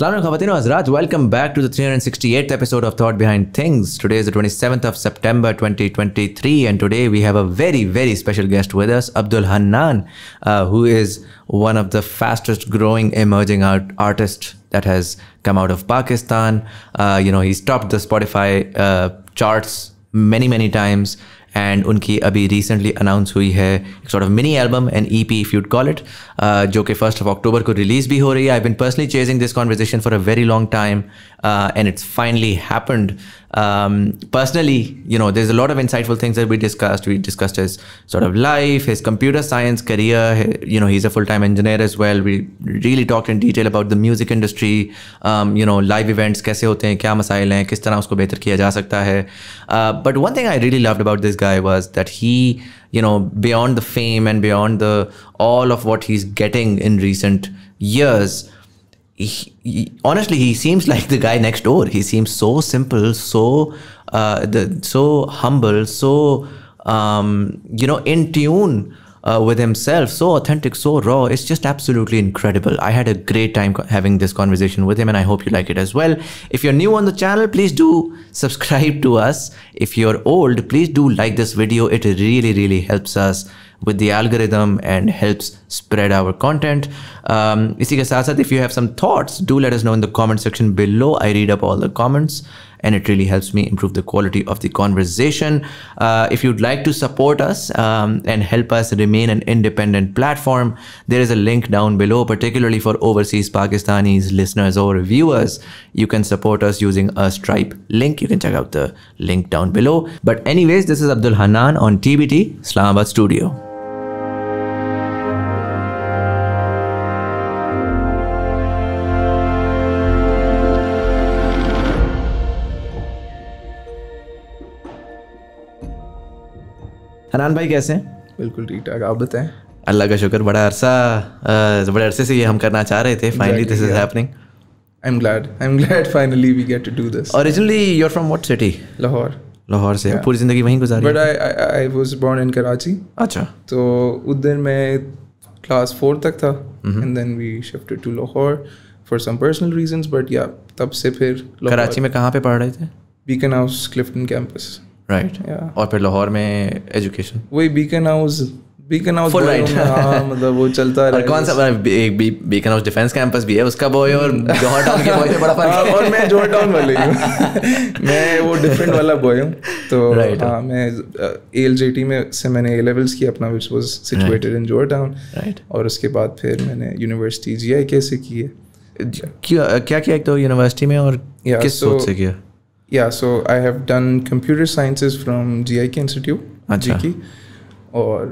Salaam Khawatin welcome back to the 368th episode of Thought Behind Things. Today is the 27th of September 2023, and today we have a very, very special guest with us, Abdul Hannan, uh, who is one of the fastest growing emerging art- artists that has come out of Pakistan. Uh, you know, he's topped the Spotify uh, charts many, many times. And उनकी अभी recently announce हुई है एक sort of mini album and E P if you'd call it जो कि first of October को release भी हो रही है I been personally chasing this conversation for a very long time and it's finally happened um, personally, you know, there's a lot of insightful things that we discussed. We discussed his sort of life, his computer science career. you know, he's a full-time engineer as well. We really talked in detail about the music industry. Um, you know, live events कैसे होते हैं, क्या मसाइल हैं, किस तरह उसको बेहतर किया जा सकता है. Uh, but one thing I really loved about this guy was that he, you know, beyond the fame and beyond the all of what he's getting in recent years he, honestly, he seems like the guy next door. He seems so simple, so uh, the, so humble, so um, you know, in tune uh, with himself, so authentic, so raw. It's just absolutely incredible. I had a great time having this conversation with him, and I hope you like it as well. If you're new on the channel, please do subscribe to us. If you're old, please do like this video. It really, really helps us with the algorithm and helps spread our content. Um, if you have some thoughts, do let us know in the comment section below. I read up all the comments and it really helps me improve the quality of the conversation. Uh, if you'd like to support us um, and help us remain an independent platform, there is a link down below, particularly for overseas Pakistanis, listeners, or viewers. You can support us using a Stripe link. You can check out the link down below. But, anyways, this is Abdul Hanan on TBT, Islamabad Studio. Hanan भाई कैसे हैं बिल्कुल ठीक ठाक आप बताएं अल्लाह का शुक्र बड़ा अरसा आ, बड़े अरसे से ये हम करना चाह रहे थे finally this is happening I am glad I am glad finally we get to do this originally you are from what city Lahore Lahore से yeah. पूरी जिंदगी वहीं गुजारी but I I was born in Karachi अच्छा तो उधर मैं क्लास फोर तक था and then we shifted to Lahore for some personal reasons but yeah तब से फिर कराची में कहां पे पढ़ रहे थे Beaconhouse Clifton campus right और फिर लाहौर में एजुकेशन वही Beaconhouse Beaconhouse full right मतलब वो चलता है कौन सा एक बीकन हाउस डिफेंस कैंपस भी है उसका बॉय और टाउन हम्म। के बॉय बड़ा हाँ, फर्क है और मैं टाउन मैं वो डिफरेंट वाला बॉय तो right. हाँ, मैं एलजीटी में से मैंने ए लेवल्स अपना which was situated in town और उसके बाद फिर मैंने यूनिवर्सिटी जीआई कैसे की है क्या क्या किया एक तो यूनिवर्सिटी में और किस सोच से किया या Yeah, so I have done computer sciences from के इंस्टीट्यूट Achha. की और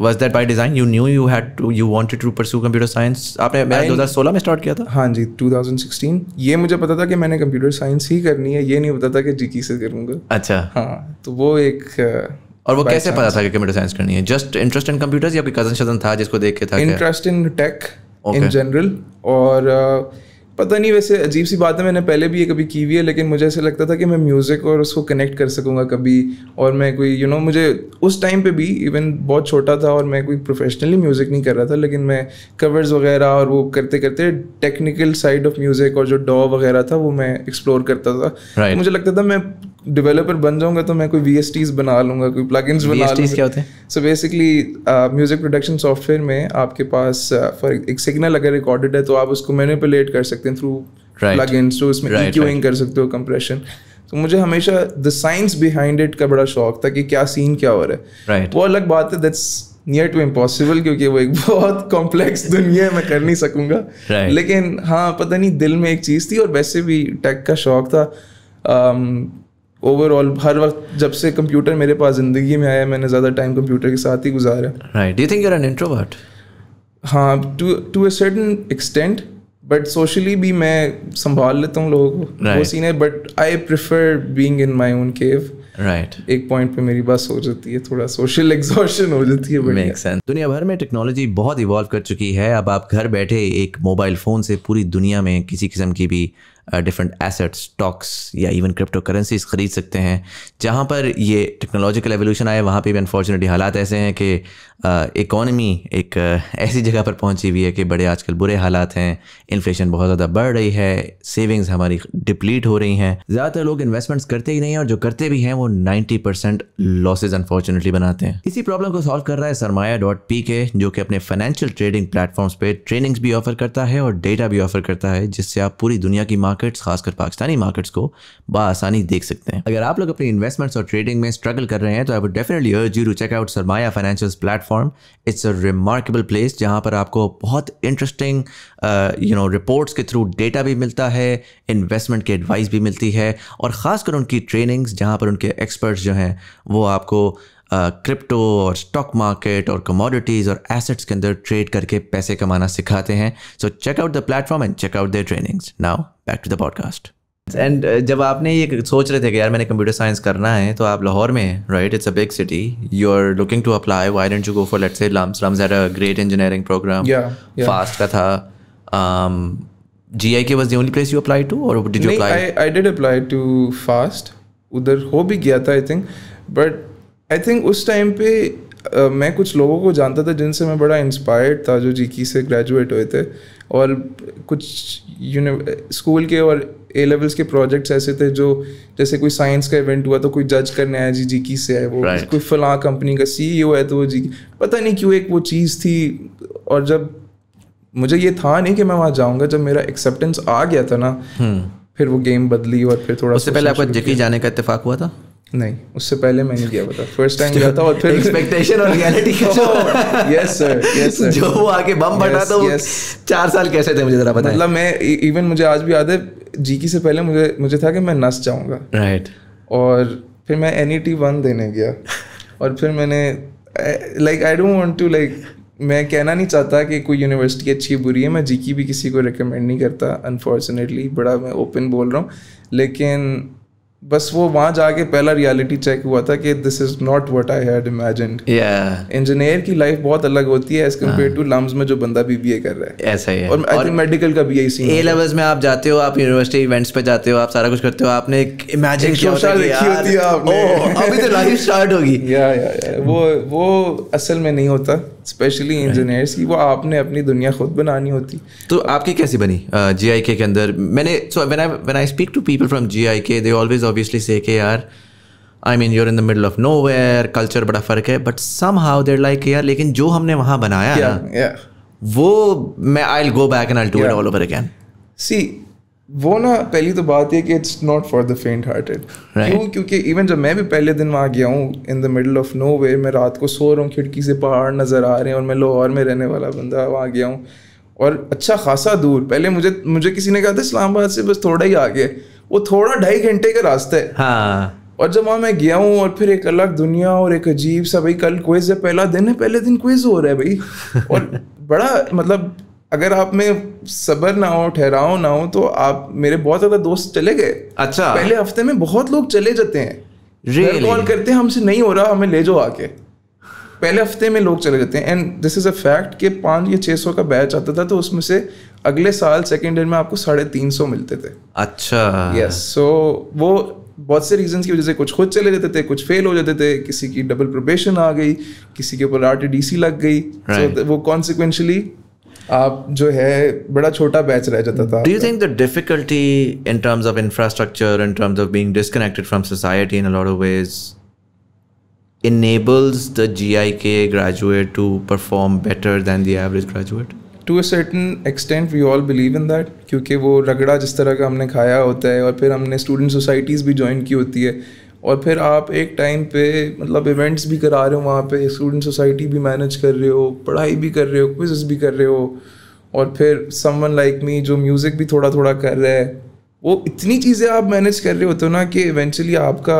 was that by design you knew you had to you wanted to pursue computer science आपने मैं 2016 में स्टार्ट किया था हाँ जी 2016 ये मुझे पता था कि मैंने कंप्यूटर साइंस ही करनी है ये नहीं पता था कि जीकी से करूँगा अच्छा हाँ तो वो एक uh, और वो कैसे पता था कि कंप्यूटर साइंस करनी है जस्ट इंटरेस्ट इन कंप्यूटर्स या कोई कजन शजन था जिसको देख के था interest in tech in general और uh, पता नहीं वैसे अजीब सी बात है मैंने पहले भी ये कभी की हुई है लेकिन मुझे ऐसे लगता था कि मैं म्यूज़िक और उसको कनेक्ट कर सकूँगा कभी और मैं कोई यू you नो know, मुझे उस टाइम पे भी इवन बहुत छोटा था और मैं कोई प्रोफेशनली म्यूज़िक नहीं कर रहा था लेकिन मैं कवर्स वगैरह और वो करते करते टेक्निकल साइड ऑफ म्यूज़िक और जो डॉ वगैरह था वो मैं एक्सप्लोर करता था right. तो मुझे लगता था मैं डेवलपर बन जाऊंगा तो मैं कोई वी बना लूंगा कोई प्लग बना लूंगा क्या होते हैं so basically music production software में आपके पास फॉर uh, एक सिग्नल अगर रिकॉर्डेड है तो आप उसको मैनिपुलेट कर सकते हैं थ्रू प्लग इन तो उसमें right, right. कर सकते हो कंप्रेशन तो मुझे हमेशा द साइंस बिहाइंड इट का बड़ा शौक था कि क्या सीन क्या हो रहा है right. वो अलग बात है दैट्स नियर टू इम्पॉसिबल क्योंकि वो एक बहुत कॉम्प्लेक्स दुनिया है मैं कर नहीं सकूंगा right. लेकिन हाँ पता नहीं दिल में एक चीज़ थी और वैसे भी टेक का शौक था um, ओवरऑल हर वक्त जब से कंप्यूटर मेरे पास ज़िंदगी में आया मैंने ज़्यादा टाइम कंप्यूटर के साथ ही गुजारा right do think you are an introvert हाँ to to a certain extent but socially भी मैं संभाल लेता हूँ लोगों को right. वो सीन है but I prefer being in my own cave right एक पॉइंट पे मेरी बस हो जाती है थोड़ा सोशल एग्जॉशन हो जाती है मेक सेंस दुनिया भर में टेक्नोलॉजी बहुत इवॉल्व कर चुकी है अब आप घर बैठे एक मोबाइल फ़ोन से पूरी दुनिया में किसी किस्म की भी डिफरेंट एसेट्स स्टॉक्स या इवन क्रिप्टो करेंसीज ख़रीद सकते हैं जहाँ पर ये टेक्नोलॉजिकल एवोल्यूशन आए वहाँ पे भी अनफॉर्चुनेटली हालात ऐसे हैं कि uh, एक ऐसी जगह पर पहुँची हुई है कि बड़े आजकल बुरे हालात हैं इन्फ्लेशन बहुत ज़्यादा बढ़ रही है सेविंग्स हमारी डिप्लीट हो रही हैं ज़्यादातर लोग इन्वेस्टमेंट्स करते ही नहीं हैं और जो करते भी हैं वो नाइन्टी परसेंट लॉसेज अनफॉर्चुनेटली बनाते हैं इसी प्रॉब्लम को सॉल्व कर रहा है सरमाया डॉट पी के जो कि अपने फाइनेंशियल ट्रेडिंग प्लेटफॉर्म्स पर ट्रेनिंग्स भी ऑफर करता है और डेटा भी ऑफर करता है जिससे आप पूरी दुनिया की मार्केट मार्केट्स खासकर पाकिस्तानी मार्केट्स को बसानी देख सकते हैं अगर आप लोग अपनी इन्वेस्टमेंट्स और ट्रेडिंग में स्ट्रगल कर रहे हैं तो I would definitely urge you to check out Sarmaya financial platform it's a remarkable place जहाँ पर आपको बहुत इंटरेस्टिंग यू नो रिपोर्ट्स के थ्रू डेटा भी मिलता है इन्वेस्टमेंट की एडवाइस भी मिलती है और ख़ासकर उनकी ट्रेनिंग्स जहाँ पर उनके एक्सपर्ट्स जो हैं वो आपको क्रिप्टो और स्टॉक मार्केट और कमोडिटीज़ और एसेट्स के अंदर ट्रेड करके पैसे कमाना सिखाते हैं so check out the platform and check out their trainings now back to the podcast एंड जब आपने ये सोच रहे थे कि यार मैंने कंप्यूटर साइंस करना है तो आप लाहौर में right it's a big city you are looking to apply why didn't you go for let's say LUMS LUMS at a great engineering program FAST का था G I K was the only place you apply to और did apply? I, I did apply to FAST. उधर हो भी गया था I think but I think उस time पे uh, मैं कुछ लोगों को जानता था जिनसे मैं बड़ा इंस्पायर्ड था जो जी से ग्रेजुएट हुए थे और कुछ स्कूल के और ए लेवल्स के प्रोजेक्ट्स ऐसे थे जो जैसे कोई साइंस का इवेंट हुआ तो कोई जज करने आया जी जी से है वो right. कोई फला कंपनी का सीईओ है तो वो जी पता नहीं क्यों एक वो चीज़ थी और जब मुझे ये था नहीं कि मैं वहाँ जाऊँगा जब मेरा एक्सेप्टेंस आ गया था ना hmm. फिर वो गेम बदली और फिर थोड़ा उससे पहले आपका जिकी जाने का इतफाक हुआ था नहीं उससे पहले मैं नहीं गया फर्स्ट टाइम गया था और फिर एक्सपेक्टेशन और रियलिटी का यस सर यस सर जो वो आके बम बटा तो yes. चार साल कैसे थे मुझे जरा बताएं मतलब मैं इवन e- मुझे आज भी याद है जीकी से पहले मुझे मुझे था कि मैं नस जाऊंगा राइट right. और फिर मैं एन ई टी वन देने गया और फिर मैंने like I don't want to like मैं कहना नहीं चाहता कि कोई यूनिवर्सिटी अच्छी बुरी है मैं जीकी भी किसी को रिकमेंड नहीं करता अनफॉर्चुनेटली बड़ा मैं ओपन बोल रहा हूँ लेकिन बस वो वहाँ जाके पहला रियलिटी चेक हुआ था कि this is not what I had imagined engineer की लाइफ बहुत अलग होती है एज कम्पेयर टू लम्स में जो बंदा बीबीए कर रहा है ऐसा ही है और आई थिंक मेडिकल का भी यही सीन ए लेवल्स में आप जाते हो आप यूनिवर्सिटी इवेंट्स पे जाते हो आप सारा कुछ करते हो आपने एक इमेजिन किया होती है आपने अभी तो लाइफ स्टार्ट होगी या या वो वो असल में नहीं होता स्पेशली इंजीनियर्स की वो आपने अपनी दुनिया खुद बनानी होती तो आपकी कैसी बनी जी आई के के अंदर मैंने so when I when I speak to people from G I K they always obviously say के यार I mean you're in the middle of nowhere culture बड़ा फ़र्क है but somehow there like यार लेकिन जो हमने वहाँ बनाया yeah, yeah. वो मैं I go back and I do it all over again see वो ना पहली तो बात ये कि it's not for the faint hearted क्यों क्योंकि इवन जब मैं भी पहले दिन वहाँ गया हूँ in the middle of nowhere मैं रात को सो रहा हूँ खिड़की से पहाड़ नज़र आ रहे हैं और मैं लाहौर में रहने वाला बंदा वहाँ गया हूँ और अच्छा खासा दूर पहले मुझे मुझे किसी ने कहा था इस्लामाबाद से बस थोड़ा ही आगे वो थोड़ा ढाई घंटे का रास्ता है हाँ और जब वहाँ मैं गया हूँ और फिर एक अलग दुनिया और एक अजीब सा भाई कल क्विज है पहला दिन है पहले दिन क्विज हो रहा है भाई और बड़ा मतलब अगर आप में सबर ना हो ठहराव ना हो तो आप मेरे बहुत ज्यादा दोस्त चले गए अच्छा पहले हफ्ते में बहुत लोग चले जाते हैं really? कॉल करते हैं हमसे नहीं हो रहा हमें ले जाओ आके पहले हफ्ते में लोग चले जाते हैं and this is a fact कि पाँच या छः सौ का बैच आता था तो उसमें से अगले साल सेकेंड ईयर में आपको साढ़े तीन सौ मिलते थे अच्छा यस yes, सो so, वो बहुत से रीजंस की वजह से कुछ खुद चले जाते थे कुछ फेल हो जाते थे किसी की डबल प्रोबेशन आ गई किसी के ऊपर आर टी डी सी लग गई right. so, वो कॉन्सिक्वेंशली आप जो है बड़ा छोटा बैच रह जाता था do think the difficulty in terms of infrastructure in terms of being disconnected from society in a ways enables the GIK graduate to perform better than the average graduate to a certain extent we all believe in that क्योंकि वो रगड़ा जिस तरह का हमने खाया होता है और फिर हमने स्टूडेंट सोसाइटीज़ भी ज्वाइन की होती है और फिर आप एक टाइम पे मतलब इवेंट्स भी करा रहे हो वहाँ पे स्टूडेंट सोसाइटी भी मैनेज कर रहे हो पढ़ाई भी कर रहे हो क्विजेस भी कर रहे हो और फिर समवन लाइक मी जो म्यूज़िक भी थोड़ा थोड़ा कर रहा है वो इतनी चीज़ें आप मैनेज कर रहे होते हो ना कि इवेंचुअली आपका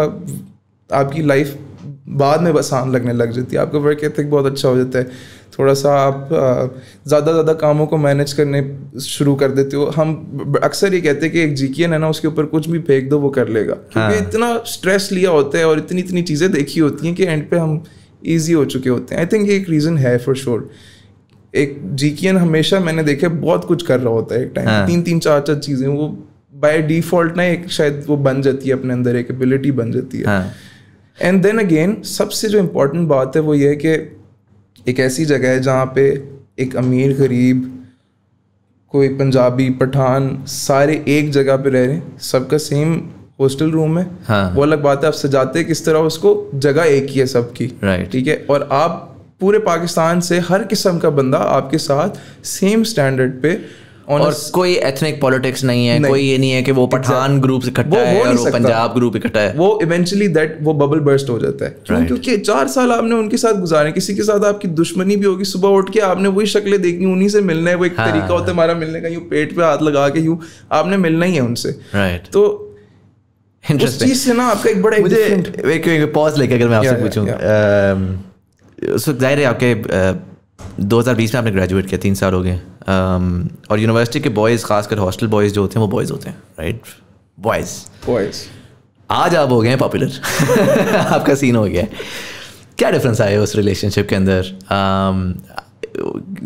आपकी लाइफ बाद में आसान लगने लग जाती है आपका वर्क एथिक बहुत अच्छा हो जाता है थोड़ा सा आप ज़्यादा ज़्यादा कामों को मैनेज करने शुरू कर देते हो हम अक्सर ये कहते हैं कि एक जी है ना उसके ऊपर कुछ भी फेंक दो वो कर लेगा क्योंकि हाँ। इतना स्ट्रेस लिया होता है और इतनी इतनी चीज़ें देखी होती हैं कि एंड पे हम ईजी हो चुके होते हैं आई थिंक ये एक रीज़न है फॉर श्योर sure. एक जी हमेशा मैंने देखे बहुत कुछ कर रहा होता है एक टाइम हाँ। तीन तीन चार चार चीज़ें वो बाय डिफॉल्ट ना एक शायद वो बन जाती है अपने अंदर एक एबिलिटी बन जाती है हाँ. एंड देन अगेन सबसे जो इम्पोर्टेंट बात है वो ये है कि एक ऐसी जगह है जहाँ पे एक अमीर गरीब कोई पंजाबी पठान सारे एक जगह पे रह रहे हैं सबका सेम हॉस्टल रूम है हाँ. वो अलग बात है आप सजाते किस तरह उसको जगह एक ही है सबकी राइट ठीक है और आप पूरे पाकिस्तान से हर किस्म का बंदा आपके साथ सेम स्टैंडर्ड पे और कोई एथनिक पॉलिटिक्स नहीं है नहीं। कोई ये नहीं है कि वो पठान ग्रुप इकट्ठा है और वो पंजाब ग्रुप इकट्ठा है वो इवेंचुअली दैट वो बबल बर्स्ट हो जाता है right. क्योंकि चार साल आपने उनके साथ गुजारे किसी के साथ आपकी दुश्मनी भी होगी सुबह उठ के आपने वही शक्लें देखनी उन्हीं से मिलना है वो एक हाँ। तरीका होता है हमारा मिलने का यूँ पेट पे हाथ लगा के यूँ आपने मिलना ही है उनसे राइट तो उस चीज से ना आपका एक बड़ा मुझे पॉज लेके अगर मैं आपसे पूछूं um, जाहिर है आपके 2020 uh, में आपने ग्रेजुएट किया तीन साल हो गए um, और यूनिवर्सिटी के बॉयज़ खासकर हॉस्टल बॉयज़ जो होते हैं वो बॉयज़ होते हैं राइट बॉयज़ बॉयज़ आज आप हो गए हैं पॉपुलर आपका सीन हो गया है क्या डिफरेंस आया उस रिलेशनशिप के अंदर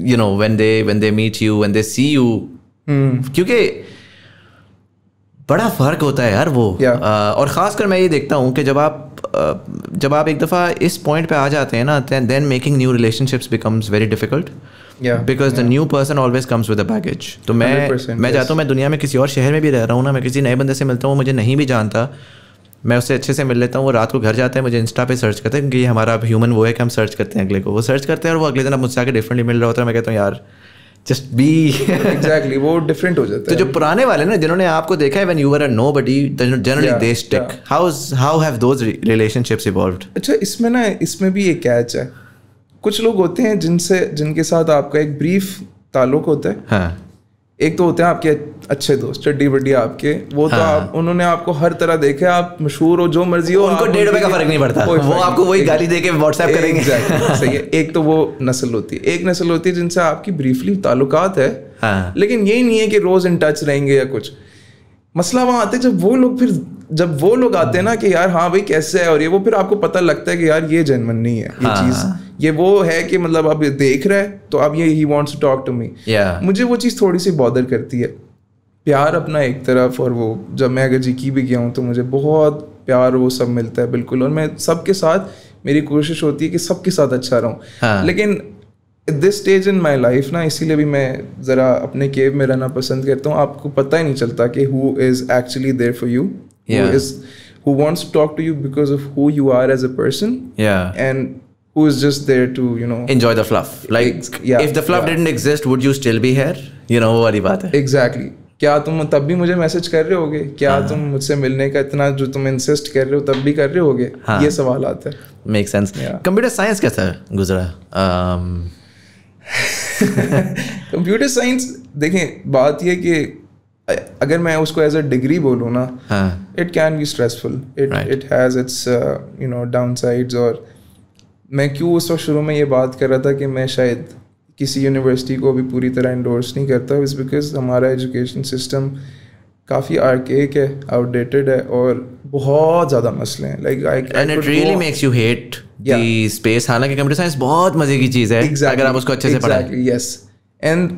you know when they when they meet you when they see you क्योंकि बड़ा फ़र्क होता है यार वो yeah. uh, और ख़ासकर मैं ये देखता हूँ कि जब आप uh, जब आप एक दफ़ा इस पॉइंट पे आ जाते हैं ना then making new relationships becomes very difficult because the new person always comes with a baggage तो मैं मैं जाता हूँ मैं दुनिया में किसी और शहर में भी रह रहा हूँ ना मैं किसी नए बंदे से मिलता हूँ मुझे नहीं भी जानता मैं उससे अच्छे से मिल लेता हूँ वो रात को घर जाते हैं मुझे इंस्टा पे सर्च करते हैं क्योंकि हमारा अब ह्यूमन वो है कि हम सर्च करते हैं अगले को वो सर्च करते हैं और वो अगले दिन अब मुझसे आगे डिफरेंटली मिल रहा होता है मैं कहता हूँ यार जस्ट बी एग्जैक्टली वो डिफरेंट हो जाता तो है तो जो पुराने वाले ना जिन्होंने आपको देखा है when you were a nobody generally they stick how how have those relationships evolved अच्छा इसमें ना इसमें भी एक कैच है कुछ लोग होते हैं जिनसे जिनके साथ आपका एक ब्रीफ ताल्लुक होता है हाँ. एक तो होते हैं आपके अच्छे दोस्त चड्डी बड्डी आपके वो तो हाँ। तो आप उन्होंने आपको हर तरह देखे आप मशहूर हो जो मर्जी हो उनको डेढ़ रुपए का फर्क नहीं पड़ता वो आपको वही गाली देके व्हाट्सएप करेंगे सही है एक तो वो नस्ल होती है एक नस्ल होती है जिनसे आपकी ब्रीफली ताल्लुकात है हाँ। लेकिन ये नहीं है कि रोज इन टच रहेंगे या कुछ मसला वहाँ आते जब वो लोग फिर जब वो लोग आते हैं ना कि यार हाँ भाई कैसे है और ये वो फिर आपको पता लगता है कि यार ये जेनवन नहीं है ये हाँ। चीज ये वो है कि मतलब अब देख रहा है तो अब ये he wants to talk to me मुझे वो चीज़ थोड़ी सी बॉदर करती है प्यार अपना एक तरफ और वो जब मैं अगर जिकी भी गया हूँ तो मुझे बहुत प्यार वो सब मिलता है बिल्कुल और मैं सबके साथ मेरी कोशिश होती है कि सबके साथ अच्छा रहूँ हाँ. लेकिन this stage in my life ना इसीलिए भी मैं ज़रा अपने केव में रहना पसंद करता हूँ आपको पता ही नहीं चलता कि who is actually there for you yeah. who is who wants to talk to you because of who you are as a person. Yeah. And who is just there to you know enjoy the fluff. Like ex- yeah, if the fluff yeah. didn't exist, would you still be here? You know वो वाली बात है. Exactly. क्या तुम तब भी मुझे message कर रहे होगे क्या हाँ. तुम मुझसे मिलने का इतना जो तुम इंसिस्ट कर रहे हो तब भी कर रहे होगे हाँ. ये सवाल आता है मेक सेंस कंप्यूटर साइंस कैसा गुजरा कंप्यूटर um... साइंस देखें बात यह कि अगर मैं उसको एज अ डिग्री बोलूँ ना it can be stressful it it has it's you know downsides और मैं क्यों उस वक्त शुरू में ये बात कर रहा था कि मैं शायद किसी यूनिवर्सिटी को भी पूरी तरह इंडोर्स नहीं करता इज़ बिकॉज हमारा एजुकेशन सिस्टम काफ़ी आर्केक है आउटडेटेड है और बहुत ज़्यादा मसले हैं like and it really makes you hate space हालांकि कंप्यूटर साइंस बहुत मज़े की चीज़ है exactly, अगर आप उसको अच्छे exactly, से पढ़ाएं यस एंड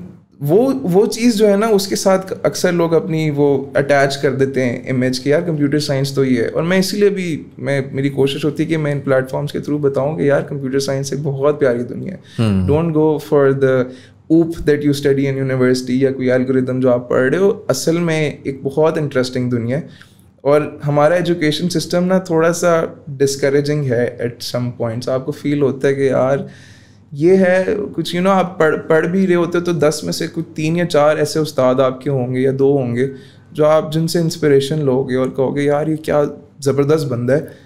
वो वो चीज़ जो है ना उसके साथ अक्सर लोग अपनी वो अटैच कर देते हैं इमेज के यार कंप्यूटर साइंस तो ये है और मैं इसीलिए भी मैं मेरी कोशिश होती है कि मैं इन प्लेटफॉर्म्स के थ्रू बताऊं कि यार कंप्यूटर साइंस एक बहुत प्यारी दुनिया है डोंट गो फॉर द ऊप that you study in university या कोई एल्गोरिदम जो आप पढ़ रहे हो असल में एक बहुत इंटरेस्टिंग दुनिया है और हमारा एजुकेशन सिस्टम ना थोड़ा सा डिस्करेजिंग है एट सम पॉइंट्स आपको फील होता है कि यार ये है कुछ यू you नो know, आप पढ़ पढ़ भी रहे होते हो तो दस में से कुछ तीन या चार ऐसे उस्ताद आपके होंगे या दो होंगे जो आप जिनसे इंस्पिरेशन लोगे और कहोगे यार ये क्या ज़बरदस्त बंदा है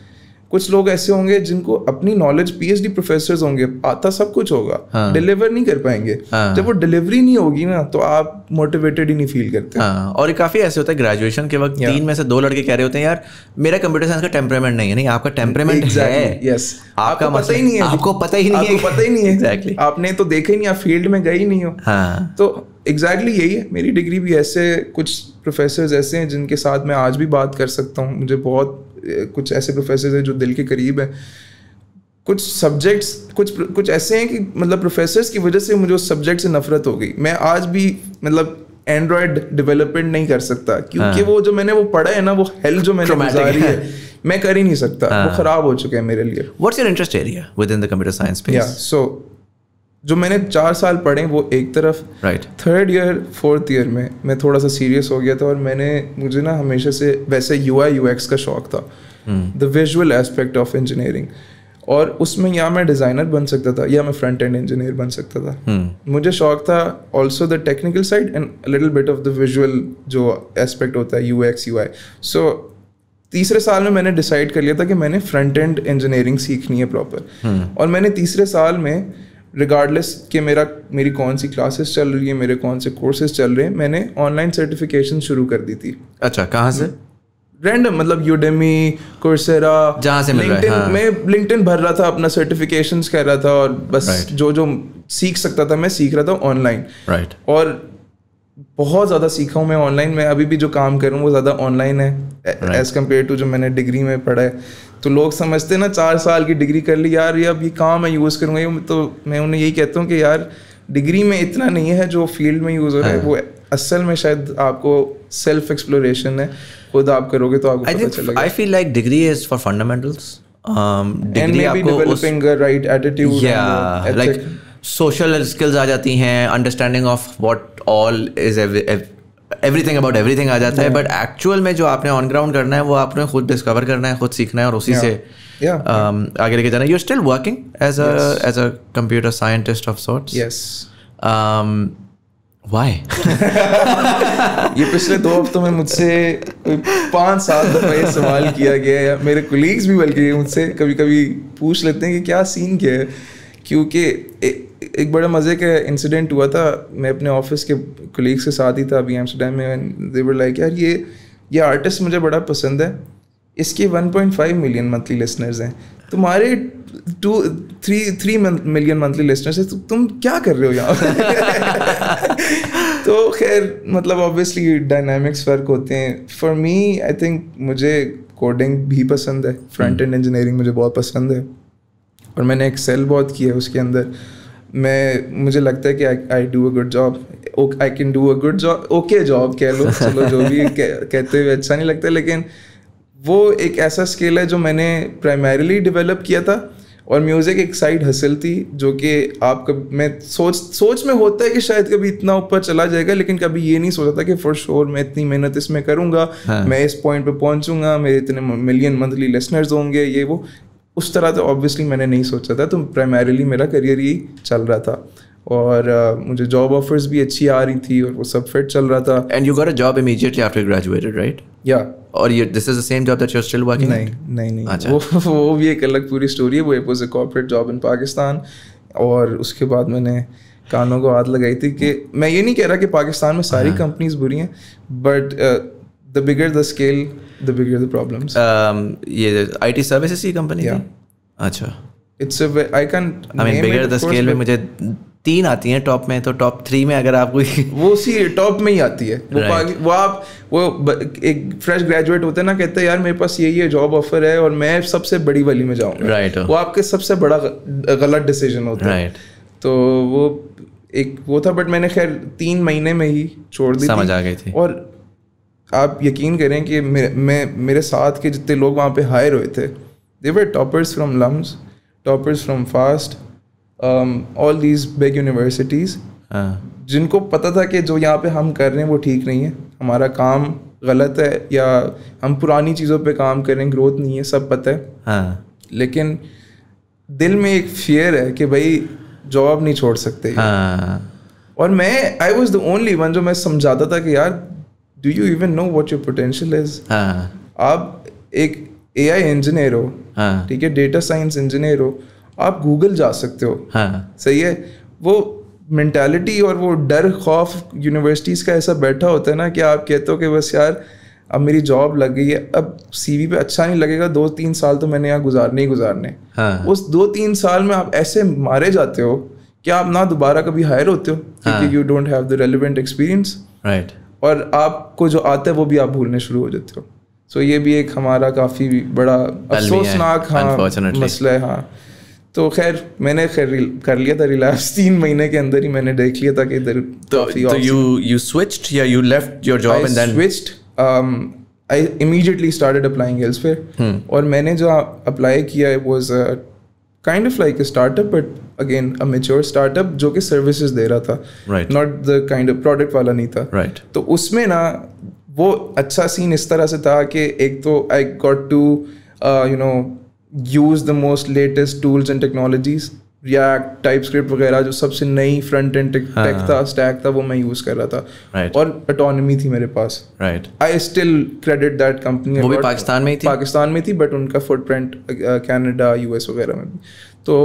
कुछ लोग ऐसे होंगे जिनको अपनी नॉलेज पीएचडी प्रोफेसर होंगे आता सब कुछ होगा डिलीवर हाँ। नहीं कर पाएंगे हाँ। जब वो डिलीवरी नहीं होगी ना तो आप मोटिवेटेड ही नहीं फील करते हाँ। और ये काफी ऐसे होता है ग्रेजुएशन के वक्त तीन में से दो लड़के कह रहे होते हैं यार मेरा कंप्यूटर साइंस का टेम्परामेंट नहीं है नहीं आपका टेम्परामेंट exactly, है यस yes. आपका पता ही नहीं है आपको पता ही नहीं है पता ही नहीं है एग्जैक्टली आपने तो देखा ही नहीं आप फील्ड में गए ही नहीं हो हाँ। तो एग्जैक्टली यही है मेरी डिग्री भी ऐसे कुछ प्रोफेसर ऐसे हैं जिनके साथ मैं आज भी बात कर सकता हूँ मुझे बहुत कुछ ऐसे प्रोफेसर हैं जो दिल के करीब हैं कुछ सब्जेक्ट्स कुछ कुछ ऐसे हैं कि मतलब प्रोफेसर्स की वजह से मुझे उस सब्जेक्ट से नफरत हो गई मैं आज भी मतलब एंड्रॉयड डेवलपमेंट नहीं कर सकता क्योंकि हाँ। वो जो मैंने वो पढ़ा है ना वो हेल जो मैंने गुजारी है।, है मैं कर ही नहीं सकता हाँ। वो खराब हो चुके हैं मेरे लिए what's your interest area within the computer science space so जो मैंने चार साल पढ़े वो एक तरफ right third year fourth year में मैं थोड़ा सा सीरियस हो गया था और मैंने मुझे ना हमेशा से वैसे यू आई यू एक्स का शौक था the visual aspect of engineering और उसमें या मैं डिज़ाइनर बन सकता था या मैं फ्रंट एंड इंजीनियर बन सकता था hmm. मुझे शौक था also the technical side and little bit of the visual जो एस्पेक्ट होता है U X U I so तीसरे साल में मैंने डिसाइड कर लिया था कि मैंने फ्रंट एंड इंजीनियरिंग सीखनी है प्रॉपर hmm. और मैंने तीसरे साल में रिगार्डलेस कि मेरा मेरी कौन सी क्लासेस चल रही है मेरे कौन से कोर्सेज चल रहे हैं मैंने ऑनलाइन सर्टिफिकेशन शुरू कर दी थी अच्छा कहाँ से रैंडम मतलब यूडेमी कोर्सेरा जहाँ से मिल रहा है हाँ। मैं लिंक्डइन भर रहा था अपना सर्टिफिकेशन कर रहा था और बस right. जो जो सीख सकता था मैं सीख रहा था ऑनलाइन राइट right. और बहुत ज़्यादा सीखा हूँ मैं ऑनलाइन मैं अभी भी जो काम कर रहा हूँ वो ज़्यादा ऑनलाइन है एज़ कम्पेयर टू जो मैंने डिग्री में पढ़ा है तो लोग समझते ना चार साल की डिग्री कर ली यार ये अब ये कहाँ मैं यूज़ करूँगा तो मैं उन्हें यही कहता हूँ कि यार डिग्री में इतना नहीं है जो फील्ड में यूज़ हो रहा है हाँ। वो असल में शायद आपको सेल्फ एक्सप्लोरेशन है खुद आप करोगे तो आपको I feel like degree is for fundamentals degree आपको developing right attitude like social skills आ जाती हैं understanding of what all is everything about everything आ जाता है बट एक्चुअल में जो आपने ऑन ग्राउंड करना है वो आपने खुद डिस्कवर करना है खुद सीखना है और उसी से um, आगे लेके जाना है you still working as as a computer scientist of sorts yes why ये पिछले दो हफ्तों में मुझसे पाँच सात दफा ये सवाल किया गया है मेरे कुलीग्स भी बल्कि मुझसे कभी कभी पूछ लेते हैं कि क्या सीन क्या है क्योंकि एक बड़ा मज़े का इंसिडेंट हुआ था मैं अपने ऑफिस के कलीग्स के साथ ही था अभी एम्स्टरडेम में देवर लाइक यार ये ये आर्टिस्ट मुझे बड़ा पसंद है इसके 1.5 मिलियन मंथली लिसनर्स हैं तुम्हारे two three three million monthly listeners हैं तो तुम क्या कर रहे हो यहाँ तो खैर मतलब ऑब्वियसली डायनामिक्स फ़र्क होते हैं फॉर मी आई थिंक मुझे कोडिंग भी पसंद है फ्रंट एंड इंजीनियरिंग मुझे बहुत पसंद है और मैंने एक सेल बहुत किया है उसके अंदर मैं मुझे लगता है कि I do a good job I can do a good job okay job कह लो चलो जो भी कह, कहते हुए अच्छा नहीं लगता लेकिन वो एक ऐसा स्किल है जो मैंने प्राइमरीली डेवलप किया था और म्यूज़िक एक साइड हसल थी जो कि आप कब मैं सोच सोच में होता है कि शायद कभी इतना ऊपर चला जाएगा लेकिन कभी ये नहीं सोचा था कि फॉर श्योर मैं इतनी मेहनत इसमें करूँगा हाँ। मैं इस पॉइंट पे पहुँचूंगा मेरे इतने मिलियन मंथली लिसनर्स होंगे ये वो उस तरह तो ऑब्वियसली मैंने नहीं सोचा था तो प्राइमरीली मेरा करियर ही चल रहा था और uh, मुझे जॉब ऑफर्स भी अच्छी आ रही थी और वो सब फिट चल रहा था and you got a job immediately after graduated right या और ये this is the same job that you are still working नहीं नहीं नहीं अच्छा। वो वो भी एक अलग पूरी स्टोरी है वो it was a corporate job in Pakistan और उसके बाद मैंने कानों को आद लगाई थी कि मैं ये नहीं कह रहा कि पाकिस्तान में सारी कंपनीज हाँ। बुरी हैं but the bigger the scale the bigger the problem ये आई टी services की कंपनी है अच्छा it's I can I I mean bigger the में मुझे तीन आती हैं टॉप में तो टॉप थ्री में अगर आप कोई वो सी टॉप में ही आती है वो right. वो आप वो एक फ्रेश ग्रेजुएट होते हैं ना कहते हैं यार मेरे पास यही है जॉब ऑफर है और मैं सबसे बड़ी वाली में जाऊंगा राइट right. वो आपके सबसे बड़ा गलत डिसीजन होता है right. तो वो एक वो था बट मैंने खैर तीन महीने में ही छोड़ दी समझ आ गई थी और आप यकीन करें कि मेरे मैं मेरे साथ के जितने लोग वहाँ पे हायर हुए थे they were toppers from LUMS toppers from FAST all these big universities जिनको पता था कि जो यहाँ पे हम कर रहे हैं वो ठीक नहीं है हमारा काम गलत है या हम पुरानी चीज़ों पे काम कर रहे हैं ग्रोथ नहीं है सब पता है हाँ. लेकिन दिल में एक फियर है कि भाई जॉब नहीं छोड़ सकते हाँ. और मैं I was the only one जो मैं समझाता था कि यार do you even know what your potential is आप एक ए आई इंजीनियर हो हाँ। ठीक है डेटा साइंस इंजीनियर हो आप गूगल जा सकते हो हाँ। सही है वो मैंटेलिटी और वो डर खौफ यूनिवर्सिटीज़ का ऐसा बैठा होता है ना कि आप कहते हो कि बस यार अब मेरी जॉब लग गई है अब सीवी पे अच्छा नहीं लगेगा दो तीन साल तो मैंने यहाँ गुजारने ही गुजारने हाँ. उस दो तीन साल में आप ऐसे मारे जाते हो कि आप ना दोबारा कभी हायर होते हो हाँ। क्योंकि you don't have the relevant experience right और आपको जो आता है वो भी आप भूलने शुरू हो जाते हो सो so ये भी एक हमारा काफ़ी बड़ा अफसोसनाक हाँ मसला है हाँ तो खैर मैंने खैर कर लिया था रिलैक्स तीन महीने के अंदर ही मैंने देख लिया था कि इधर तो यू यू स्विच्ड या you left your job and then switched I immediately started applying elsewhere और मैंने जो अप्लाई किया है was kind of like a startup but again a mature startup जो कि सर्विसेज दे रहा था not the kind of product वाला नहीं था right. तो उसमें ना वो अच्छा सीन इस तरह से था कि एक तो I got to you know use the most latest tools and technologies React TypeScript वगैरह जो सबसे नई फ्रंट एंड टेक था स्टैक था वो मैं यूज कर रहा था right. और अटोनमी थी मेरे पास right I still credit that company वो भी पाकिस्तान में ही थी पाकिस्तान में थी बट उनका फुटप्रिंट कनाडा यूएस वगैरह में भी तो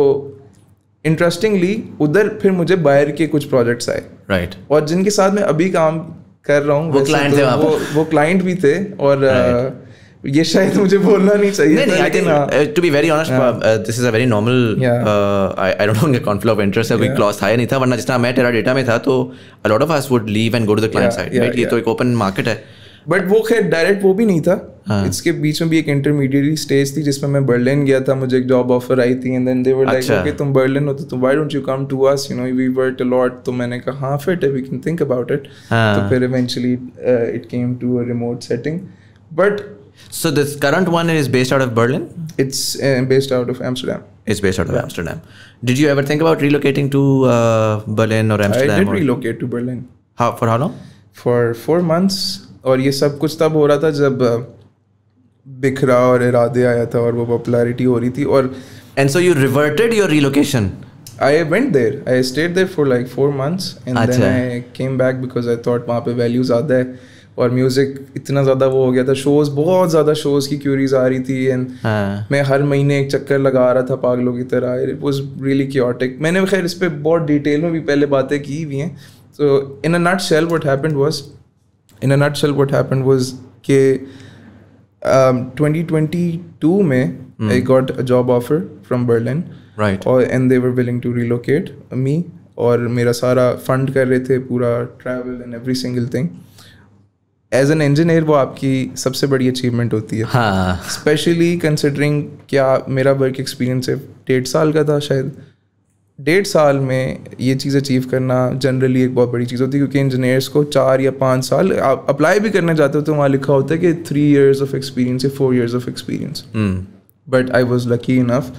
इंटरेस्टिंगली उधर फिर मुझे बाहर के कुछ प्रोजेक्ट्स आए राइट right. और जिनके साथ मैं अभी काम कर रहा हूँ वो क्लाइंट तो वो, वो क्लाइंट भी थे और right. ये शायद मुझे बोलना नहीं चाहिए नहीं लेकिन to be very honest this is a very normal I don't know conflict of interest है कोई क्लॉज था या नहीं था वरना जितना मैं तेरा डेटा में था तो a lot of us would leave and go to the client side right ये तो एक ओपन मार्केट है बट वो खैर डायरेक्ट वो भी नहीं था हाँ। इसके बीच में भी एक इंटरमीडिएट स्टेज थी जिसमें मैं बर्लिन गया था मुझे एक जॉब ऑफर आई थी and then they were like okay तुम बर्लिन हो तो तुम why don't you come to us you know we work a lot तो मैंने कहा हां फिट है we can think about it तो फिर eventually it came to a remote setting but So this current one is based out of Berlin. It's uh, based out of Amsterdam. It's based out of yeah. Amsterdam. Did you ever think about relocating to uh, Berlin or Amsterdam? I did or? relocate to Berlin. How for how long? For four months. और ये सब कुछ तब हो रहा था जब uh, बिखरा और इरादे आया था और वो पॉपुलैरिटी हो रही थी और and so you reverted your relocation I went there. I stayed there for like four months, and then I came back because I thought वहाँ पे values are there. और म्यूज़िक इतना ज़्यादा वो हो गया था शोज़ बहुत ज़्यादा शोज़ की क्यूरीज आ रही थी एंड हाँ। मैं हर महीने एक चक्कर लगा रहा था पागलों की तरह इट वॉज रियली क्योटिक मैंने खैर इस पर बहुत डिटेल में भी पहले बातें की हुई हैं so in a nutshell what happen was in a nutshell what happen was के ट्वेंटी ट्वेंटी टू में I got a job offer from Berlin right और and they were willing to relocate me और मेरा सारा fund कर रहे थे पूरा travel and every single thing as an engineer वो आपकी सबसे बड़ी अचीवमेंट होती है हाँ स्पेशली कंसिडरिंग क्या मेरा वर्क एक्सपीरियंस है डेढ़ साल का था शायद डेढ़ साल में ये चीज़ अचीव करना जनरली एक बहुत बड़ी चीज़ होती है क्योंकि इंजीनियर्स को चार या पाँच साल आप अप्लाई भी करने जाते हो तो वहाँ लिखा होता है कि थ्री ईयर्स ऑफ एक्सपीरियंस या four years of experience but I was lucky enough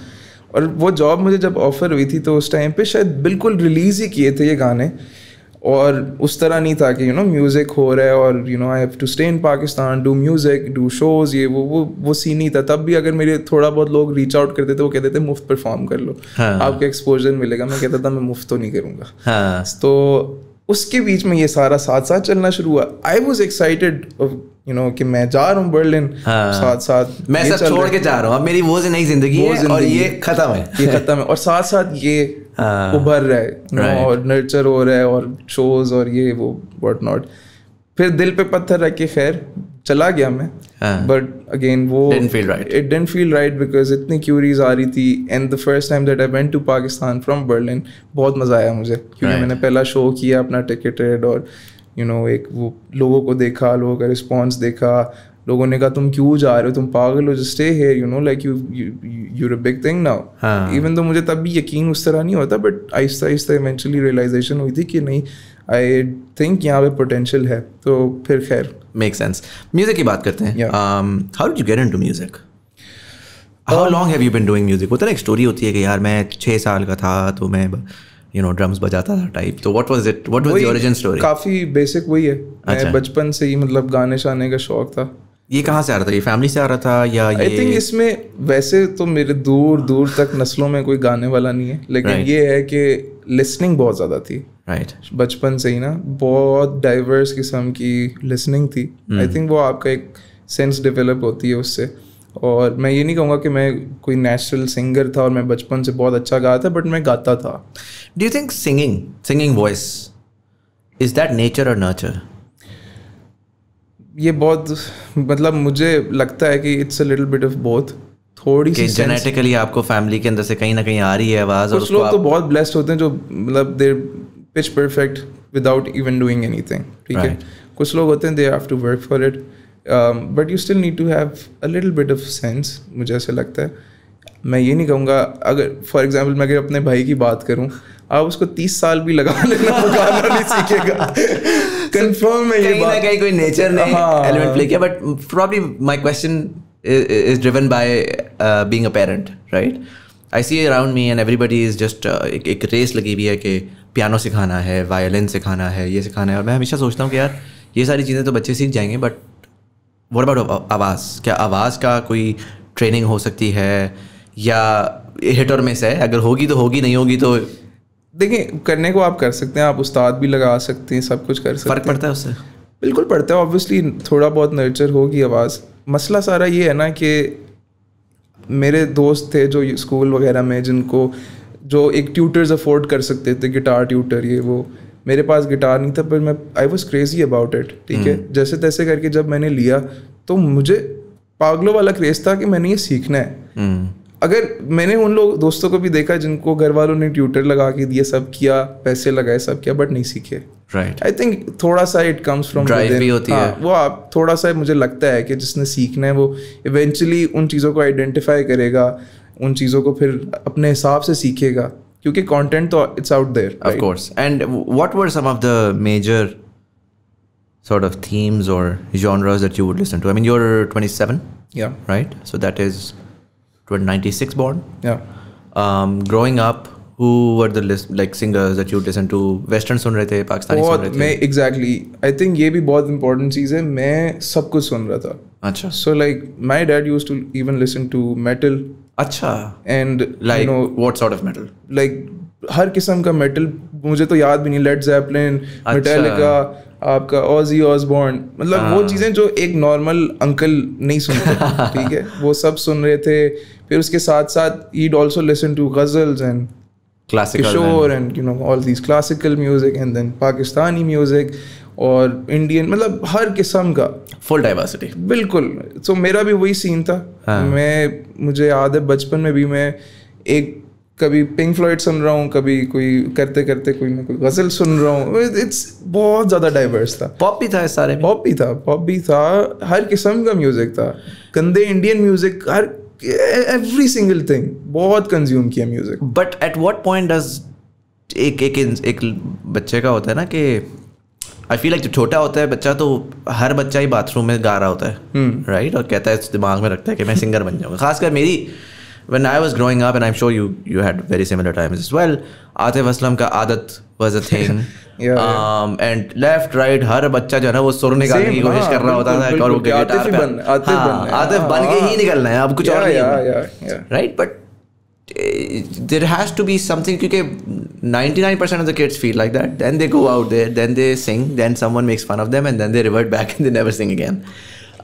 और वो जॉब मुझे जब ऑफ़र हुई थी तो उस टाइम पे शायद बिल्कुल रिलीज़ ही किए थे ये गाने और उस तरह नहीं था कि यू नो म्यूज़िक हो रहा है और you know I have to stay in Pakistan do music do shows ये वो वो वो सीन नहीं था तब भी अगर मेरे थोड़ा बहुत लोग रीच आउट करते थे वो कहते थे मुफ्त परफॉर्म कर लो हाँ। आपको एक्सपोजर मिलेगा मैं कहता था मैं मुफ्त तो नहीं करूँगा हाँ। तो उसके बीच में ये सारा साथ साथ चलना शुरू हुआ I was excited you know कि मैं जा रहा हूँ बर्लिन हाँ। साथ साथ मैं सब छोड़ के जा रहा हूँ मेरी वो नई जिंदगी है और ये खत्म है ये खत्म है और साथ साथ ये हाँ। उभर रहा है और नर्चर हो रहा है और शोज और ये वो वट नॉट फिर दिल पे पत्थर रख के खैर चला गया मैं बट हाँ। अगेन वो it didn't feel right because इतनी क्यूरीज आ रही थी and the first time that I went to Pakistan from Berlin बहुत मज़ा आया मुझे क्योंकि मैंने पहला शो किया अपना टिकटेड और यू नो एक वो लोगों को देखा लोगों का रिस्पॉन्स देखा लोगों ने कहा तुम क्यों जा रहे हो तुम पागल हो stay here you know like you you big thing now even तो मुझे तब भी यकीन उस तरह नहीं होता बट आहिस्ता आहिस्ता इवेंचुअली रियलाइजेशन हुई थी कि नहीं आई थिंक यहाँ पे पोटेंशियल है तो फिर खैर मेक सेंस म्यूजिक की बात करते हैं how do you get into music how long have you been doing music होता ना एक स्टोरी होती है कि यार मैं छः साल का था तो मैं यू नो ड्रम्स बजाता था टाइप तो what was it what was the origin story काफी बेसिक वही है मैं अच्छा। बचपन से ही मतलब गाने शाने का शौक था ये कहाँ से आ रहा था ये फैमिली से आ रहा था या आई थिंक इसमें वैसे तो मेरे दूर दूर तक नस्लों में कोई गाने वाला नहीं है लेकिन right. ये है कि लिसनिंग बहुत ज़्यादा थी राइट right. बचपन से ही ना बहुत डाइवर्स किस्म की लिसनिंग थी आई hmm. थिंक वो आपका एक सेंस डेवलप होती है उससे और मैं ये नहीं कहूँगा कि मैं कोई नेचुरल सिंगर था और मैं बचपन से बहुत अच्छा गाया था बट मैं गाता था do you think singing singing voice is that nature और नर्चर ये बहुत मतलब मुझे लगता है कि it's a little bit of both थोड़ी सी जेनेटिकली आपको फैमिली के अंदर से कहीं ना कहीं आ रही है आवाज़ कुछ लोग तो बहुत ब्लेस्ड होते हैं जो मतलब there pitch perfect without even doing thing ठीक है कुछ लोग होते हैं they have to work for it but you still need to have a little bit of sense मुझे ऐसा लगता है मैं ये नहीं कहूँगा अगर फॉर एग्जाम्पल मैं अगर अपने भाई की बात करूँ आप उसको तीस साल भी लगा लेना नहीं सीखेगा कंफर्म है ये बात कहीं कोई नेचर ने एलिमेंट प्ले किया but probably my question is driven by being a parent right I see around me and everybody is just एक एक रेस लगी हुई है कि पियानो सिखाना है वायलिन सिखाना है ये सिखाना है और मैं हमेशा सोचता हूँ कि यार ये सारी चीज़ें तो बच्चे सीख जाएंगे बट वट अबाउट आवाज़ क्या आवाज़ का कोई ट्रेनिंग हो सकती है या हिट और मिस है अगर होगी तो होगी नहीं होगी तो देखिए करने को आप कर सकते हैं आप उस्ताद भी लगा सकते हैं सब कुछ कर सकते हैं फर्क पड़ता है उससे बिल्कुल पड़ता है ऑब्वियसली थोड़ा बहुत नर्चर होगी आवाज़ मसला सारा ये है ना कि मेरे दोस्त थे जो स्कूल वगैरह में जिनको जो एक ट्यूटर्स अफोर्ड कर सकते थे गिटार ट्यूटर ये वो मेरे पास गिटार नहीं था पर मैं I was crazy about it ठीक है हम्म। जैसे तैसे करके जब मैंने लिया तो मुझे पागलों वाला क्रेज था कि मैंने ये सीखना है हम्म। अगर मैंने उन लोग दोस्तों को भी देखा जिनको घर वालों ने ट्यूटर लगा के दिया सब किया पैसे लगाए सब किया बट नहीं सीखे राइट आई थिंक थोड़ा सा इट कम्स फ्रॉम भी होती हाँ, है वो आप थोड़ा सा मुझे लगता है कि जिसने सीखना है वो इवेंचुअली उन चीज़ों को आइडेंटिफाई करेगा उन चीज़ों को फिर अपने हिसाब से सीखेगा क्योंकि कॉन्टेंट तो it's out there of course and what were some of the major sort of themes or genres that you would listen to i mean you're 27 yeah right so that is 96 born. Yeah. Um, growing up, who were the list like singers that you listen to western सुन रहे थे पाकिस्तानी सुन रहे थे मैं exactly I think ये भी बहुत important चीज़ है मैं सब कुछ सुन रहा था अच्छा so like my dad used to even listen to metal अच्छा like you know, what sort of metal? Like हर किस्म का मेटल मुझे तो याद भी नहीं लेट जैपलिन मेटालिका आपका ऑजी ऑसबॉर्न मतलब वो हाँ। चीज़ें जो एक नॉर्मल अंकल नहीं सुन रहे ठीक है वो सब सुन रहे थे फिर उसके साथ साथ I'd also listen to ghazals and Kishore and you know all these classical music and then Pakistani music और इंडियन मतलब हर किस्म का फुल डाइवर्सिटी बिल्कुल सो so, मेरा भी वही सीन था हाँ. मैं मुझे याद है बचपन में भी मैं एक कभी पिंक फ्लॉइड सुन रहा हूँ कभी कोई करते करते कोई ना कोई गज़ल सुन रहा हूँ इट्स बहुत ज़्यादा डाइवर्स था पॉप भी था इस सारे पॉप भी था पॉप भी था हर किस्म का म्यूज़िक था गंदे इंडियन म्यूज़िक हर एवरी सिंगल थिंग बहुत कंज्यूम किया music but at what point does एक एक एक बच्चे का होता है ना कि आई फील लाइक जो छोटा होता है बच्चा तो हर बच्चा ही बाथरूम में गा रहा होता है राइट हम्म। right? और कहता है दिमाग में रखता है कि मैं सिंगर बन जाऊँगा खासकर मेरी when I was growing up, and I'm sure you you had very similar times as well. Atif Aslam ka Adat was a thing. yeah, um, And left, right, हर बच्चा जो है वो सुर निकालने की कोशिश कर रहा होता था और वो गिटार पे हाँ, बन, बन के ही निकलना है अब कुछ और नहीं right but there has to be something because 99% of the kids feel like that then they go out there then they sing then someone makes fun of them and then they revert back and they never sing again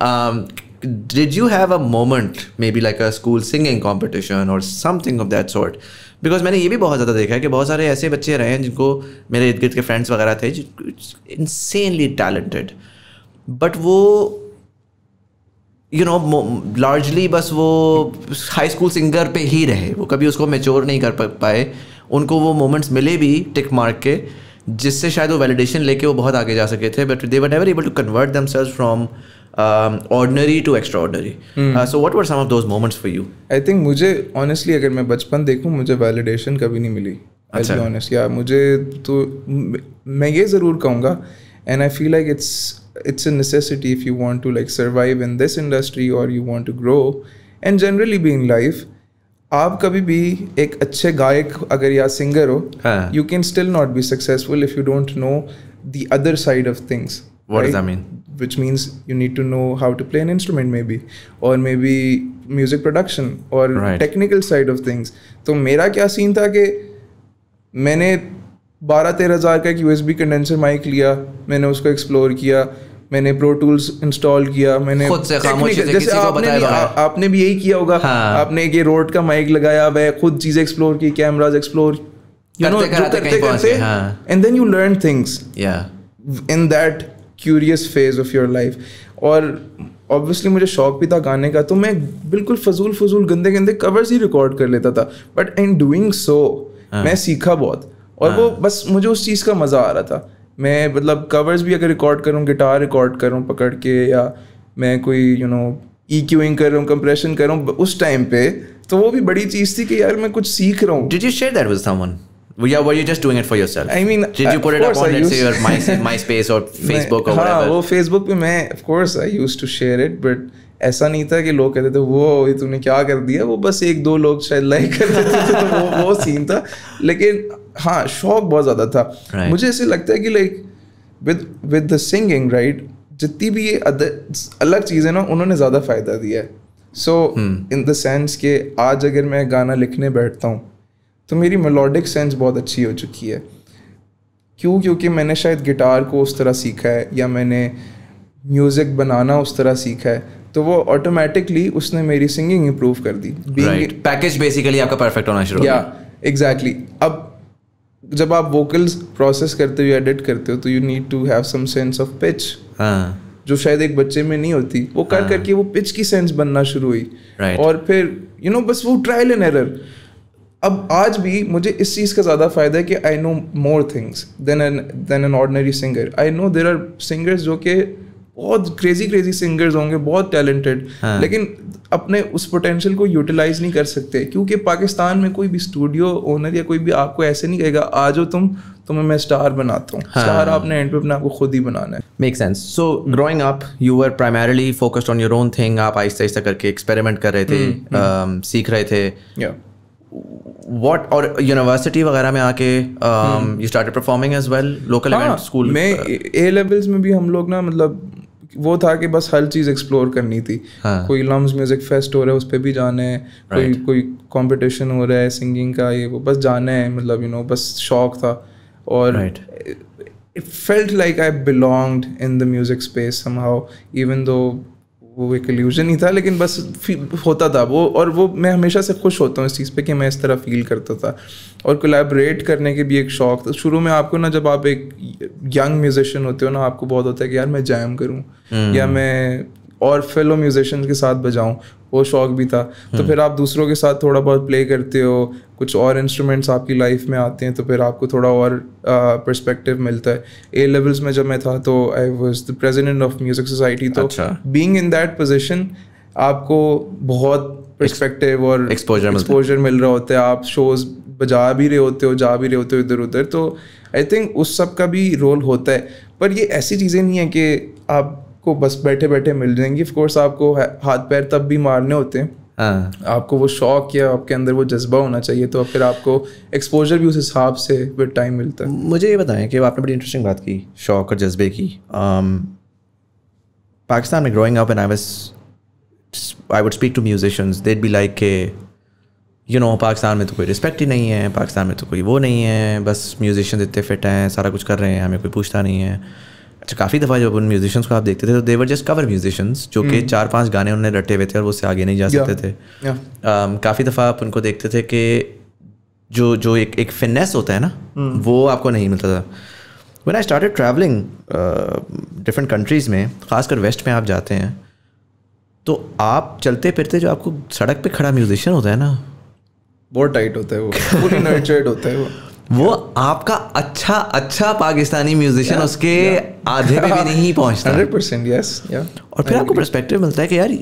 um, did you have a moment maybe like a school singing competition or something of that sort because मैंने ये भी बहुत ज़्यादा देखा है कि बहुत सारे ऐसे बच्चे रहे हैं जिनको मेरे इर्द गिर्द के फ्रेंड्स वगैरह थे इंसेनली टैलेंटेड बट वो यू नो लार्जली बस वो हाई स्कूल सिंगर पे ही रहे वो कभी उसको मेच्योर नहीं कर पाए उनको वो मोमेंट्स मिले भी टिक मार्क के जिससे शायद वो वैलिडेशन लेके वो बहुत आगे जा सके थे but they were never able to convert themselves from um, ordinary to extraordinary. Mm. Uh, so what were some of those moments for you? I think मुझे honestly अगर मैं बचपन देखूँ मुझे validation कभी नहीं मिली. अच्छा. I'll be honest. Yeah, मुझे तो मैं ये ज़रूर कहूँगा and I feel like it's it's a necessity if you want to like survive in this industry or you want to grow and generally be in life आप कभी भी एक अच्छे गायक अगर या सिंगर हो you can still not be successful if you don't know the other side of things What right? does that mean? Which means you need to know how to play an instrument, maybe, or maybe music production or right. technical side of things. So, तो मेरा क्या scene था कि मैंने बारह तेरह हज़ार का एक U S B condenser mic लिया मैंने उसको एक्सप्लोर किया मैंने प्रो टूल्स इंस्टॉल किया मैंने खुद से खामोशी से किसी को बताया भी, तो आ, आपने भी यही किया होगा हाँ। आपने ये रोड का माइक लगाया वह खुद चीज़ें एक्सप्लोर की कैमराज एक्सप्लोर यू नो करते करते and then you learn things in that curious phase of your life और ऑब्वियसली मुझे शौक भी था गाने का तो मैं बिल्कुल फजूल फजूल गंदे गंदे कवर्स ही रिकॉर्ड कर लेता था बट इन डूइंग सो मैं सीखा बहुत और वो हाँ। बस मुझे उस चीज़ का मज़ा आ रहा था मैं मतलब कवर्स भी अगर रिकॉर्ड करूँ गिटार रिकॉर्ड करूँ पकड़ के या मैं कोई यू नो ई क्यूइंग कर रहा हूँ कंप्रेशन कर रहा हूँ उस टाइम पे तो वो भी बड़ी चीज़ थी कि यार मैं कुछ सीख रहा हूँ या were you just doing it for yourself I mean did you put it up on let's say your Myspace और फेसबुक और व्हाटएवर वो फेसबुक पे मैं of course I used to share it but ऐसा नहीं था कि लोग कहते थे वो ये तूने क्या कर दिया वो बस एक दो लोग शायद लाइक कर देते थे थे तो वो वो सीन था लेकिन हाँ शौक बहुत ज़्यादा था right. मुझे ऐसे लगता है कि like with with the singing right जितनी भी ये अलग चीज़ें ना उन्होंने ज़्यादा फ़ायदा दिया है सो इन द सेंस के आज अगर मैं गाना लिखने बैठता हूँ तो मेरी मेलोडिक सेंस बहुत अच्छी हो चुकी है क्यों क्योंकि मैंने शायद गिटार को उस तरह सीखा है या मैंने म्यूज़िक बनाना उस तरह सीखा है तो वो ऑटोमेटिकली उसने मेरी सिंगिंग इम्प्रूव कर दी पैकेज बेसिकली आपका परफेक्ट होना शुरू या एग्जैक्टली अब जब आप वोकल्स प्रोसेस करते हो या एडिट करते हो तो you need to have some sense of pitch जो शायद एक बच्चे में नहीं होती वो कर हाँ। करके वो पिच की सेंस बनना शुरू हुई और फिर यू you नो know, बस वो ट्रायल एंड एरर अब आज भी मुझे इस चीज़ का ज़्यादा फ़ायदा है कि I know more things than an than an ordinary singer I know there are singers जो कि बहुत क्रेजी क्रेजी सिंगर्स होंगे बहुत टैलेंटेड हाँ. लेकिन अपने उस पोटेंशियल को यूटिलाइज नहीं कर सकते क्योंकि पाकिस्तान में कोई भी स्टूडियो ओनर या कोई भी आपको ऐसे नहीं कहेगा आ जाओ तुम तुम्हें मैं स्टार बनाता हूँ हाँ. स्टार आपने एंड पे अपने आपको खुद ही बनाना है make sense so growing up you were primarily focused on your own thing आप आहिस्ता आहिस्ता करके एक्सपेरिमेंट कर रहे थे हुँ, हुँ. आ, सीख रहे थे yeah. what और यूनिवर्सिटी वगैरह में आके you um, hmm. started performing as well local हाँ, event school मैं uh, A में भी हम लोग ना मतलब वो था कि बस हर चीज़ एक्सप्लोर करनी थी हाँ. कोई लम्स म्यूज़िक फेस्ट हो रहा है उस पर भी जाना है right. कोई कोई कॉम्पिटिशन हो रहा है सिंगिंग का ये वो बस जाना है मतलब यू you नो know, बस शौक था और right. Felt like I belonged in the music space somehow even though वो एक एल्यूजन ही था लेकिन बस होता था वो और वो मैं हमेशा से खुश होता हूँ इस चीज़ पे कि मैं इस तरह फील करता था और कोलैबोरेट करने के भी एक शौक था शुरू में आपको ना जब आप एक यंग म्यूजिशियन होते हो ना आपको बहुत होता है कि यार मैं जैम करूँ हम्म। या मैं और फेलो म्यूजिशन के साथ बजाऊँ वो शौक भी था तो हम्म। फिर आप दूसरों के साथ थोड़ा बहुत प्ले करते हो कुछ और इंस्ट्रूमेंट्स आपकी लाइफ में आते हैं तो फिर आपको थोड़ा और पर्सपेक्टिव मिलता है ए लेवल्स में जब मैं था तो I was the president of music society तो बींग इन दैट पोजिशन आपको बहुत परस्पेक्टिव और एक्सपोजर एक्सपोजर मिल रहा होता है आप शोज बजा भी रहे होते हो जा भी रहे होते हो इधर उधर तो आई थिंक उस सब का भी रोल होता है पर ये ऐसी चीज़ें नहीं है कि आप आपको बस बैठे बैठे मिल जाएंगी ऑफकोर्स आपको हाथ पैर तब भी मारने होते हैं हाँ। आपको वो शौक या आपके अंदर वो जज्बा होना चाहिए तो फिर आपको एक्सपोजर भी उस हिसाब से फिर टाइम मिलता है मुझे ये बताएं कि आपने बड़ी इंटरेस्टिंग बात की शौक और जज्बे की um, पाकिस्तान में growing up and I was I would speak to musicians they'd be like के यू नो पाकिस्तान में तो कोई रिस्पेक्ट ही नहीं है पाकिस्तान में तो कोई वो नहीं है बस म्यूजिशन इतने फिट हैं सारा कुछ कर रहे हैं हमें कोई पूछता नहीं है अच्छा काफ़ी दफ़ा जब उन म्यूजिशियंस को आप देखते थे तो देवर जस्ट कवर म्यूजिशियंस जो कि हम्म। चार पांच गाने उन्हें रटे हुए थे और वो उससे आगे नहीं जा सकते थे um, काफ़ी दफ़ा आप उनको देखते थे कि जो जो एक एक फिनेस होता है ना हम्म। वो आपको नहीं मिलता था when I start travelling different countries में ख़ासकर वेस्ट में आप जाते हैं तो आप चलते फिरते जो आपको सड़क पे खड़ा म्यूजिशियन होता है ना बहुत टाइट होता है वो होता है वो वो आपका अच्छा अच्छा पाकिस्तानी म्यूजिशियन उसके आधे पे भी नहीं पहुंचता हंड्रेड परसेंट यस और फिर आपको पर्सपेक्टिव मिलता है कि यार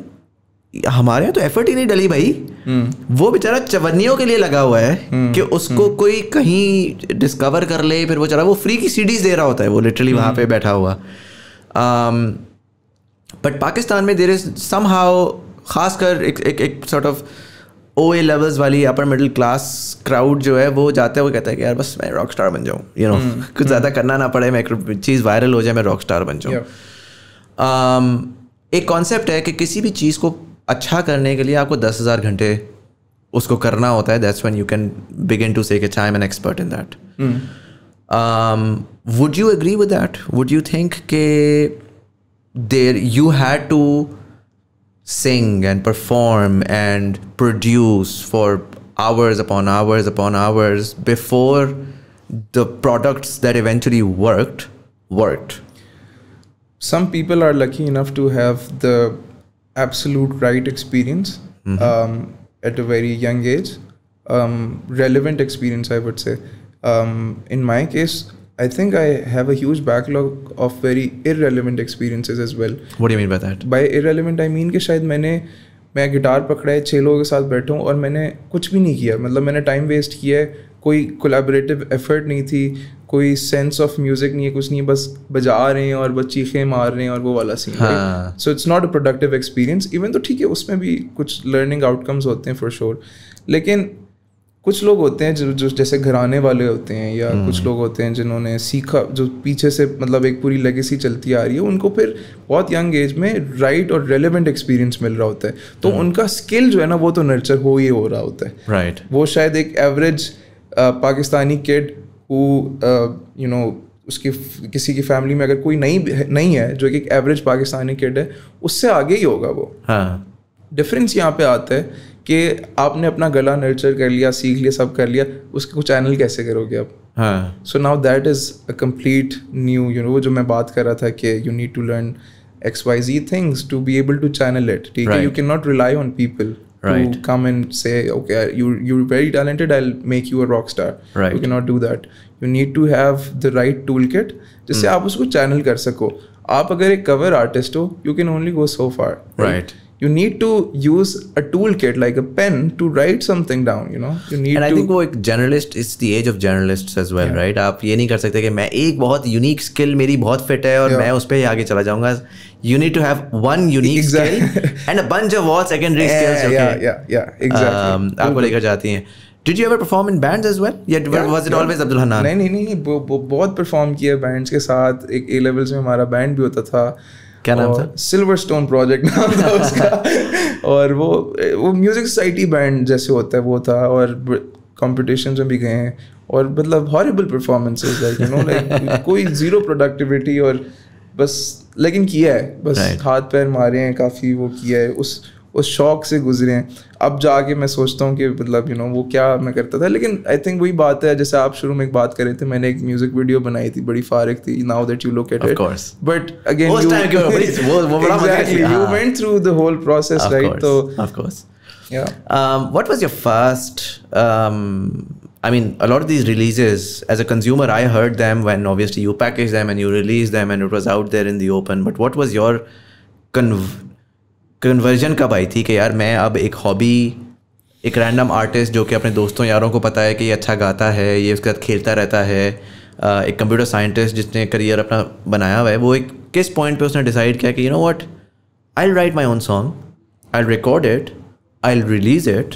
हमारे यहाँ तो एफर्ट ही नहीं डली भाई hmm. वो बेचारा चवन्नियों के लिए लगा हुआ है hmm. कि hmm. उसको कोई कहीं डिस्कवर कर ले फिर वो चला वो फ्री की सीडीज दे रहा होता है वो लिटरली वहाँ पे बैठा हुआ बट um, पाकिस्तान में देर इज सम हाउ खास कर एक एक एक sort of O A levels वाली अपर मिडिल क्लास क्राउड जो है वो जाते हुए कहते हैं कि यार बस मैं रॉक स्टार बन जाऊँ यू नो कुछ ज़्यादा हम्म। करना ना पड़े मैं एक चीज़ वायरल हो जाए मैं रॉक स्टार बन जाऊँ um, एक कॉन्सेप्ट है कि किसी भी चीज़ को अच्छा करने के लिए आपको दस हज़ार घंटे उसको करना होता है that's when you can begin to say I am an expert in that would you agree with that would you think के there you had to sing and perform and produce for hours upon hours upon hours before the products that eventually worked worked some people are lucky enough to have the absolute right experience mm-hmm. um, at a very young age um, relevant experience i would say um, in my case I think I have a huge backlog of very irrelevant experiences as well. What do you mean by that? By irrelevant, I mean that I have a guitar, I have a cello, and I have nothing done. I have time waste, I have collaborative effort, I have sense of music, I have no sense of music, I have no sense of So it's not a productive experience, even though there are learning outcomes hote hai, for sure. Lekin, कुछ लोग होते हैं जो जो जैसे घराने वाले होते हैं या hmm. कुछ लोग होते हैं जिन्होंने सीखा जो पीछे से मतलब एक पूरी लेगेसी चलती आ रही है उनको फिर बहुत यंग एज में राइट और रेलिवेंट एक्सपीरियंस मिल रहा होता है तो hmm. उनका स्किल जो है ना वो तो नर्चर हो ही हो रहा होता है राइट right. वो शायद एक average Pakistani kid who you know उसकी किसी की फैमिली में अगर कोई नहीं नहीं है जो कि एक एवरेज पाकिस्तानी किड है उससे आगे ही होगा वो हाँ डिफरेंस यहाँ पे आता है कि आपने अपना गला नर्चर कर लिया सीख लिया सब कर लिया उसके कुछ चैनल कैसे करोगे आप हाँ so now that is a complete new you know वो जो मैं बात कर रहा था कि you need to learn X Y Z things to be able to channel it ठीक है you can not rely on people right come and say okay you you're very talented i'll make you a rock star right you cannot do that you need to have the right toolkit जिससे hmm. आप उसको channel कर सको आप अगर एक cover artist हो you can only go so far right you need to use a toolkit like a pen to write something down you know you need and i think वो generalist, journalist it's the age of generalists as well yeah. right आप ये नहीं कर सकते कि मैं एक बहुत unique skill मेरी बहुत fit है और yeah. मैं उस पर ही आगे चला जाऊंगा you need to have one unique exactly. skill and a bunch of all secondary yeah, skills okay? yeah yeah yeah exactly um, आपको लेकर जाती हैं Did you ever perform in bands as well? Yeah, yeah was it yeah. always Abdul Hanan? नहीं नहीं नहीं बहुत perform किया bands के साथ एक A levels में हमारा band भी होता था क्या नाम था सिल्वर स्टोन प्रोजेक्ट नाम था उसका और वो वो म्यूज़िक सोसाइटी बैंड जैसे होता है वो था और कॉम्पिटिशन में भी गए हैं और मतलब horrible performances like you know like कोई ज़ीरो प्रोडक्टिविटी और बस लेकिन किया है बस right. हाथ पैर मारे हैं काफ़ी वो किया है उस उस शौक से गुजरे हैं अब जाके मैं सोचता हूँ कि मतलब यू नो वो क्या मैं करता था लेकिन आई थिंक वही बात है जैसे आप शुरू में एक बात कर रहे थे मैंने एक म्यूजिक वीडियो बनाई थी बड़ी फारिक थी now that you look it but again you went through the whole process right तो what was what was I mean, a lot of these releases, as a consumer, I heard them when obviously you package them and you release them and it was out there in the open. But what was your conv- conversion कब आई थी कि यार मैं अब एक hobby एक random artist जो कि अपने दोस्तों यारों को पता है कि ये अच्छा गाता है ये उसके साथ खेलता रहता है एक कंप्यूटर साइंटिस्ट जिसने करियर अपना बनाया हुआ है वो एक किस पॉइंट पे उसने डिसाइड किया कि you know what I write my own song I record it I release it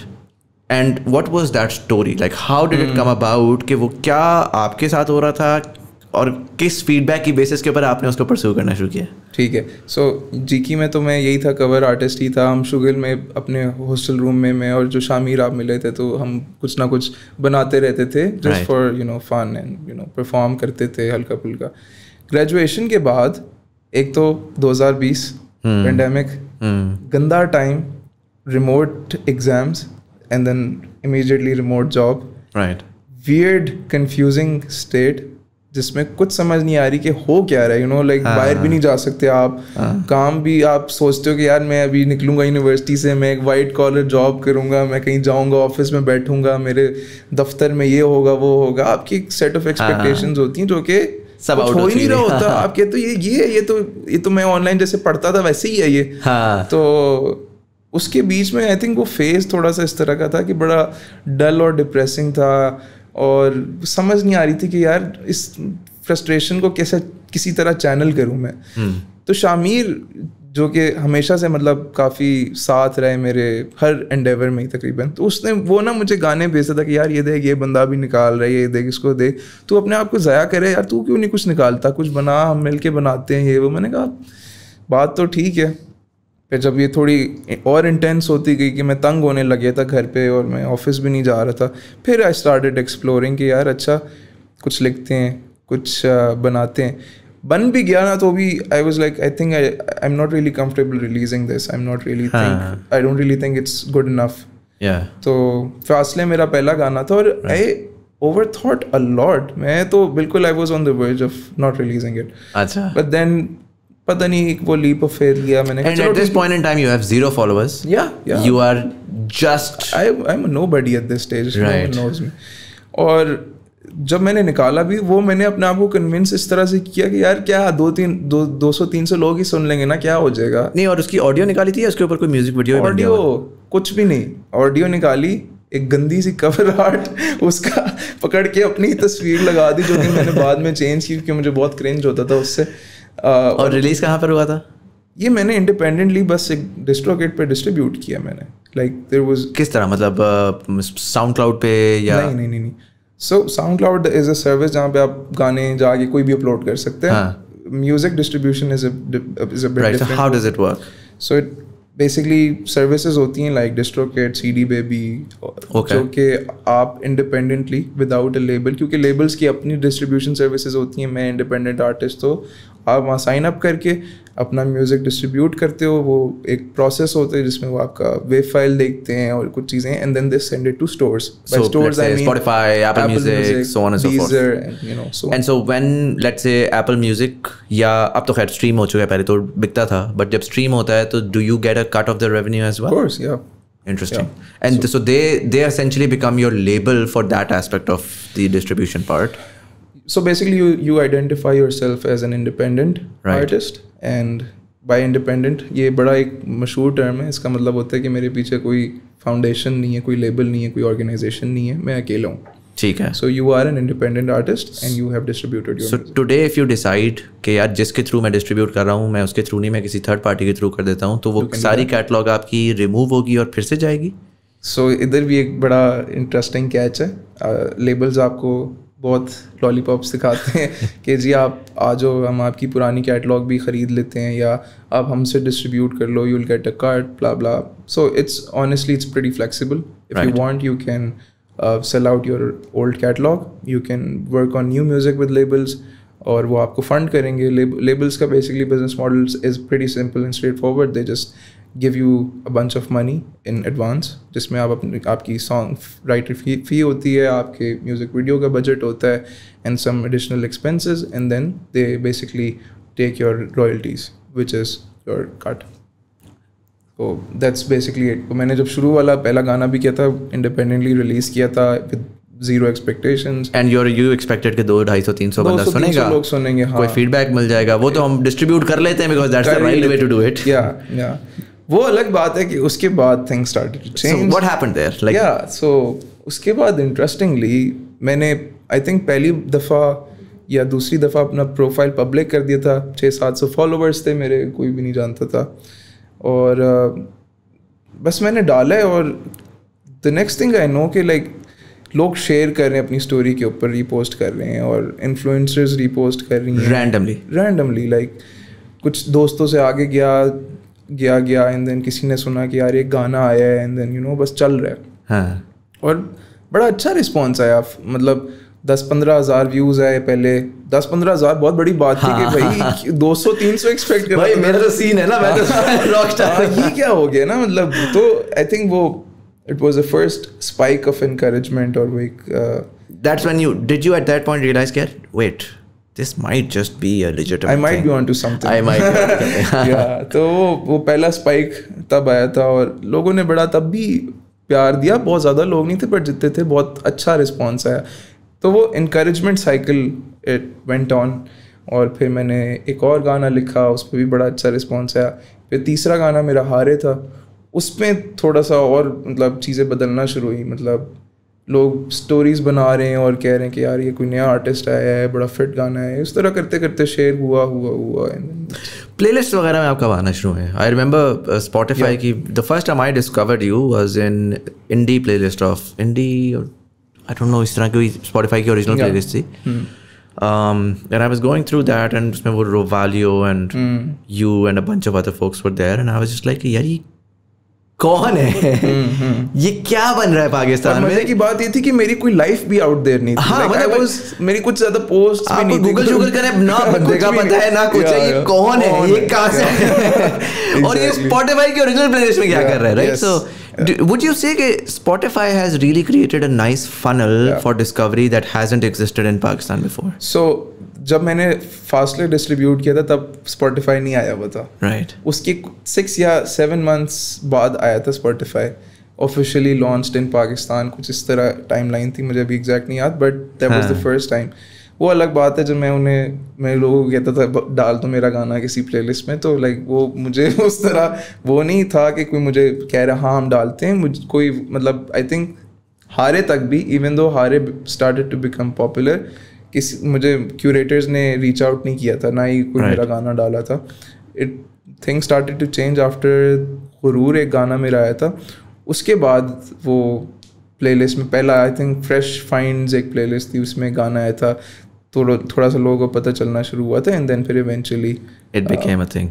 and what was that story like how did it come about कि वो क्या आपके साथ हो रहा था और किस फीडबैक की बेसिस के ऊपर आपने उसको परस्यू करना शुरू किया ठीक है सो so, जीकी में तो मैं यही था कवर आर्टिस्ट ही था हम शुगल में अपने हॉस्टल रूम में मैं और जो शामिर आप मिले थे तो हम कुछ ना कुछ बनाते रहते थे just for you know fun and you know perform करते थे हल्का फुल्का ग्रेजुएशन के बाद एक तो 2020 पेंडेमिक hmm. hmm. गंदा time remote exams and then immediately remote job right weird confusing state जिसमें कुछ समझ नहीं आ रही कि हो क्या रहा है यू नो लाइक बाहर भी हाँ। नहीं जा सकते आप हाँ। काम भी आप सोचते हो कि यार मैं अभी निकलूंगा यूनिवर्सिटी से मैं एक वाइट कॉलर जॉब करूंगा मैं कहीं जाऊंगा ऑफिस में बैठूंगा मेरे दफ्तर में ये होगा वो होगा आपकी एक सेट ऑफ एक्सपेक्टेशन होती हैं जो कि सब हो ही नहीं रहा होता हाँ। आप कहते तो ये ये है ये तो ये तो मैं ऑनलाइन जैसे पढ़ता था वैसे ही है ये तो उसके बीच में आई थिंक वो फेज थोड़ा सा इस तरह का था कि बड़ा डल और डिप्रेसिंग था और समझ नहीं आ रही थी कि यार इस फ्रस्ट्रेशन को कैसे किसी तरह चैनल करूँ मैं हम्म। तो शामिर जो कि हमेशा से मतलब काफ़ी साथ रहे मेरे हर एंडेवर में ही तकरीबन तो उसने वो ना मुझे गाने भेजा था कि यार ये देख ये बंदा भी निकाल रहा है ये देख इसको दे तू अपने आप को ज़ाया करे यार तू क्यों नहीं कुछ निकालता कुछ बना हम मिल के बनाते हैं ये वो मैंने कहा बात तो ठीक है फिर जब ये थोड़ी और इंटेंस होती गई कि मैं तंग होने लगे था घर पे और मैं ऑफिस भी नहीं जा रहा था फिर आई स्टार्टेड एक्सप्लोरिंग कि यार अच्छा कुछ लिखते हैं कुछ बनाते हैं बन भी गया ना तो भी I was like I think I I am not really comfortable releasing this I am not really think I don't really think it's good enough तो फासले मेरा पहला गाना था और आई ओवर थॉट अलॉट मैं तो बिल्कुल I was on the verge of not releasing it but then पता नहीं एक वो लीप ऑफ फेथ लिया मैंने and at this point in time you have zero followers या you are just I I am nobody at this stage knows me और जब मैंने निकाला भी वो मैंने अपने आप को कन्विंस इस तरह से किया कि यार क्या दो तीन दो दो सौ तीन सौ लोग ही सुन लेंगे ना क्या हो जाएगा नहीं और उसकी ऑडियो निकाली थी या उसके ऊपर कोई म्यूजिक वीडियो ऑडियो कुछ भी नहीं ऑडियो निकाली एक गंदी सी कवर आर्ट उसका पकड़ के अपनी तस्वीर लगा दी जो कि मैंने बाद में चेंज की क्योंकि मुझे बहुत क्रेंज होता था उससे Uh, और रिलीज कहाँ पर हुआ था ये मैंने इंडिपेंडेंटली बस एक डिस्ट्रोगेट पर डिस्ट्रीब्यूट किया मैंने लाइक देर वॉज किस तरह मतलब साउंड uh, क्लाउड पे या नहीं नहीं नहीं, so SoundCloud is a service जहाँ पे आप गाने जाके कोई भी अपलोड कर सकते हैं music distribution is is a how does it work so it basically services होती हैं like DistroKid C D Baby जो कि आप इंडिपेंडेंटली विदाउट अ लेबल क्योंकि लेबल्स की अपनी डिस्ट्रीब्यूशन सर्विसेज होती हैं मैं इंडिपेंडेंट आर्टिस्ट हूँ आप वहाँ साइन अप करके अपना म्यूज़िक डिस्ट्रीब्यूट करते हो वो एक प्रोसेस होता है जिसमें वो आपका वेब फाइल देखते हैं और कुछ चीज़ें and then they send it to stores by stores I mean Spotify Apple Music so on and so forth you and so when let's say Apple Music या अब तो खैर स्ट्रीम हो चुका है पहले तो बिकता था बट जब स्ट्रीम होता है तो do you get a cut of the revenue as well course या interesting yeah. and so, so they they essentially become your label for that aspect of the distribution part so basically you you identify yourself as an independent right. artist and by independent ये बड़ा एक मशहूर term है इसका मतलब होता है कि मेरे पीछे कोई फाउंडेशन नहीं है कोई लेबल नहीं है कोई ऑर्गेनाइजेशन नहीं है मैं अकेला हूँ ठीक है so you are an independent artist and you have distributed so today if you decide कि यार जिसके थ्रू मैं डिस्ट्रीब्यूट कर रहा हूँ मैं उसके थ्रू नहीं मैं किसी थर्ड पार्टी के थ्रू कर देता हूँ तो वो सारी कैटलॉग आपकी रिमूव होगी और फिर से जाएगी सो so, इधर भी एक बड़ा इंटरेस्टिंग कैच है लेबल्स uh, आपको बहुत लॉलीपॉप सिखाते हैं कि जी आप आ जाओ हम आपकी पुरानी कैटलॉग भी ख़रीद लेते हैं या आप हमसे डिस्ट्रीब्यूट कर लो you will get a card blah blah so it's honestly it's pretty flexible if you want you can sell out your old catalogue you can work on new music with labels और वो आपको fund करेंगे labels का basically business models is pretty simple and straightforward they just give you a bunch of money in advance जिसमें आप अपनी आपकी song writer फी फी होती है आपके म्यूज़िक वीडियो का बजट होता है and some additional expenses and then they basically take your royalties which is your cut तो दैट्स बेसिकली इट मैंने जब शुरू वाला पहला गाना भी किया था इंडिपेंडेंटली रिलीज़ किया था with zero expectations and your you expected के दो ढाई सौ तीन सौ बंदा सुनेगा लोग सुनेंगे हाँ. कोई फीडबैक मिल जाएगा वो तो हम डिस्ट्रीब्यूट कर लेते हैं because that's the right way to do it या या वो अलग बात है कि उसके बाद thing started to change what happened there like या सो उसके बाद इंटरेस्टिंगली मैंने आई थिंक पहली दफ़ा या दूसरी दफ़ा अपना प्रोफाइल पब्लिक कर दिया था छः सात सौ फॉलोवर्स थे मेरे कोई भी नहीं जानता था और uh, बस मैंने डाला है और the next thing I know कि लाइक लोग शेयर कर रहे हैं अपनी स्टोरी के ऊपर रीपोस्ट कर रहे हैं और इन्फ्लुएंसर्स रीपोस्ट कर रही हैं रैंडमली रैंडमली लाइक कुछ दोस्तों से आगे गया गया गया एंड देन किसी ने सुना कि यार एक गाना आया है एंड देन यू नो बस चल रहा है हाँ. और बड़ा अच्छा रिस्पॉन्स आया मतलब दस पंद्रह हज़ार व्यूज़ आए पहले दस पंद्रह हज़ार बहुत बड़ी बात हाँ, थी कि हाँ। भाई हाँ, दो सौ तीन सौ एक्सपेक्ट कर भाई मेरा तो सीन है ना मैं तो रॉक हाँ। स्टार हाँ, ये क्या हो गया ना मतलब तो आई थिंक वो it was the first spike of encouragement और वो एक that's when you did you at that point realise that wait this might just be a I might be to something तो वो वो पहला स्पाइक तब आया था और लोगों ने बड़ा तब भी प्यार दिया बहुत ज़्यादा लोग नहीं थे बट जितने थे बहुत अच्छा रिस्पॉन्स आया तो वो encouragement cycle it went on और फिर मैंने एक और गाना लिखा उस पर भी बड़ा अच्छा रिस्पॉन्स आया फिर तीसरा गाना मेरा हारे था उसमें थोड़ा सा और मतलब चीज़ें बदलना शुरू हुई मतलब लोग स्टोरीज़ बना रहे हैं और कह रहे हैं कि यार ये कोई नया आर्टिस्ट आया है बड़ा फिट गाना है इस तरह करते करते शेयर हुआ हुआ हुआ प्ले लिस्ट वगैरह में आपका गाना शुरू है आई रिमेंबर स्पॉटिफाई की the first time I discovered you was in indie playlist of indie I don't know इस तरह की स्पॉटिफाई की ओरिजिनल प्ले लिस्ट थी and I was going through that and उसमें वो Rovalio and you and a bunch of other folks were there and I was just like यार ये कौन है हम्म, हम्म। ये क्या बन रहा है पाकिस्तान में की बात ये थी कि मेरी कोई लाइफ भी आउट देर नहीं थी हाँ, like, मतलब मेरी कुछ ज्यादा पोस्ट भी नहीं गूगल शूगल करें ना बंदे का पता है ना कुछ है ये कौन है ये कहाँ से और ये स्पॉटिफाई की ओरिजिनल प्लेलिस्ट में क्या कर रहा है right so would you say that Spotify has really created a nice funnel yeah. for discovery that hasn't existed in Pakistan before? So जब मैंने फास्टली डिस्ट्रीब्यूट किया था तब स्पॉटिफाई नहीं आया हुआ था राइट right. उसके सिक्स या सेवन मंथ्स बाद आया था Spotify officially launch in Pakistan कुछ इस तरह टाइम लाइन थी मुझे अभी एग्जैक्ट नहीं याद but that was the first time वो अलग बात है जब मैं उन्हें मैं लोगों को कहता था डाल दो तो मेरा गाना किसी लिस्ट में तो लाइक वो मुझे उस तरह वो नहीं था कि कोई मुझे कह रहा हाँ हम डालते हैं मुझे कोई मतलब आई थिंक हारे तक भी इवन दो हारे स्टार्टेड टू बिकम पॉपुलर किसी मुझे क्यूरेटर्स ने रीच आउट नहीं किया था ना ही कोई right. मेरा गाना डाला था it thing started to change after Guroor एक गाना मेरा आया था उसके बाद वो प्लेलिस्ट में पहला आई थिंक फ्रेश फाइंड्स एक प्लेलिस्ट थी उसमें गाना आया था थोड़ा थोड़ा सा लोगों को पता चलना शुरू हुआ था एंड देन फिर eventually it became a thing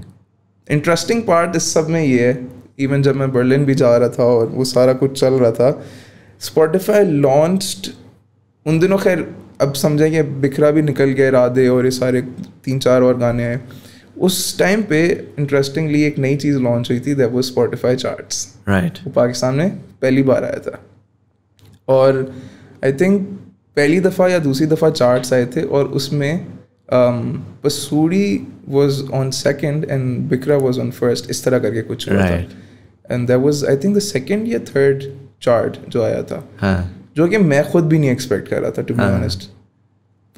interesting part इस सब में ये है इवन जब मैं बर्लिन भी जा रहा था और वो सारा कुछ चल रहा था स्पॉटिफाई लॉन्च उन दिनों खैर अब समझें कि बिखरा भी निकल गया इरादे और ये सारे तीन चार और गाने आए उस टाइम पे इंटरेस्टिंगली एक नई चीज़ लॉन्च हुई थी दैट वो स्पॉटिफाई चार्ट्स राइट वो पाकिस्तान में पहली बार आया था और आई थिंक पहली दफ़ा या दूसरी दफ़ा चार्ट्स आए थे और उसमें Pasoori was on second and Bikra was on first इस तरह करके कुछ and that was I think the second या थर्ड चार्ट जो आया था हाँ. जो कि मैं खुद भी नहीं एक्सपेक्ट कर रहा था टू बी ऑनेस्ट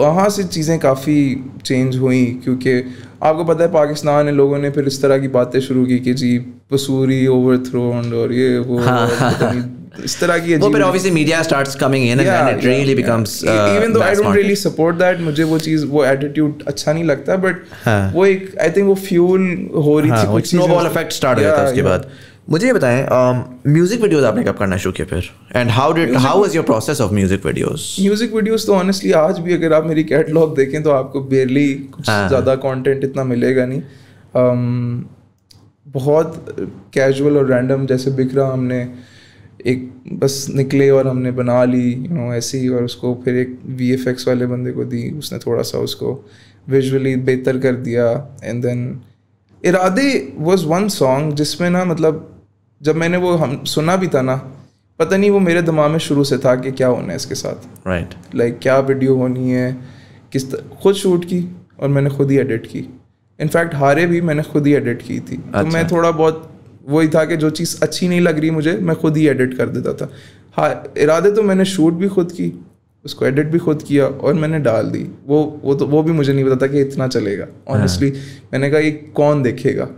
वहाँ से चीज़ें काफ़ी चेंज हुई क्योंकि आपको पता है पाकिस्तान ने लोगों ने फिर इस तरह की बातें शुरू की कि जी पसूरी ओवर थ्रोन और ये वो हाँ। इस तरह की वो फिर obviously media starts coming in and it really becomes even though I don't really support that मुझे वो चीज वो एटीट्यूड अच्छा नहीं लगता बट हाँ। वो एक आई थिंक वो फ्यूल हो रही थी हाँ, कुछ स्नोबॉल इफेक्ट स्टार्ट हो गया था उसके बाद मुझे ये बताएं म्यूजिक um, वीडियोस आपने कब करना शुरू किया फिर and how did how was your process of music videos music videos तो ऑनेस्टली आज भी अगर आप मेरी कैटलॉग देखें तो आपको बेरली कुछ हाँ। ज़्यादा कंटेंट इतना मिलेगा नहीं um, बहुत कैजुअल और रैंडम जैसे बिखरा हमने एक बस निकले और हमने बना ली यू नो ऐसे ही और उसको फिर एक वी वाले बंदे को दी उसने थोड़ा सा उसको विजुअली बेहतर कर दिया and then Iraaday was one song जिसमें ना मतलब जब मैंने वो हम सुना भी था ना पता नहीं वो मेरे दिमाग में शुरू से था कि क्या होना है इसके साथ राइट right. लाइक like, क्या वीडियो होनी है किस तर... खुद शूट की और मैंने खुद ही एडिट की इनफैक्ट हारे भी मैंने खुद ही एडिट की थी अच्छा। तो मैं अच्छा। थोड़ा बहुत वही था कि जो चीज़ अच्छी नहीं लग रही मुझे मैं खुद ही एडिट कर देता था हाँ इरादे तो मैंने शूट भी खुद की उसको एडिट भी खुद किया और मैंने डाल दी वो वो तो वो भी मुझे नहीं पता था कि इतना चलेगा ऑनेस्टली हाँ। मैंने कहा ये कौन देखेगा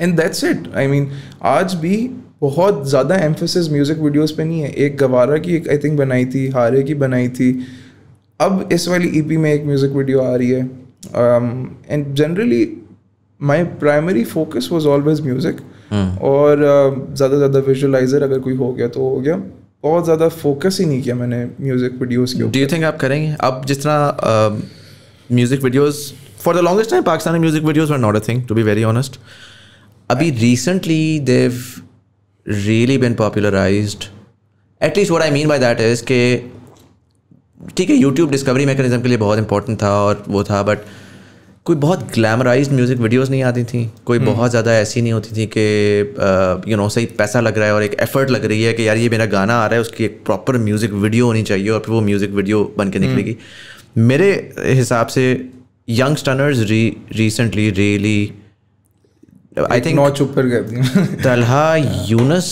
and that's it I mean आज भी बहुत ज़्यादा एम्फोसिस म्यूज़िक वीडियोस पे नहीं है एक गवारा की एक आई थिंक बनाई थी हारे की बनाई थी अब इस वाली ई e में एक म्यूज़िक वीडियो आ रही है and generally my primary focus was always music और ज़्यादा ज़्यादा ज़्यादा विजुअलाइजर अगर कोई हो गया तो हो गया बहुत ज़्यादा फोकस ही नहीं किया मैंने म्यूज़िक वीडियोज़ के डू यू थिंक आप करेंगे आप जिस तरह music videos for the longest time Pakistani music videos are not a thing to be very honest अभी recently they've really been popularise at least what I mean by that is के ठीक है YouTube discovery mechanism के लिए बहुत important था और वो था बट कोई बहुत ग्लैमराइज म्यूज़िक वीडियोस नहीं आती थी कोई हम्म। बहुत ज़्यादा ऐसी नहीं होती थी कि यू नो सही पैसा लग रहा है और एक एफर्ट लग रही है कि यार ये मेरा गाना आ रहा है उसकी एक प्रॉपर म्यूज़िक वीडियो होनी चाहिए और फिर वो म्यूज़िक वीडियो बन के हम्म। निकलेगी मेरे हिसाब से Young Stunners recently really I think ऊपर गए तलहा यूनस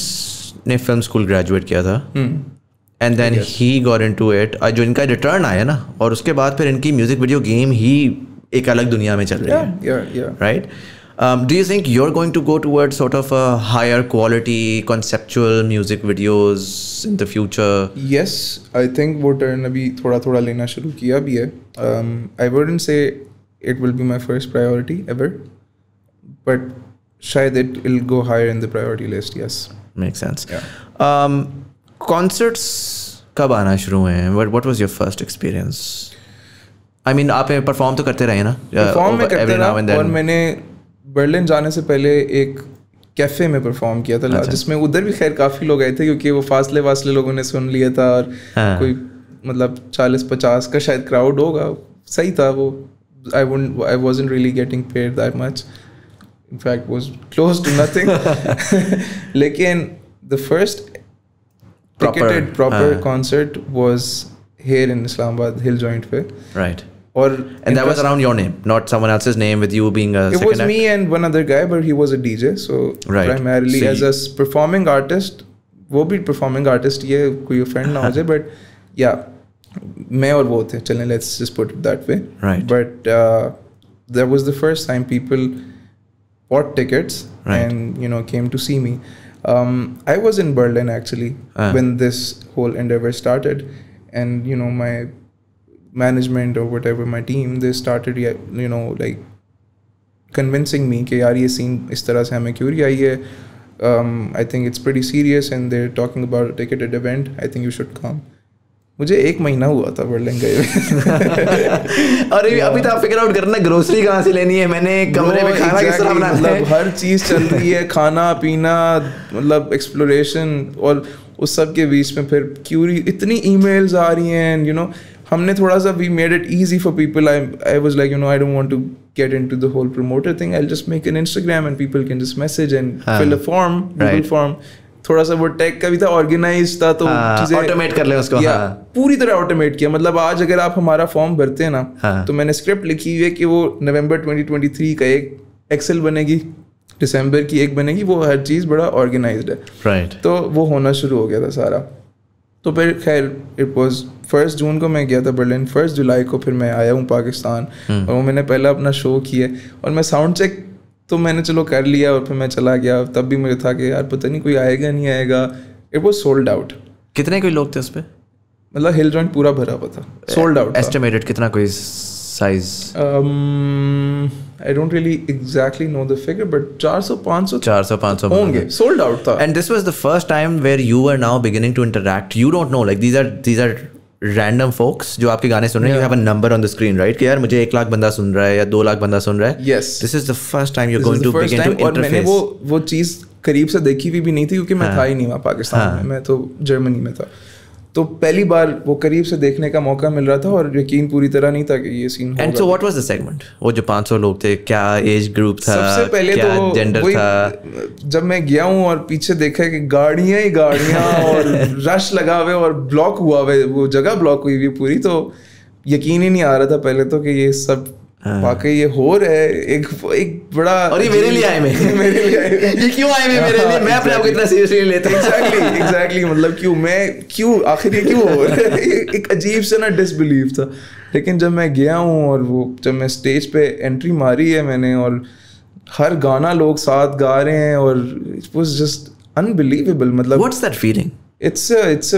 ने फिल्म स्कूल ग्रेजुएट किया था and then he got into it जो इनका रिटर्न आया ना और उसके बाद फिर इनकी म्यूज़िक वीडियो गेम ही एक अलग दुनिया में चल रहे हैं right um, do you think you're going to go towards sort of a higher quality conceptual music videos in the future yes i think wo turn abhi thoda thoda lena shuru kiya bhi hai i wouldn't say it will be my first priority ever but shayad it will go higher in the priority list yes makes sense yeah. um, concerts कब आना शुरू हुए हैं what was your first experience I mean आप perform तो करते रहे ना परफॉर्म में करते रहा और मैंने बर्लिन जाने से पहले एक कैफ़े में परफॉर्म किया था अच्छा। जिसमें उधर भी खैर काफ़ी लोग आए थे क्योंकि वो फासले वासले लोगों ने सुन लिया था और हाँ। कोई मतलब चालीस पचास का शायद क्राउड होगा सही था वो I would I was really getting paid that much in fact was close to nothing लेकिन the first ticketed proper concert was here in Islamabad Hill Joint पे right right. Or and that was around your name, not someone else's name. With you being a it was me and one other guy, but he was a DJ. So right. primarily See. as a performing artist, वो भी performing artist ये कोई friend ना हो जाए, but yeah, मैं और वो थे. चलें let's just put it that way. Right. But uh, that was the first time people bought tickets right. and you know came to see me. Um, I was in Berlin actually uh. when this whole endeavor started, and you know my management और whatever my team they started you know like convincing me कि यार ये scene इस तरह से हमें क्यों आई है I think it's very serious and they're talking about ticket at event I think you should come मुझे एक महीना हुआ था बर्लिन गए और अभी अभी तो आप फिगर आउट करना ग्रोसरी कहाँ से लेनी है मैंने कमरे में खाना किस तरह बनाना मतलब हर चीज़ चल रही है खाना पीना मतलब एक्सप्लोरेशन और उस सब के बीच में फिर क्यूरी इतनी ईमेल्स आ रही हैं यू नो हमने थोड़ा सा we made it easy for people I I was like you know I don't want to get into the whole promoter thing I just make an Instagram and people can just message and fill a form Google form थोड़ा सा वो take का भी था organise था तो हाँ, चीजें ऑटोमेट कर ले उसको या, हाँ. पूरी तरह ऑटोमेट किया मतलब आज अगर आप हमारा फॉर्म भरते हैं ना हाँ. तो मैंने स्क्रिप्ट लिखी हुई है कि वो नवंबर 2023 का एक एक्सेल बनेगी दिसंबर की एक बनेगी वो हर चीज़ बड़ा ऑर्गेनाइज्ड है राइट तो वो होना शुरू हो गया था सारा तो फिर खैर इट वॉज फर्स्ट जून को मैं गया था बर्लिन फर्स्ट जुलाई को फिर मैं आया हूँ पाकिस्तान हम्म। और वो मैंने पहला अपना शो किया और मैं साउंड चेक तो मैंने चलो कर लिया और फिर मैं चला गया तब भी मुझे था कि यार पता नहीं कोई आएगा नहीं आएगा इट वॉज सोल्ड आउट कितने कोई लोग थे उस पर मतलब हिल जॉइंट पूरा भरा हुआ था सोल्ड आउट एस्टिमेटेड कितना कोई size I don't really exactly know the figure but 400 500 400 500 होंगे सोल्ड आउट था and this was the first time where you are now beginning to interact you don't know like these are these are random folks जो आपके गाने सुन रहे हैं you have a number on the screen right कि यार मुझे एक लाख बंदा सुन रहा है या दो लाख बंदा सुन रहा है yes this is the first time you going to begin to interface मैंने वो वो चीज़ करीब से देखी भी, भी नहीं थी क्योंकि मैं हाँ। था ही नहीं वहां पाकिस्तान में हाँ। मैं तो जर्मनी में था तो पहली बार वो करीब से देखने का मौका मिल रहा था और यकीन पूरी तरह नहीं था कि ये scene and so what was the segment वो जो 500 लोग थे क्या एज ग्रुप था सबसे पहले क्या तो जेंडर था जब मैं गया हूँ और पीछे देखा कि गाड़ियाँ ही गाड़ियाँ और रश लगा हुए और ब्लॉक हुआ हुआ वो जगह ब्लॉक हुई हुई पूरी तो यकीन ही नहीं आ रहा था पहले तो कि ये सब हाँ। वाकई ये हो रहा है एक एक बड़ा और ये मेरे लिए आए में मेरे लिए आए ये क्यों आए में मेरे लिए मैं अपने आप को इतना सीरियसली लेता एग्जैक्टली एग्जैक्टली मतलब क्यों मैं क्यों आखिर ये क्यों हो रहा है एक अजीब सा ना डिसबिलीव था लेकिन जब मैं गया हूँ और वो जब मैं स्टेज पे एंट्री मारी है मैंने और हर गाना लोग साथ गा रहे हैं और इट वॉज जस्ट अनबिलीवेबल मतलब what's that feeling it's it's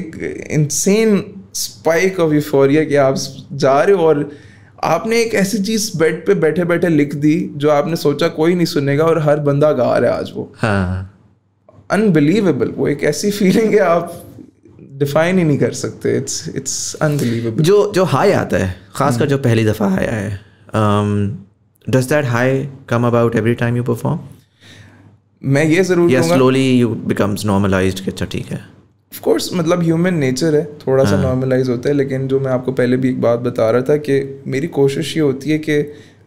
एक इंसेन स्पाइक ऑफ यूफोरिया कि आप जा रहे हो और आपने एक ऐसी चीज बेड पे बैठे बैठे लिख दी जो आपने सोचा कोई नहीं सुनेगा और हर बंदा गा रहा है आज वो अनबिलीवेबल हाँ. वो एक ऐसी फीलिंग है आप डिफाइन ही नहीं कर सकते इट्स इट्स अनबिलीवेबल जो जो हाई आता है खासकर हम्म। जो पहली दफ़ा हाई आया है does that high come about every time you perform मैं ये जरूर स्लोली यू बिकम्स नॉर्मलाइज अच्छा ठीक है ऑफ कोर्स मतलब ह्यूमन नेचर है थोड़ा सा नॉर्मलाइज हाँ। होता है लेकिन जो मैं आपको पहले भी एक बात बता रहा था कि मेरी कोशिश ये होती है कि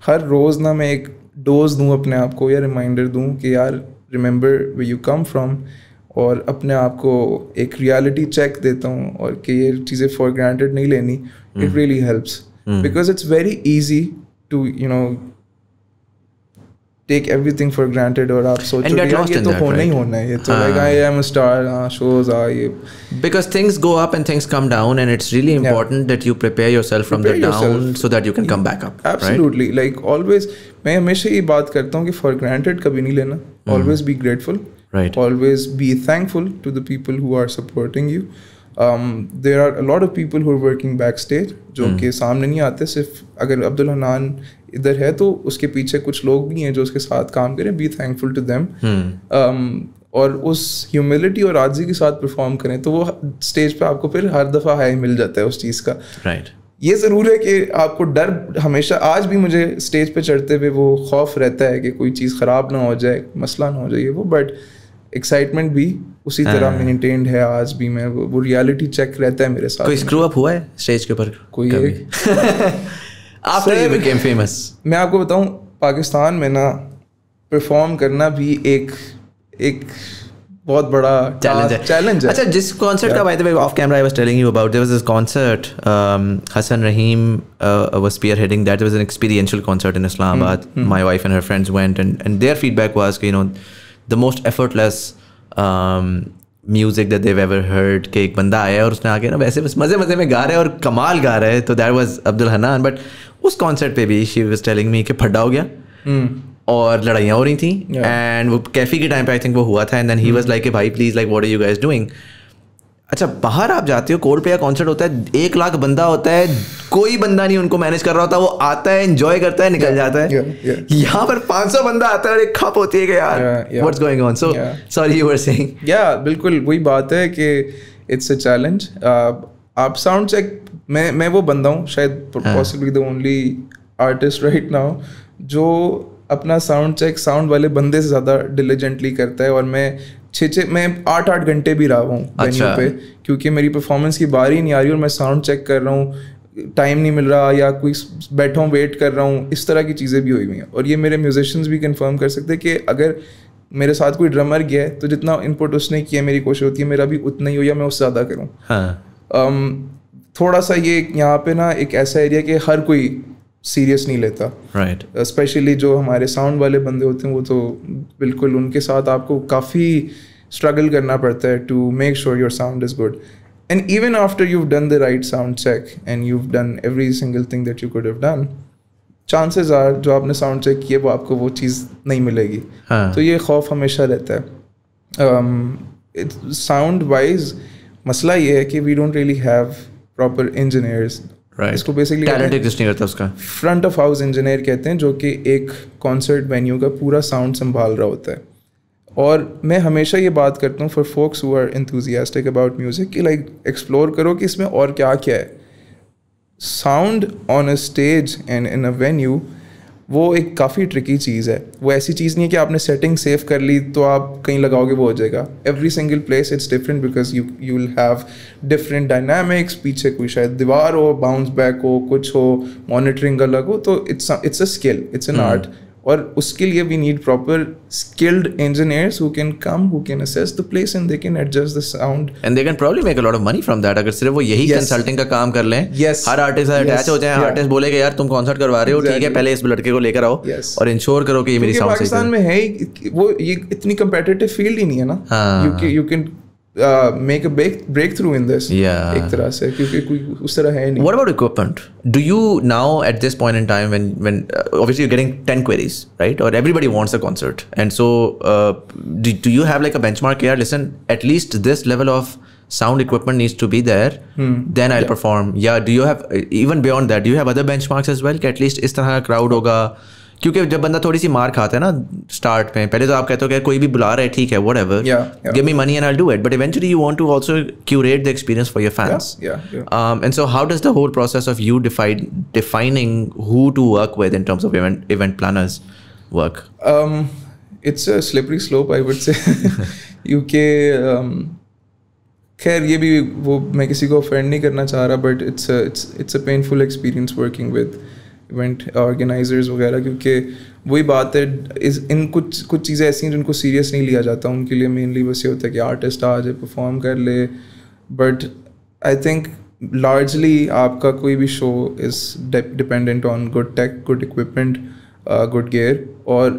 हर रोज़ ना मैं एक डोज दूँ अपने आप को या रिमाइंडर दूँ कि यार remember way you come from और अपने आप को एक रियलिटी चेक देता हूँ और कि ये चीज़ें फॉर ग्रांटेड नहीं लेनी it really helps because it's very easy to you know take एवरी थिंग फॉर ग्रांटेड और आप सोच ये तो होना ही होना है ये तो like I am star shows आ ये because things go up and things come down and it's really important that you prepare yourself from the down so that you can come back up absolutely like always मैं हमेशा ये बात करता हूँ कि for granted कभी नहीं लेना always be grateful right always be thankful to the people who are supporting you there are lot of people who working back stage जो hmm. कि सामने नहीं आते सिर्फ अगर अब्दुल हनान इधर है तो उसके पीछे कुछ लोग भी हैं जो उसके साथ काम करें बी थैंकफुल टू देम और उस ह्यूमिलिटी और आजी के साथ परफॉर्म करें तो वो स्टेज पे आपको फिर हर दफ़ा हाई मिल जाता है उस चीज़ का राइट right. ये ज़रूर है कि आपको डर हमेशा आज भी मुझे स्टेज पे चढ़ते हुए वो खौफ रहता है कि कोई चीज़ ख़राब ना हो जाए मसला ना हो जाए वो बट एक्साइटमेंट भी उसी हाँ। तरह मेंटेन है आज भी मैं वो, वो रियलिटी चेक रहता है मेरे साथ कोई स्क्रू अप हुआ है स्टेज के ऊपर कोई आफ्टर यू बिकेम फेमस मैं आपको बताऊं पाकिस्तान में ना परफॉर्म करना भी एक एक बहुत बड़ा चैलेंज है चैलेंज है अच्छा जिस कॉन्सर्ट का by the way off camera I was telling you about there was this concert Hasan Rahim was spearheading that was an experiential concert in Islamabad my wife and her friends went and and their feedback was that you know the most effortless music that they've ever heard के एक बंदा आया और उसने आके ना वैसे बस मज़े मज़े में गा रहे हैं और कमाल गा रहे है तो that was Abdul Hanan but उस कॉन्सर्ट पे भी शी वाज टेलिंग मी कि फड्डा हो गया hmm. और लड़ाइयाँ हो रही थी एंड वो कैफ़ी के टाइम पे आई थिंक वो हुआ था and then he was like भाई please like what are you guys doing अच्छा बाहर आप जाते हो कोर्ट पे या कॉन्सर्ट होता है एक लाख बंदा होता है कोई बंदा नहीं उनको मैनेज कर रहा होता वो आता है एंजॉय करता है निकल yeah, जाता है यहाँ पर पांच सौ बंदा आता है और एक खप होती है कि यार what's going on so sorry you were saying या बिल्कुल वही बात है कि इट्स अ चैलेंज आप साउंड चेक मैं मैं वो बंदा हूँ शायद possibly the only artist right now जो अपना साउंड चेक साउंड वाले बंदे से ज़्यादा डिलीजेंटली करता है और मैं छः छः मैं आठ आठ घंटे भी रहा हूँ अच्छा। पे क्योंकि मेरी परफॉर्मेंस की बारी ही नहीं आ रही और मैं साउंड चेक कर रहा हूँ टाइम नहीं मिल रहा या कोई बैठा हूँ वेट कर रहा हूँ इस तरह की चीज़ें भी हुई हुई हैं और ये मेरे म्यूजिशंस भी कंफर्म कर सकते हैं कि अगर मेरे साथ कोई ड्रमर गया है तो जितना इनपुट उसने किया मेरी कोशिश होती है मेरा भी उतना ही हो या मैं उससे ज़्यादा करूँ हाँ um, थोड़ा सा ये यहाँ पे ना एक ऐसा एरिया कि हर कोई सीरियस नहीं लेता राइट right. स्पेशली जो हमारे साउंड वाले बंदे होते हैं वो तो बिल्कुल उनके साथ आपको काफ़ी स्ट्रगल करना पड़ता है to make sure your sound is good and even after you done the right sound check and you done every single thing that you could have done chances are जो आपने साउंड चेक किए वो आपको वो चीज़ नहीं मिलेगी हाँ. तो ये खौफ हमेशा रहता है साउंड um, वाइज मसला ये है कि we don't really have proper engineers right. इसको बेसिकली टैलेंट एग्जिस्ट नहीं करता उसका फ्रंट ऑफ हाउस इंजीनियर कहते हैं जो कि एक कॉन्सर्ट वेन्यू का पूरा साउंड संभाल रहा होता है और मैं हमेशा ये बात करता हूँ for folks who are enthusiastic about music कि लाइक एक्सप्लोर करो कि इसमें और क्या क्या है sound on a stage and in a venue वो एक काफ़ी ट्रिकी चीज़ है वो ऐसी चीज़ नहीं है कि आपने सेटिंग सेव कर ली तो आप कहीं लगाओगे वो हो जाएगा every single place it's different because you you will have different dynamics पीछे कोई शायद दीवार हो बाउंस बैक हो कुछ हो मॉनिटरिंग अलग हो तो it's it's a skill it's an art और उसके लिए we need proper skilled engineers who can come who can assess the place and they can adjust the sound and they can problem make a lot of money from that अगर सिर्फ वो यही consulting का काम कर लें yes. हर artist attach हो जाए yeah. आर्टिस्ट बोलेगा यार तुम कॉन्सर्ट करवा रहे हो exactly. ठीक है पहले इस लड़के को लेकर आओ yes. और इंश्योर करो कि ये मेरी साउंड पाकिस्तान में है वो ये इतनी कंपेटिटिव फील्ड ही नहीं है ना यू हाँ। Can uh, make a break, breakthrough in this. Yeah. एक तरह से What about equipment? Do you now at this point in time when when uh, obviously you're getting 10 queries, right? Or everybody wants a concert. And so uh, do, do you have like a benchmark here? Listen, at least this level of sound equipment needs to be there hmm. then i'll perform yeah do you have uh, even beyond that do you have other benchmarks as well at least is tarah crowd क्योंकि जब बंदा थोड़ी सी मार खाता है ना start में पहले तो आप कहते हो कि कोई भी बुला रहा है ठीक है whatever give me money and I do it but eventually you want to also curate the experience for your fans and so how does the whole process of you defied defining who to work with in terms of event event planners work it's a slippery slope I would say यूके खैर ये भी वो मैं किसी को offend नहीं करना चाह रहा but it's it's it's a painful experience working with event organizers वगैरह क्योंकि वही बात है इस इन कुछ कुछ चीज़ें ऐसी हैं जिनको सीरियस नहीं लिया जाता उनके लिए मेनली बस ये होता है कि आर्टिस्ट आ जाए परफॉर्म कर ले बट आई थिंक लार्जली आपका कोई भी show is dependent on good tech good equipment good gear और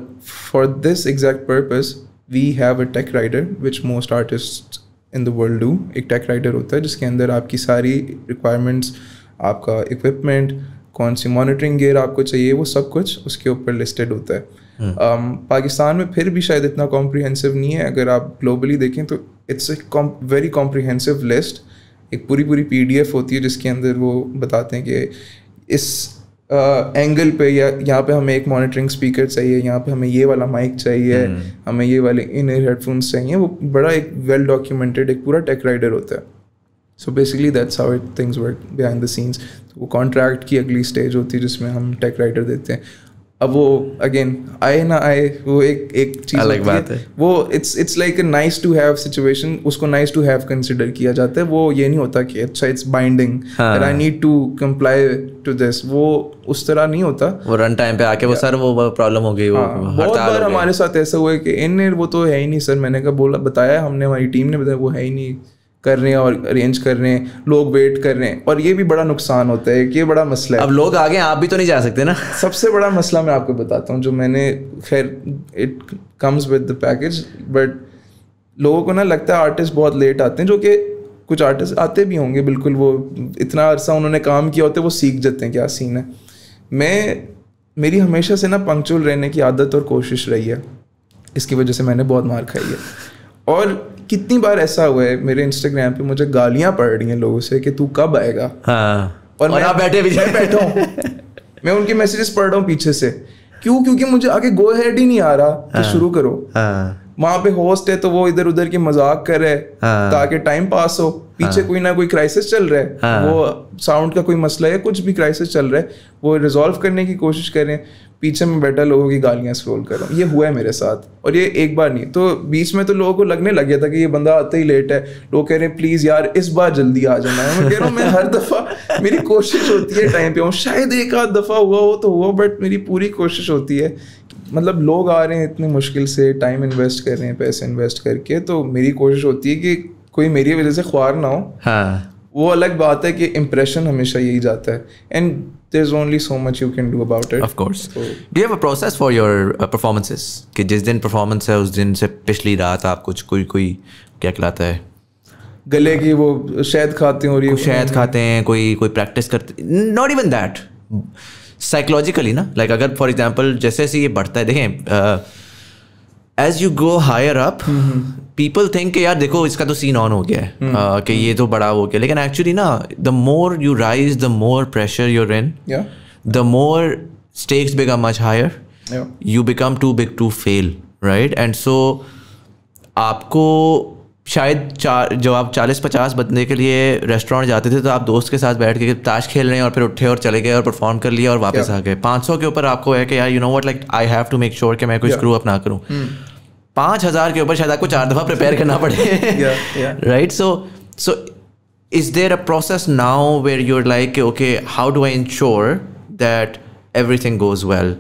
for this exact purpose we have a tech rider which most artists in the world do एक tech rider होता है जिसके अंदर आपकी सारी रिक्वायरमेंट्स आपका इक्विपमेंट कौन सी मॉनिटरिंग गियर आपको चाहिए वो सब कुछ उसके ऊपर लिस्टेड होता है हम्म। um, पाकिस्तान में फिर भी शायद इतना कॉम्प्रीहेंसिव नहीं है अगर आप ग्लोबली देखें तो it's a very comprehensive list एक पूरी पूरी पी होती है जिसके अंदर वो बताते हैं कि इस एंगल uh, पे या यहाँ पे हमें एक मॉनिटरिंग स्पीकर चाहिए यहाँ पे हमें ये वाला माइक चाहिए हम्म। हमें ये वाले इन हेडफोन्स चाहिए वो बड़ा एक वेल well डॉक्यूमेंटेड एक पूरा टेक राइडर होता है so basically that's how it things work behind the scenes वो कॉन्ट्रैक्ट की अगली स्टेज होती है जिसमें हम टेक राइटर देते हैं अब वो अगेन आए ना आए वो एक एक चीज अलग बात है, है। वो it's it's like a nice to have situation उसको नाइस टू हैव कंसिडर किया जाता है वो ये नहीं होता कि अच्छा it's binding I need to comply to this वो उस तरह नहीं होता वो रन टाइम पे आके वो सर वो प्रॉब्लम हो गई वो हाँ। बहुत बार हमारे साथ ऐसा हुआ है कि इन वो तो है ही नहीं सर मैंने कहा बोला बताया हमने हमारी टीम ने बताया वो है ही नहीं कर रहे हैं और अरेंज कर रहे हैं लोग वेट कर रहे हैं और ये भी बड़ा नुकसान होता है ये बड़ा मसला है अब लोग आगे आप भी तो नहीं जा सकते ना सबसे बड़ा मसला मैं आपको बताता हूँ जो मैंने खैर it comes with the package but लोगों को ना लगता है आर्टिस्ट बहुत लेट आते हैं जो कि कुछ आर्टिस्ट आते भी होंगे बिल्कुल वो इतना अरसा उन्होंने काम किया होता है वो सीख जाते हैं क्या सीन है मैं मेरी हमेशा से ना पंक्चुअल रहने की आदत और कोशिश रही है इसकी वजह से मैंने बहुत मार खाई है और कितनी बार ऐसा हुआ है मेरे इंस्टाग्राम पे मुझे गालियां पड़ रही हैं लोगों से कि तू कब आएगा हाँ और, और मैं बैठे भी बैठा हूँ मैं उनके मैसेजेस पढ़ रहा हूँ पीछे से क्यों क्योंकि मुझे आगे गो हेड ही नहीं आ रहा हाँ, शुरू करो हाँ, वहाँ पे होस्ट है तो वो इधर उधर की मजाक कर रहे हाँ। ताकि टाइम पास हो पीछे हाँ। कोई ना कोई क्राइसिस चल रहा है हाँ। वो साउंड का कोई मसला है कुछ भी क्राइसिस चल रहा है वो रिजॉल्व करने की कोशिश कर रहे हैं पीछे में बैठा लोगों की गालियाँ स्क्रोल कर रहा हूँ ये हुआ है मेरे साथ और ये एक बार नहीं तो बीच में तो लोगों को लगने लग गया था कि ये बंदा आते ही लेट है लोग कह रहे हैं प्लीज़ यार इस बार जल्दी आ जाना है मैं कह रहा हूँ मैं हर दफ़ा मेरी कोशिश होती है टाइम पे हूँ शायद एक आध दफ़ा हुआ हो तो हुआ बट मेरी पूरी कोशिश होती है मतलब लोग आ रहे हैं इतनी मुश्किल से टाइम इन्वेस्ट कर रहे हैं पैसे इन्वेस्ट करके तो मेरी कोशिश होती है कि कोई मेरी वजह से ख्वार ना हो हाँ. वो अलग बात है कि इम्प्रेशन हमेशा यही जाता है and there is only so much you can do about it of course do have a process for your performances कि जिस दिन परफॉर्मेंस है उस दिन से पिछली रात आप कुछ कोई कोई क्या कहलाता है गले की वो शहद खाते हो रही है शहद खाते हैं कोई कोई प्रैक्टिस करते नॉट इवन दैट साइकोलॉजिकली ना लाइक अगर फॉर एग्जाम्पल जैसे जैसे ये बढ़ता है देखें as you go higher up people think कि यार देखो इसका तो सीन ऑन हो गया है mm-hmm. uh, कि ये तो बड़ा हो गया लेकिन एक्चुअली ना the more you rise the more pressure you're in the more stakes become much higher you become too big to fail right and so आपको शायद चार जब आप चालीस पचास बंदे के लिए रेस्टोरेंट जाते थे तो आप दोस्त के साथ बैठ के ताश खेल रहे हैं और फिर उठे और चले गए और परफॉर्म कर लिया और वापस आ गए पाँच सौ के ऊपर आपको है कि यार you know what like I have to make sure कि मैं कोई स्क्रू अप ना करूँ hmm. पाँच हज़ार के ऊपर शायद आपको चार दफ़ा प्रिपेयर करना पड़े right so so is there a process now where you're like okay how do I ensure that एवरी थिंग गोज़ वेल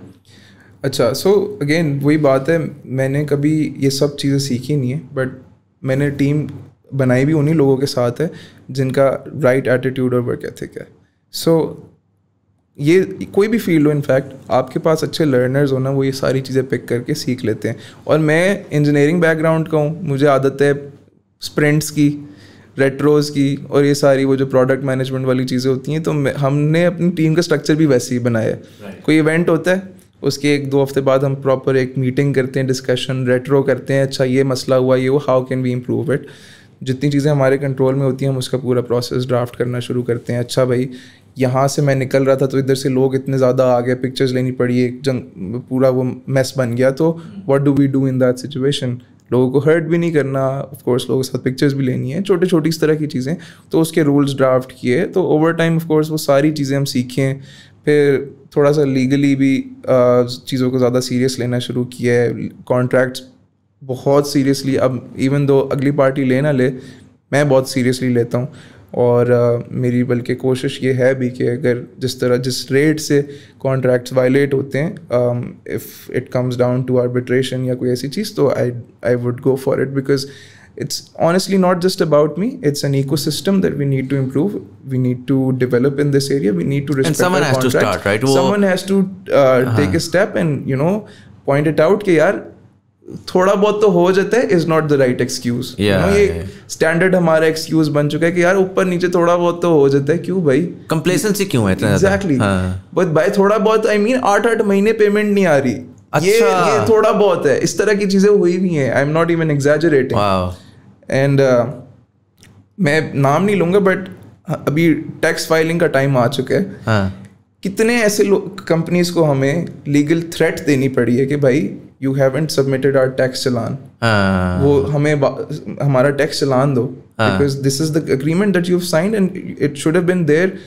अच्छा सो अगेन वही बात है मैंने कभी ये सब चीज़ें सीखी नहीं है बट मैंने टीम बनाई भी उन्हीं लोगों के साथ है जिनका राइट एटीट्यूड और वर्क एथिक है सो so, ये कोई भी फील्ड हो इनफैक्ट आपके पास अच्छे लर्नर्स हो ना वो ये सारी चीज़ें पिक करके सीख लेते हैं और मैं इंजीनियरिंग बैकग्राउंड का हूँ मुझे आदत है स्प्रिंट्स की रेट्रोज़ की और ये सारी वो जो प्रोडक्ट मैनेजमेंट वाली चीज़ें होती हैं तो हमने अपनी टीम का स्ट्रक्चर भी वैसे ही बनाया है right. कोई इवेंट होता है उसके एक दो हफ्ते बाद हम प्रॉपर एक मीटिंग करते हैं डिस्कशन रेट्रो करते हैं अच्छा ये मसला हुआ ये वो how can we improve it जितनी चीज़ें हमारे कंट्रोल में होती हैं हम उसका पूरा प्रोसेस ड्राफ्ट करना शुरू करते हैं अच्छा भाई यहाँ से मैं निकल रहा था तो इधर से लोग इतने ज़्यादा आ गए पिक्चर्स लेनी पड़ी एक जंग पूरा वो मेस बन गया तो what do we do in that situation लोगों को हर्ट भी नहीं करना ऑफकोर्स लोगों के साथ पिक्चर्स भी लेनी है छोटे छोटी इस तरह की चीज़ें तो उसके रूल्स ड्राफ्ट किए तो ओवर टाइम ऑफकोर्स वो सारी चीज़ें हम सीखें फिर थोड़ा सा लीगली भी चीज़ों को ज़्यादा सीरियस लेना शुरू किया है कॉन्ट्रैक्ट्स बहुत सीरियसली अब इवन दो अगली पार्टी ले ना ले मैं बहुत सीरियसली लेता हूँ और आ, मेरी बल्कि कोशिश ये है भी कि अगर जिस तरह जिस रेट से कॉन्ट्रैक्ट्स वायलेट होते हैं if it comes down to arbitration या कोई ऐसी चीज़ तो I I would go for it because it's honestly not just about me. It's an ecosystem that we need to improve. We need to develop in this area. We need to respect. And someone has contracts. to start, right? Whoa. Someone has to uh, uh-huh. take a step and you know point it out. that यार थोड़ा बहुत तो हो जाता है is not the right excuse ये standard हमारा excuse बन चुका है कि यार ऊपर नीचे थोड़ा बहुत तो हो जाता है क्यों भाई कंप्लेसेंसी क्यों है एग्जैक्टली बट भाई थोड़ा बहुत आई मीन आठ आठ महीने पेमेंट नहीं आ रही अच्छा। ये ये थोड़ा बहुत है इस तरह की चीजें हुई भी हैं I am not even exaggerating and uh, मैं नाम नहीं लूंगा बट अभी टैक्स फाइलिंग का टाइम आ चुका है हाँ. कितने ऐसे कंपनीज को हमें लीगल थ्रेट देनी पड़ी है कि भाई you haven't submitted our tax challan वो हमें हमारा टैक्स चलान दो because this is the agreement that you sign and it should have been there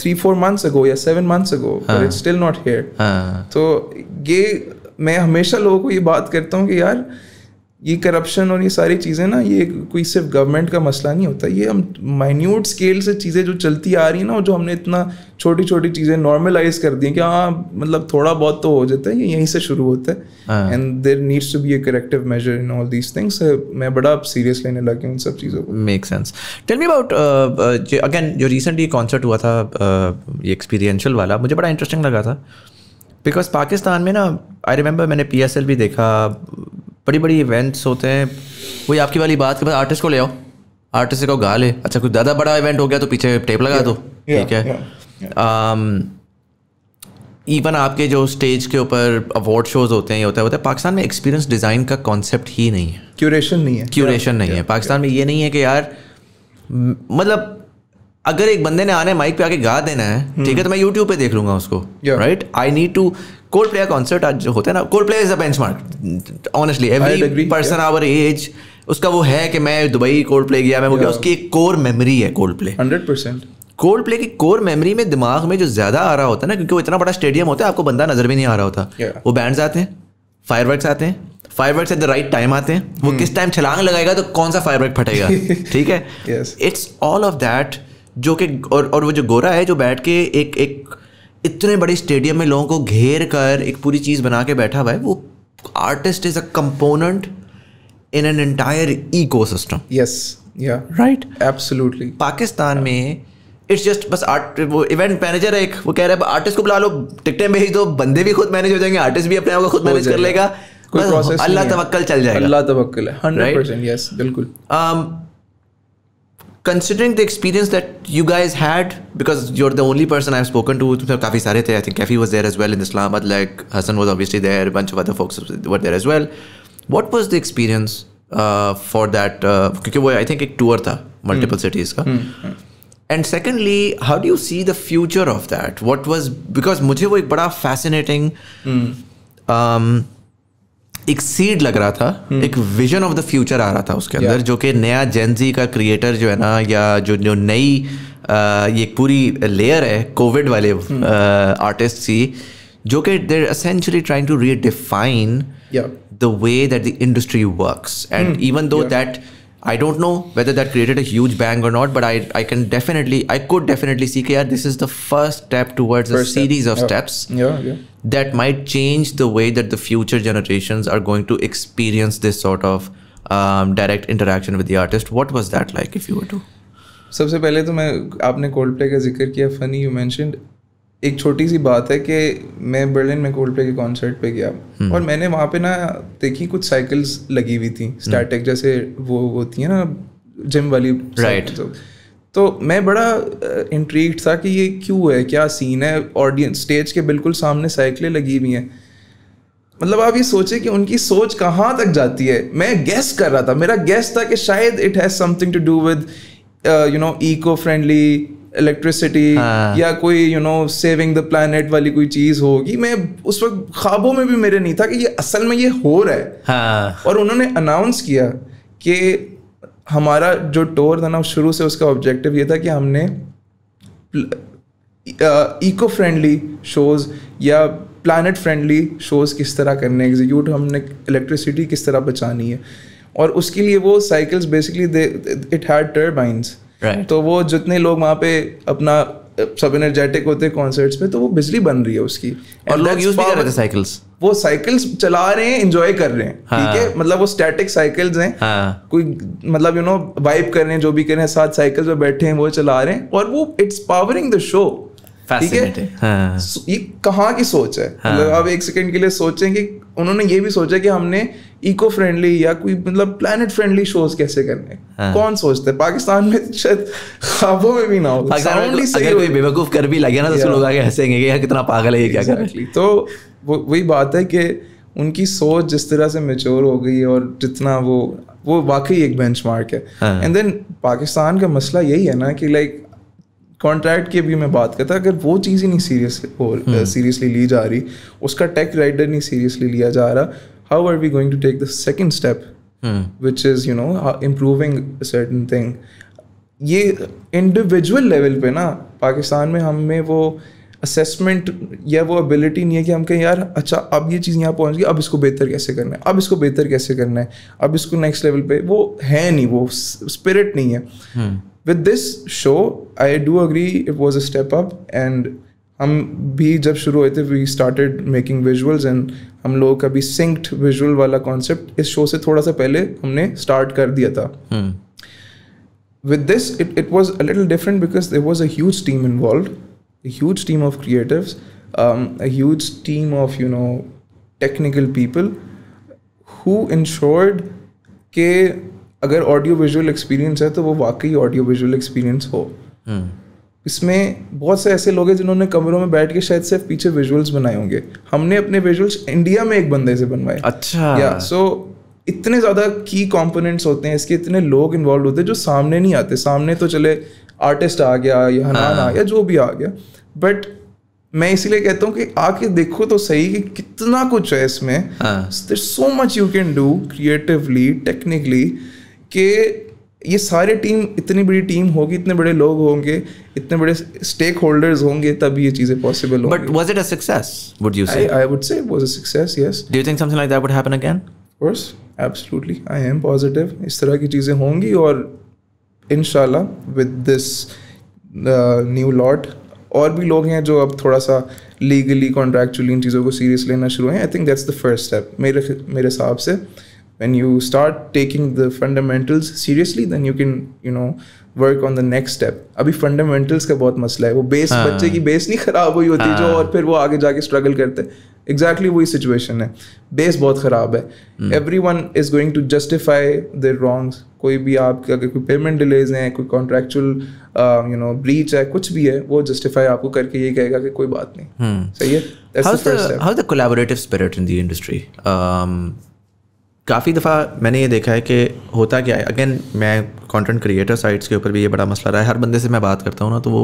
three four months ago या seven months ago it's still not here तो ये मैं हमेशा लोगों को ये बात करता हूँ कि यार ये करप्शन और ये सारी चीज़ें ना ये कोई सिर्फ गवर्नमेंट का मसला नहीं होता ये हम माइन्यूट स्केल से चीज़ें जो चलती आ रही है ना और जो हमने इतना छोटी छोटी चीज़ें नॉर्मलाइज कर दी हैं कि हाँ मतलब थोड़ा बहुत तो हो जाता है ये यहीं से शुरू होता है and there needs to be a corrective measure in all these things मैं बड़ा सीरियस लेने लगा उन सब चीज़ों को make sense tell me about again जो रिसेंटली कॉन्सर्ट हुआ था uh, ये एक्सपीरियंशियल वाला मुझे बड़ा इंटरेस्टिंग लगा था बिकॉज पाकिस्तान में ना आई रिमेंबर मैंने पी भी देखा बड़ी बड़ी इवेंट्स होते हैं वही आपकी वाली बात के बाद आर्टिस्ट को ले आओ आर्टिस्ट को गा ले अच्छा कुछ ज़्यादा बड़ा इवेंट हो गया तो पीछे टेप लगा दो ठीक है इवन um, आपके जो स्टेज के ऊपर अवार्ड शोज होते हैं ये होता है होता है पाकिस्तान में एक्सपीरियंस डिज़ाइन का कॉन्सेप्ट ही नहीं है क्यूरेशन नहीं है क्यूरेशन नहीं है पाकिस्तान में ये नहीं है कि यार मतलब अगर एक बंदे ने आने माइक पे आके गा देना है हम्म। ठीक है तो मैं यूट्यूब पे देख लूंगा उसको right I need to Coldplay concert आज जो होता है ना Coldplay is a benchmark honestly every person our age उसका वो है कि मैं दुबई कोल्ड प्ले गया मैं वो गया उसकी एक कोर मेमोरी है Coldplay hundred percent Coldplay की कोर मेमोरी में दिमाग में जो ज़्यादा आ रहा होता है ना क्योंकि वो इतना बड़ा स्टेडियम होता है आपको बंदा नज़र भी नहीं आ रहा होता yeah. वो बैंड आते हैं फायरवर्क्स आते हैं firework at the right time आते हैं hmm. वो किस टाइम छलांग लगाएगा तो कौन सा फायरवर्क फटेगा ठीक है इट्स ऑल ऑफ दैट जो कि और और वो जो गोरा है जो बैठ के एक एक इतने बड़े स्टेडियम में लोगों को घेर कर एक पूरी चीज़ बना के बैठा हुआ है वो artist is a component in an entire ecosystem yes right absolutely Pakistan में इट्स जस्ट बस आर्ट वो इवेंट मैनेजर है एक वो कह रहे हैं आर्टिस्ट को बुला लो टिकटें भेज दो बंदे भी खुद मैनेज हो जाएंगे आर्टिस्ट भी अपने आप को खुद मैनेज कर लेगा अल्लाह तवक्कल चल जाएगा अल्लाह तवक्कल है 100% यस बिल्कुल um, considering the experience that you guys had, because you're the only person I've spoken to, I think Kefi was there as well in Islamabad, like Hassan was obviously there, a bunch of other folks were there as well. What was the experience uh, for that? Because uh, I think it tour tha, multiple hmm. cities. Hmm, hmm. And secondly, how do you see the future of that? What was, because I was a fascinating. Um, एक seed लग रहा था hmm. एक vision of the future आ रहा था उसके अंदर yeah. जो कि नया जेनजी का क्रिएटर जो है ना या जो जो नई ये पूरी लेयर है कोविड वाले hmm. आर्टिस्ट की जो कि there essentially trying to redefine the way that the industry works and even though that I don't know whether that created a huge bang or not, but I, I can definitely, I could definitely see, yeah, this is the first step towards first a series step. of yeah. steps. Yeah, yeah. that might change the way that the future generations are going to experience this sort of um, direct interaction with the artist. What was that like, if you were to? सबसे पहले तो मैं आपने cold play का जिक्र किया funny you mentioned एक छोटी सी बात है कि मैं बर्लिन में कोल्ड प्ले के कॉन्सर्ट पे गया hmm. और मैंने वहाँ पे ना देखी कुछ साइकिल्स लगी हुई थी स्टैटिक hmm. जैसे वो होती है ना जिम वाली right. तो मैं बड़ा इंट्रीक्ट था कि ये क्यों है क्या सीन है ऑडियंस स्टेज के बिल्कुल सामने साइकिलें लगी हुई हैं मतलब आप ये सोचें कि उनकी सोच कहाँ तक जाती है मैं गेस कर रहा था मेरा गेस था कि शायद it has something to do with you know eco friendly electricity या कोई you know saving the planet वाली कोई चीज़ होगी मैं उस वक्त ख्वाबों में भी मेरे नहीं था कि ये असल में ये हो रहा है हाँ. और उन्होंने अनाउंस किया कि हमारा जो टूर था ना शुरू से उसका ऑब्जेक्टिव ये था कि हमने इको फ्रेंडली शोज़ या प्लानट फ्रेंडली शोज़ किस तरह करने एग्जीक्यूट हमने इलेक्ट्रिसिटी किस तरह बचानी है और उसके लिए वो cycles basically it had turbines तो वो जितने लोग वहाँ पे अपना सब एनर्जेटिक होते हैं कॉन्सर्ट्स में तो वो बिजली बन रही है उसकी और लोग यूज भी कर रहे थे साइकिल्स वो साइकिल्स चला रहे हैं इंजॉय कर रहे हैं ठीक हाँ। है मतलब वो स्टैटिक साइकिल्स हैं हाँ। कोई मतलब यू नो वाइप कर रहे हैं जो भी कर रहे हैं साथ साइकिल्स पे बैठे हैं वो चला रहे हैं और वो इट्स पावरिंग द शो ठीक है हाँ। ये कहाँ की सोच है हाँ। मतलब आप एक सेकंड के लिए सोचें कि उन्होंने ये भी सोचा कि हमने इको फ्रेंडली या कोई मतलब प्लानट फ्रेंडली शोज कैसे करने हाँ. कौन सोचते है? पाकिस्तान में तो शायद खाबों में भी ना हो तो अगर कोई बेवकूफ कर भी लगे ना तो लोग आगे हंसेंगे यार कितना पागल है ये क्या कर तो वही बात है कि उनकी सोच जिस तरह से मेच्योर हो गई और जितना वो वो वाकई एक बेंचमार्क है एंड हाँ। देन पाकिस्तान का मसला यही है ना कि लाइक कॉन्ट्रैक्ट की भी मैं बात करता अगर वो चीज़ ही नहीं सीरियस सीरियसली हम्म। ली जा रही उसका टेक राइडर नहीं सीरियसली लिया जा रहा how are we going to take the second step which is you know improving certain thing ये इंडिविजुअल लेवल पे ना पाकिस्तान में हमें वो असेसमेंट या वो एबिलिटी नहीं है कि हम कहें यार अच्छा अब ये चीज़ यहाँ पहुँच गई अब इसको बेहतर कैसे करना है अब इसको बेहतर कैसे करना है अब इसको नेक्स्ट लेवल पे वो है नहीं वो स्पिरिट नहीं है हम्म। with this show, I do agree it was a step up and हम भी जब शुरू हुए थे we started making visuals and हम लोगों का भी सिंक्ड विजुअल वाला कॉन्सेप्ट इस शो से थोड़ा सा पहले हमने स्टार्ट कर दिया था with this it it was a little different because there was a huge team involve huge team of creatives a huge team of you know technical people who ensured that अगर audio visual experience है तो वो वाकई audio visual experience हो हम्म। इसमें बहुत से ऐसे लोग हैं जिन्होंने कमरों में बैठ के शायद सिर्फ पीछे विजुअल्स बनाए होंगे हमने अपने विजुअल्स इंडिया में एक बंदे से बनवाए अच्छा या सो so, इतने ज़्यादा की कंपोनेंट्स होते हैं इसके इतने लोग इन्वॉल्व होते हैं जो सामने नहीं आते सामने तो चले आर्टिस्ट आ गया या हाँ। हनान आ गया जो भी आ गया बट मैं इसीलिए कहता हूँ कि आके देखो तो सही कि कितना कुछ है इसमें so much you can do creatively technically कि ये सारे टीम इतनी बड़ी टीम होगी इतने बड़े लोग होंगे इतने बड़े स्टेक होल्डर्स होंगे तभी ये चीजें पॉसिबल होंगी but was it a success would you say I would say was a success yes do you think something like that would happen again of course absolutely I am positive इस तरह की चीजें होंगी और इंशाल्लाह with this new lot और भी लोग हैं जो अब थोड़ा सा लीगली कॉन्ट्रैक्चुअली इन चीज़ों को सीरियस लेना शुरू हैं I think that's the first step मेरे मेरे हिसाब से when you start taking the fundamentals seriously then you can you know work on the next step abhi fundamentals ka bahut masla hai wo base Haan. bacche base nahi kharab hui hoti jo aur fir wo aage jaake struggle karte exactly wahi situation hai base bahut kharab hai everyone is going to justify their wrongs koi bhi aapke agar payment delays hain koi contractual uh, you know breach hai kuch bhi hai wo justify aapko karke ye kahega ki koi baat nahi hmm. sahi that's how's the first step how the collaborative spirit in the industry um, काफ़ी दफ़ा मैंने ये देखा है कि होता क्या है अगेन मैं कंटेंट क्रिएटर साइट्स के ऊपर भी ये बड़ा मसला रहा है हर बंदे से मैं बात करता हूँ ना तो वो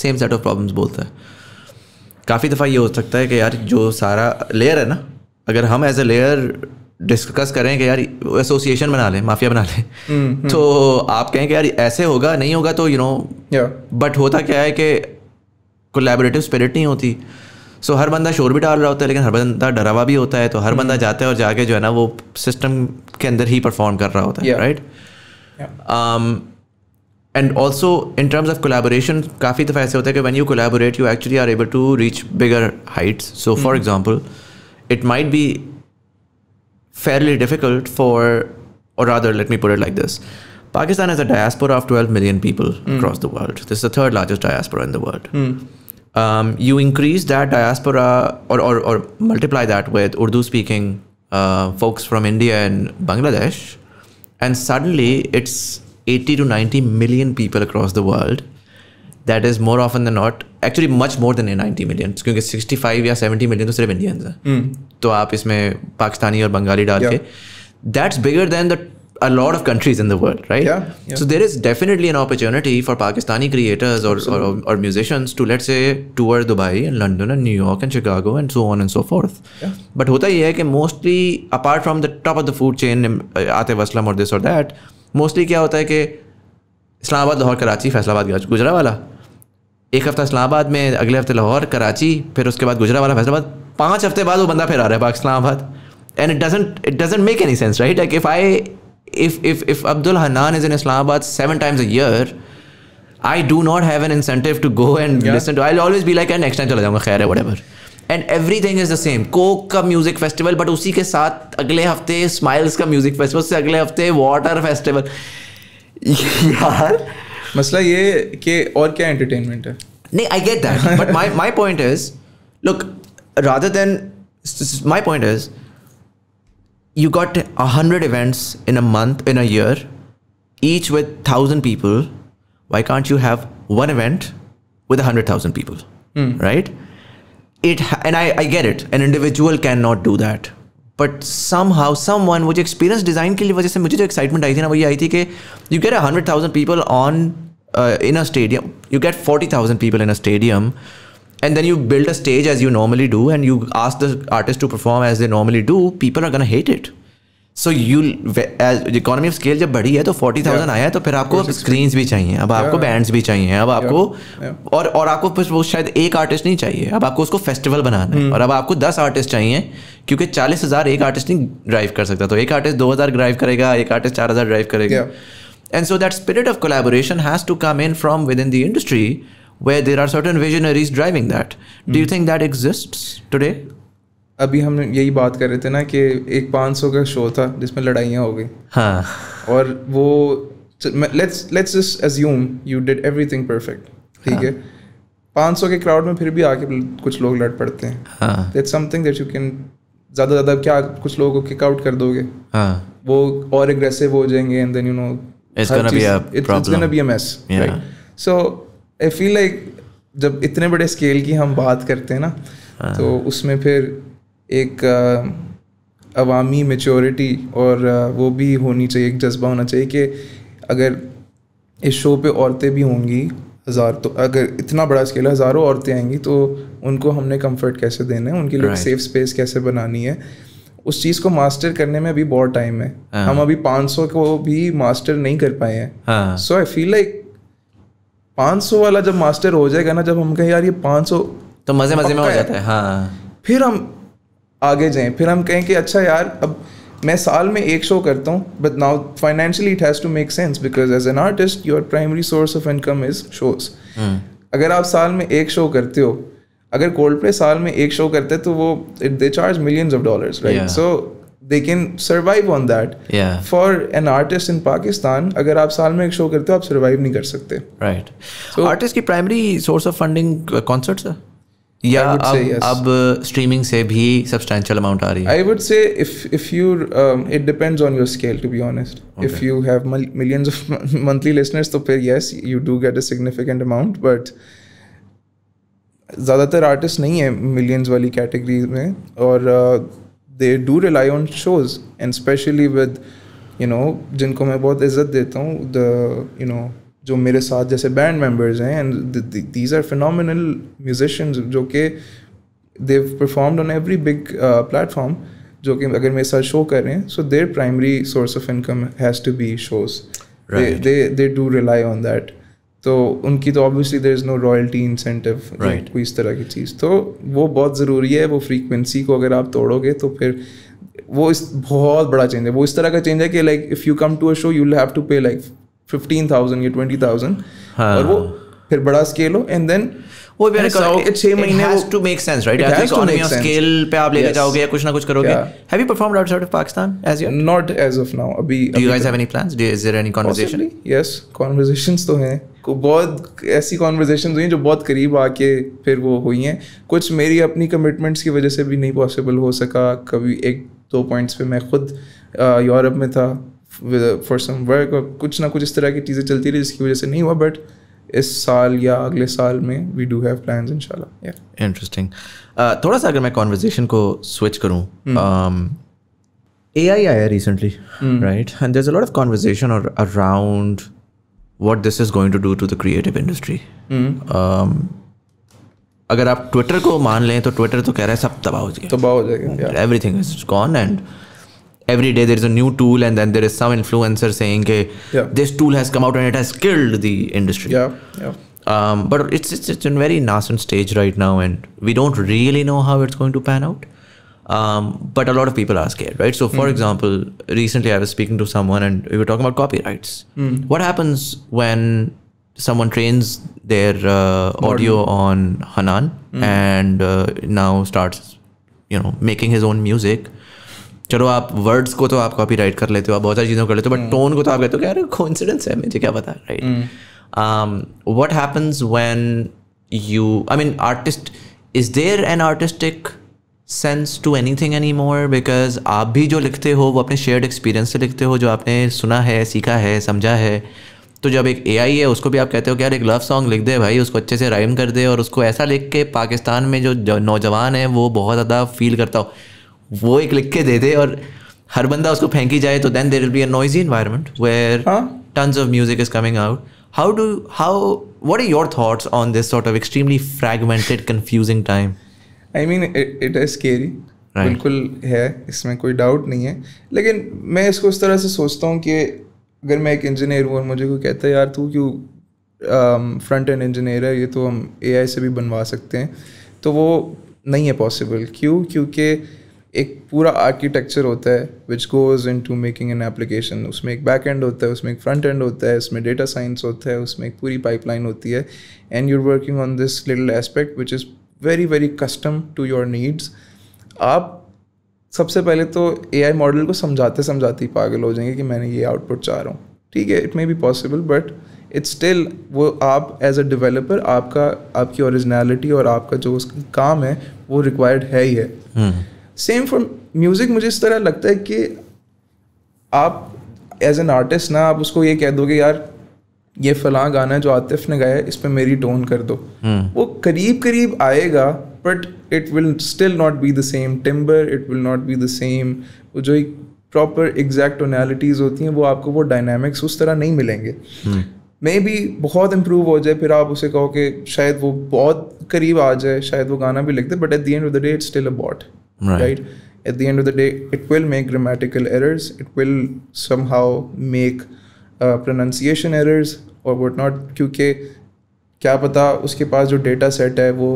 सेम सेट ऑफ प्रॉब्लम्स बोलता है काफ़ी दफ़ा ये हो सकता है कि यार जो सारा लेयर है ना अगर हम एज ए लेयर डिस्कस करें कि यार एसोसिएशन बना लें माफिया बना लें हम्म, हम्म। तो आप कहें कि यार ऐसे होगा नहीं होगा तो यू नो बट होता क्या है कि कोलेबरेटिव स्पिरिट नहीं होती सो हर बंदा शोर भी डाल रहा होता है लेकिन हर बंदा डरा हुआ भी होता है तो हर बंदा हम्म। जाता है और जाके जो है ना वो सिस्टम के अंदर ही परफॉर्म कर रहा होता है right and also in terms of collaboration काफ़ी दफ़ा ऐसे होता है कि when you collaborate you actually are able to reach bigger heights so for example it might be fairly difficult for और other let me put it like this Pakistan as a diaspora of twelve million people across the world this the third largest third in the world um, you increase that diaspora or, or, or multiply that with Urdu speaking uh, folks from India and Bangladesh, and suddenly it's 80 to 90 million people across the world. That is more often than not, actually much more than 90 Because 65 or 70 million तो just Indians So you add इसमें पाकिस्तानी और that's bigger than the a lot of countries in the world, right? Yeah, yeah. So there is definitely an opportunity for Pakistani creators or, or, or, musicians to, let's say, tour Dubai and London and New York and Chicago and so on and so forth. Yeah. But hota ye hai ki mostly, apart from the top of the food chain, Atif Aslam or this or that, mostly kya hota hai ki Islamabad Lahore Karachi Faisalabad गुजरा वाला एक हफ्ता इस्लामाबाद में अगले हफ्ते लाहौर कराची फिर उसके बाद गुजरा वाला फैसलाबाद पाँच हफ्ते बाद वो बंदा फिर आ रहा है Islamabad and it doesn't it doesn't make any sense right like if I if if if Abdul Hanan is in Islamabad seven times a year, I do not have an incentive to go and listen to. I'll always be like, and next time khair hai, whatever. And everything is the same. Coke music festival, but usi ke saath agle Smiles music festival, se agle Water festival. यार मसला ये कि और entertainment. No, I get that. But my but my my point is look rather than my you got 100 events in a month in a year each with 1000 people why can't you have one event with 100000 people hmm. right it and i i get it an individual cannot do that but somehow someone which experience design ke liye wajah se mujhe jo excitement aayi thi na wo ye aayi thi you get 100000 people on uh, in a stadium you get 40000 people in a stadium and then you build a stage as you normally do and you ask the artist to perform as they normally do people are going to hate it so you as economy of scale jab badi hai to 40000 aaya hai to fir aapko screens bhi chahiye ab aapko bands bhi chahiye ab aapko aur aur aapko kuch wo shayad ek artist nahi chahiye ab aapko festival banana hai aur ab 10 artist chahiye kyunki 40000 ek artist drive kar sakta to ek artist 2000 drive karega ek artist 4000 drive karega and so that spirit of collaboration has to come in from within the industry where there are certain visionaries driving that. Do you hmm. think that exists today? अभी हम यही बात कर रहे थे ना कि एक 500 का शो था जिसमें लड़ाइयाँ हो गई हाँ और वो let's let's just assume you did everything perfect ठीक है 500 हाँ। के क्राउड में फिर भी आके कुछ लोग लड़ पड़ते हैं that's something that you can ज़्यादा ज़्यादा क्या कुछ लोगों को किक आउट कर दोगे हाँ वो और एग्रेसिव हो जाएंगे and then you know it's gonna be a problem it's gonna be a mess right so I feel like जब इतने बड़े स्केल की हम बात करते हैं ना हाँ. तो उसमें फिर एक अवामी मेचोरिटी और वो भी होनी चाहिए एक जज्बा होना चाहिए कि अगर इस शो पे औरतें भी होंगी हज़ार तो अगर इतना बड़ा स्केल है हज़ारों औरतें आएंगी तो उनको हमने कंफर्ट कैसे देना है उनके लिए सेफ स्पेस कैसे बनानी है उस चीज़ को मास्टर करने में अभी बहुत टाइम है हाँ. हम अभी 500 को भी मास्टर नहीं कर पाए हैं सो आई फील लाइक सौ वाला जब मास्टर हो जाएगा ना जब हम कहें यार ये सौ तो मज़े मज़े में हो जाता है हाँ फिर हम आगे जाएं फिर हम कहें कि अच्छा यार अब मैं साल में एक शो करता हूँ but now financially it has to make sense because as an artist your primary source of income is shows अगर आप साल में एक शो करते हो अगर कोल्ड प्ले साल में एक शो करते तो वो it they charge millions of dollars right so they can survive on that for an artist in Pakistan अगर आप साल में एक शो करते हो आप सर्वाइव नहीं कर सकते राइट आर्टिस्ट की primary source of funding concert है या अब, yes. अब स्ट्रीमिंग से भी सब्सटेंशियल अमाउंट आ रही है I would say if if you it depends on your scale to be honest if you have millions of monthly listeners तो फिर yes you do get a significant amount but ज़्यादातर artist नहीं है millions वाली category में और uh, they do rely on shows and especially with you know jinko main bahut izzat deta hu the you know jo mere saath jaise band members hain and these are phenomenal musicians jo ke they've performed on every big uh, platform jo ke agar mere saath show kar rahe hain so their primary source of income has to be shows right. they they do rely on that तो उनकी तो obviously there is no royalty incentive right कोई इस तरह की चीज़ तो वो बहुत ज़रूरी है वो फ्रीक्वेंसी को अगर आप तोड़ोगे तो फिर वो इस बहुत बड़ा चेंज है वो इस तरह का चेंज है कि like if you come to a show you have to pay like fifteen thousand या ट्वेंटी थाउजेंड हाँ। और वो फिर बड़ा स्केल हो एंड देन वो भी मैंने कहा छह महीने has to make sense right I economy of scale पे आप लेके yes. जाओगे या कुछ ना कुछ करोगे have you performed outside of Pakistan as yet not as of now अभी do you guys have any plans is there any conversation yes conversations तो हैं को बहुत ऐसी कॉन्वर्जेशन हुई जो बहुत करीब आके फिर वो हुई हैं कुछ मेरी अपनी कमिटमेंट्स की वजह से भी नहीं पॉसिबल हो सका कभी एक दो पॉइंट्स पे मैं ख़ुद यूरोप में था फॉर सम वर्क और कुछ ना कुछ इस तरह की चीज़ें चलती रही जिसकी वजह से नहीं हुआ बट इस साल या अगले साल में we do have plan in interesting थोड़ा सा अगर मैं कॉन्वर्जेसन को स्विच करूँ ए आई आया recently right and there of conversation around what this is going to do to the creative industry. अगर आप ट्विटर को मान लें तो ट्विटर तो कह रहा है सब तबाह हो जाएगा तबाह हो जाएगा everything is gone and every day there is a new tool and then there is some influencer saying hey, yeah. this tool has come out and it has killed the industry yeah yeah um, but it's, it's it's in very nascent stage right now and we don't really know how it's going to pan out Um, but a lot of people are scared, right? So, for mm. example, recently I was speaking to someone and we were talking about copyrights. Mm. What happens when someone trains their uh, audio on Hanan mm. and uh, now starts, you know, making his own music? चलो आप words को तो आप copyright कर लेते हो आप बहुत सारी चीज़ों को कर लेते हो बट टोन hmm. को तो आप कहते हो कि अरे कोइंसिडेंस है मुझे क्या पता right what happens when you I mean artist is there an artistic sense to anything anymore because आप भी जो लिखते हो वो अपने शेयर्ड एक्सपीरियंस से लिखते हो जो आपने सुना है सीखा है समझा है तो जब एक ए आई है उसको भी आप कहते हो कि यार एक लव सॉन्ग लिख दे भाई उसको अच्छे से राइम कर दे और उसको ऐसा लिख के पाकिस्तान में जो नौजवान है वो बहुत ज़्यादा फील करता हो वो एक लिख के दे दे और हर बंदा उसको फेंकी जाए तो then there will be a noisy environment where tons of music is coming out how do how what are your thoughts on this sort of extremely fragmented confusing time I mean it is scary बिल्कुल है इसमें कोई doubt नहीं है लेकिन मैं इसको इस तरह से सोचता हूँ कि अगर मैं एक इंजीनियर हूँ और मुझे कोई कहता है यार तू क्यों फ्रंट एंड इंजीनियर है ये तो हम ए से भी बनवा सकते हैं तो वो नहीं है पॉसिबल क्यों क्योंकि एक पूरा आर्किटेक्चर होता है which goes into making an application उसमें एक बैक एंड होता है उसमें एक फ्रंट एंड होता है उसमें डेटा साइंस होता है उसमें एक पूरी पाइपलाइन होती है and you are working on this little aspect which is very very custom to your needs आप सबसे पहले तो ए आई मॉडल को समझाते समझाते ही पागल हो जाएंगे कि मैंने ये आउटपुट चाह रहा हूँ ठीक है it may be possible but it's still वो आप एज अ डिवेलपर आपका आपकी ओरिजिनलिटी और आपका जो उसका काम है वो रिक्वायर्ड है ही है सेम फॉर म्यूज़िक मुझे इस तरह लगता है कि आप एज एन आर्टिस्ट ना आप उसको ये कह दोगे यार ये फलां गाना जो आतिफ ने गाया इस पर मेरी टोन कर दो हम्म। वो करीब करीब आएगा but it will still not be the same timbre it will not be the same वो जो एक प्रॉपर एग्जैक्ट ओनैलिटीज़ होती हैं वो आपको वो डायनामिक्स उस तरह नहीं मिलेंगे मे हम्म। भी बहुत इम्प्रूव हो जाए फिर आप उसे कहो कि शायद वो बहुत करीब आ जाए शायद वो गाना भी लिखते but at the end of the day it still a bot right at the end of the day it will make grammatical errors it will somehow make pronunciation errors और वट नॉट क्योंकि क्या पता उसके पास जो data set है वो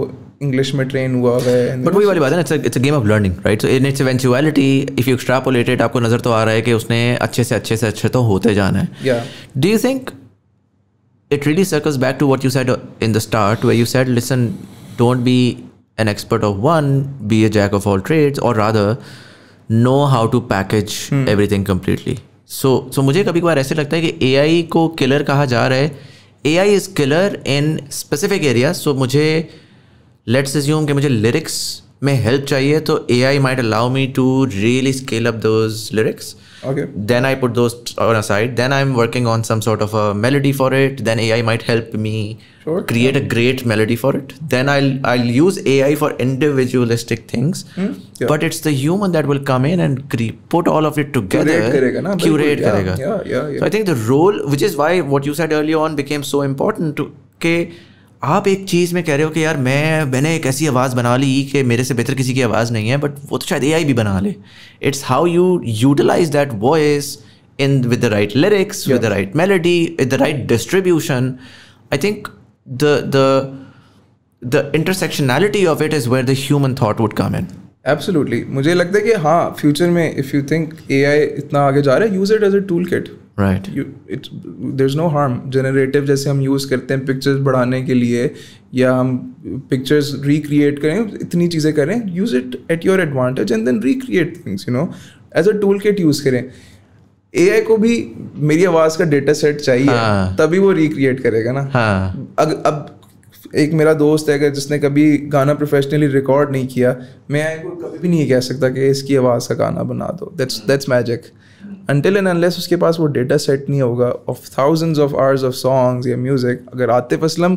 English में train हुआ हुआ है बट वही वाली बात है ना it's a game of learning right so in its eventuality if you extrapolated आपको नजर तो आ रहा है कि उसने अच्छे से अच्छे से अच्छे तो होते जाना है do you think it really circles back to what you said in the start way you said listen don't be an expert of one be a jack of all trades और rather know how to package everything completely so so मुझे कभी कभार ऐसे लगता है कि ए को killer कहा जा रहा है A I is killer in specific area so मुझे लेट्स एज्यूम कि मुझे लिरिक्स में हेल्प चाहिए तो A I might allow me to really scale up those lyrics Okay. Then I put those on a side. Then I'm working on some sort of a melody for it. Then AI might help me sure. create a great melody for it. Then I'll I'll use AI for individualistic things. Hmm. Yeah. But it's the human that will come in and cre- put all of it together. Curate Curate yeah, Yeah, yeah, yeah. So I think the role, which is why what you said earlier on became so important to okay आप एक चीज़ में कह रहे हो कि यार मैं मैंने एक ऐसी आवाज़ बना ली कि मेरे से बेहतर किसी की आवाज़ नहीं है बट वो तो शायद ए भी बना ले it's how you utilize that voice in with the right lyrics with the right melody with the right distribution I think the the the intersectionality of it is where the human thought would come in absolutely मुझे लगता है कि हाँ future में if you think ए इतना आगे जा रहा है use it as a tool kit right it there is no harm generative जैसे हम यूज़ करते हैं पिक्चर्स बढ़ाने के लिए या हम पिक्चर्स रिक्रिएट करें इतनी चीज़ें करें use it at your advantage and then recreate things you know as a tool kit use करें ए आई को भी मेरी आवाज़ का डेटा सेट चाहिए हाँ. तभी वो रिक्रिएट करेगा ना हाँ. अग, अब एक मेरा दोस्त है अगर जिसने कभी गाना प्रोफेशनली रिकॉर्ड नहीं किया मैं आई को कभी भी नहीं कह सकता कि इसकी आवाज़ का गाना बना दो that's that's magic until and unless उसके पास वो डेटा सेट नहीं होगा of thousands of hours of songs या म्यूज़िक अगर आतिफ असलम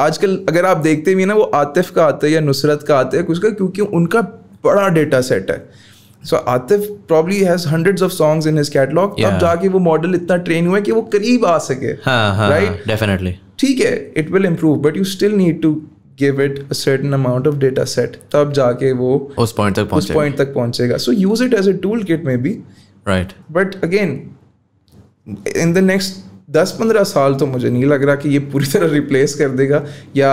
आजकल अगर आप देखते भी ना वो आतिफ का आता है या नुसरत का आता है कुछ का क्योंकि उनका बड़ा डेटा सेट है so Atif probably has hundreds of songs in his catalogue अब जाके वो मॉडल इतना ट्रेन हुआ है कि वो करीब आ सके राइट डेफिनेटली ठीक है it will improve but you still need to give it a certain amount of data set तब जाके वो उस पॉइंट तक पहुंचेगा so use it as a tool kit में भी right but again in the next दस पंद्रह साल तो मुझे नहीं लग रहा कि ये पूरी तरह रिप्लेस कर देगा या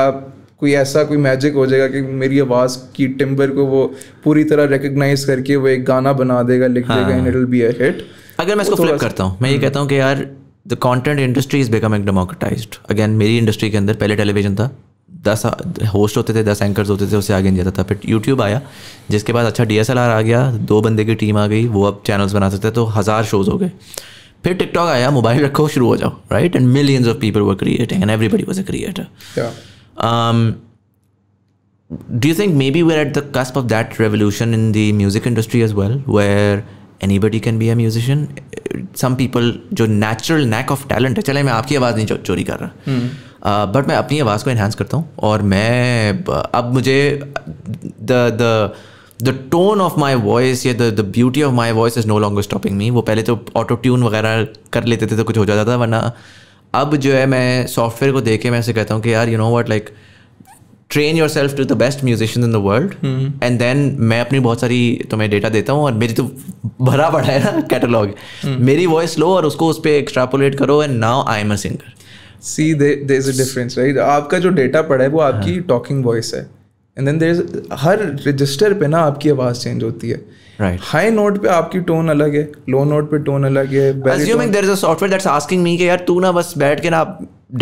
कोई ऐसा कोई मैजिक हो जाएगा कि मेरी आवाज़ की टिम्बर को वो पूरी तरह रिकग्नाइज करके वो एक गाना बना देगा लिख हाँ। देगा and it will be a hit अगर मैं इसको तो फ्लिप करता हूँ मैं ये हम्म। कहता हूँ कि यार the content industry is becoming democratised again मेरी इंडस्ट्री के अंदर पहले टेलीविजन था दस होस्ट होते थे दस एंकर्स होते थे उसे आगे नहीं जाता था फिर यूट्यूब आया जिसके बाद अच्छा डी आ गया दो बंदे की टीम आ गई वो अब चैनल्स बना सकते तो हज़ार शोज़ हो गए फिर टिकटॉक आया मोबाइल रखो शुरू हो जाओ right and millions of people were creating and everybody was a creator think maybe we're at the cusp of that revolution in the music industry as well where anybody can be a musician some people जो natural knack of talent है चले मैं आपकी आवाज़ नहीं चोरी कर रहा hmm. बट uh, मैं अपनी आवाज़ को इन्हांस करता हूँ और मैं uh, अब मुझे the the the tone of my voice या the beauty of my voice is no longer stopping me वो पहले तो ऑटो ट्यून वगैरह कर लेते थे तो कुछ हो जाता था वरना अब जो है मैं सॉफ्टवेयर को देख के मैं ऐसे कहता हूँ कि यार you know what like train yourself to the best musician in the world and then मैं अपनी बहुत सारी तुम्हें तो डेटा देता हूँ और मेरी तो भरा पड़ा है ना कैटलॉग हम्म। मेरी वॉइस लो और उसको उस पर एक्सट्रापोलेट करो and now I am a singer see there is a difference right आपका जो डेटा पड़ा है वो हाँ। आपकी टॉकिंग वॉइस है एंड देन देर इज हर रजिस्टर पे ना आपकी आवाज़ चेंज होती है हाई नोट पे आपकी टोन अलग है लो नोट पे टोन अलग है सॉफ्टवेयर दैट्स आस्किंग मी कि यार तू ना बस बैठ के ना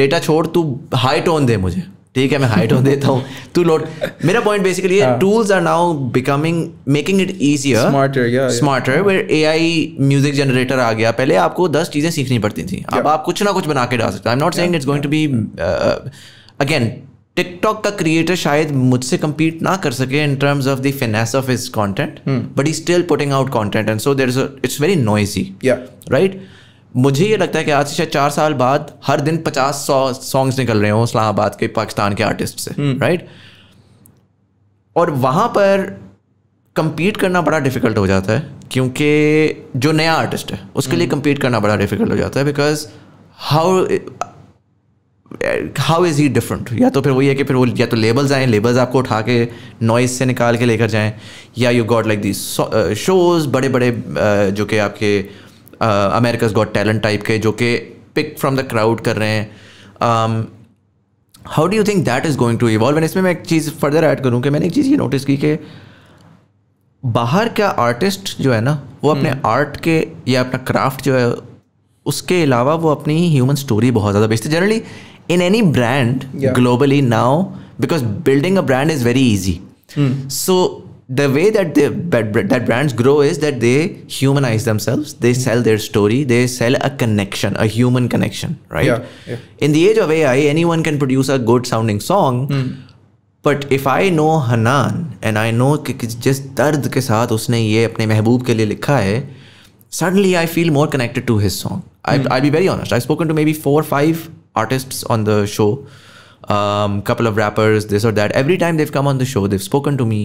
डेटा छोड़ तू हाई टोन दे मुझे ठीक है मैं हाइट हो देता हूँ टू लोड मेरा point basically tools are now becoming making it easier smarter smarter where A I music generator आ गया पहले आपको दस चीज़ें सीखनी पड़ती थी अब आप कुछ ना कुछ बना के डाल सकते I am not saying it's going to be again TikTok का क्रिएटर शायद मुझसे कम्पीट ना कर सके in terms of the finesse of his content but he still putting out content and so there is it's very noisy right मुझे ये लगता है कि आज से शायद चार साल बाद हर दिन पचास सौ सॉन्ग्स निकल रहे हों इस्लामाबाद के पाकिस्तान के आर्टिस्ट से राइट हम्म। और वहाँ पर कम्पीट करना बड़ा डिफ़िकल्ट हो जाता है क्योंकि जो नया आर्टिस्ट है उसके लिए कम्पीट हम्म। करना बड़ा डिफ़िकल्ट हो जाता है because how how is he different या तो फिर वही है कि फिर वो या तो लेबल्स आएँ लेबल्स आपको उठा के नॉइज से निकाल के लेकर जाएँ या you got like the shows बड़े बड़े जो कि आपके अमेरिकाज गॉट टैलेंट टाइप के जो कि पिक फ्रॉम द क्राउड कर रहे हैं how do you think that is going to evolve and इसमें मैं एक चीज़ फर्दर ऐड करूँ कि मैंने एक चीज़ ये नोटिस की कि बाहर का आर्टिस्ट जो है ना वो अपने आर्ट हम्म। के या अपना क्राफ्ट जो है उसके अलावा वो अपनी ह्यूमन स्टोरी बहुत ज़्यादा बेचते generally in any brand globally now because building a brand is very easy so the way that they, that brands grow is that they humanize themselves they sell their story they sell a connection a human connection right yeah, yeah. in the age of ai anyone can produce a good sounding song mm. if I know Hanan and I know no कि जिस दर्द के साथ उसने ये अपने महबूब के लिए लिखा है suddenly I feel more connected to I song I I be very honest I spoken to maybe four five artists on the show, um, couple of rappers, this or that. Every time they've come on the show, they've spoken to me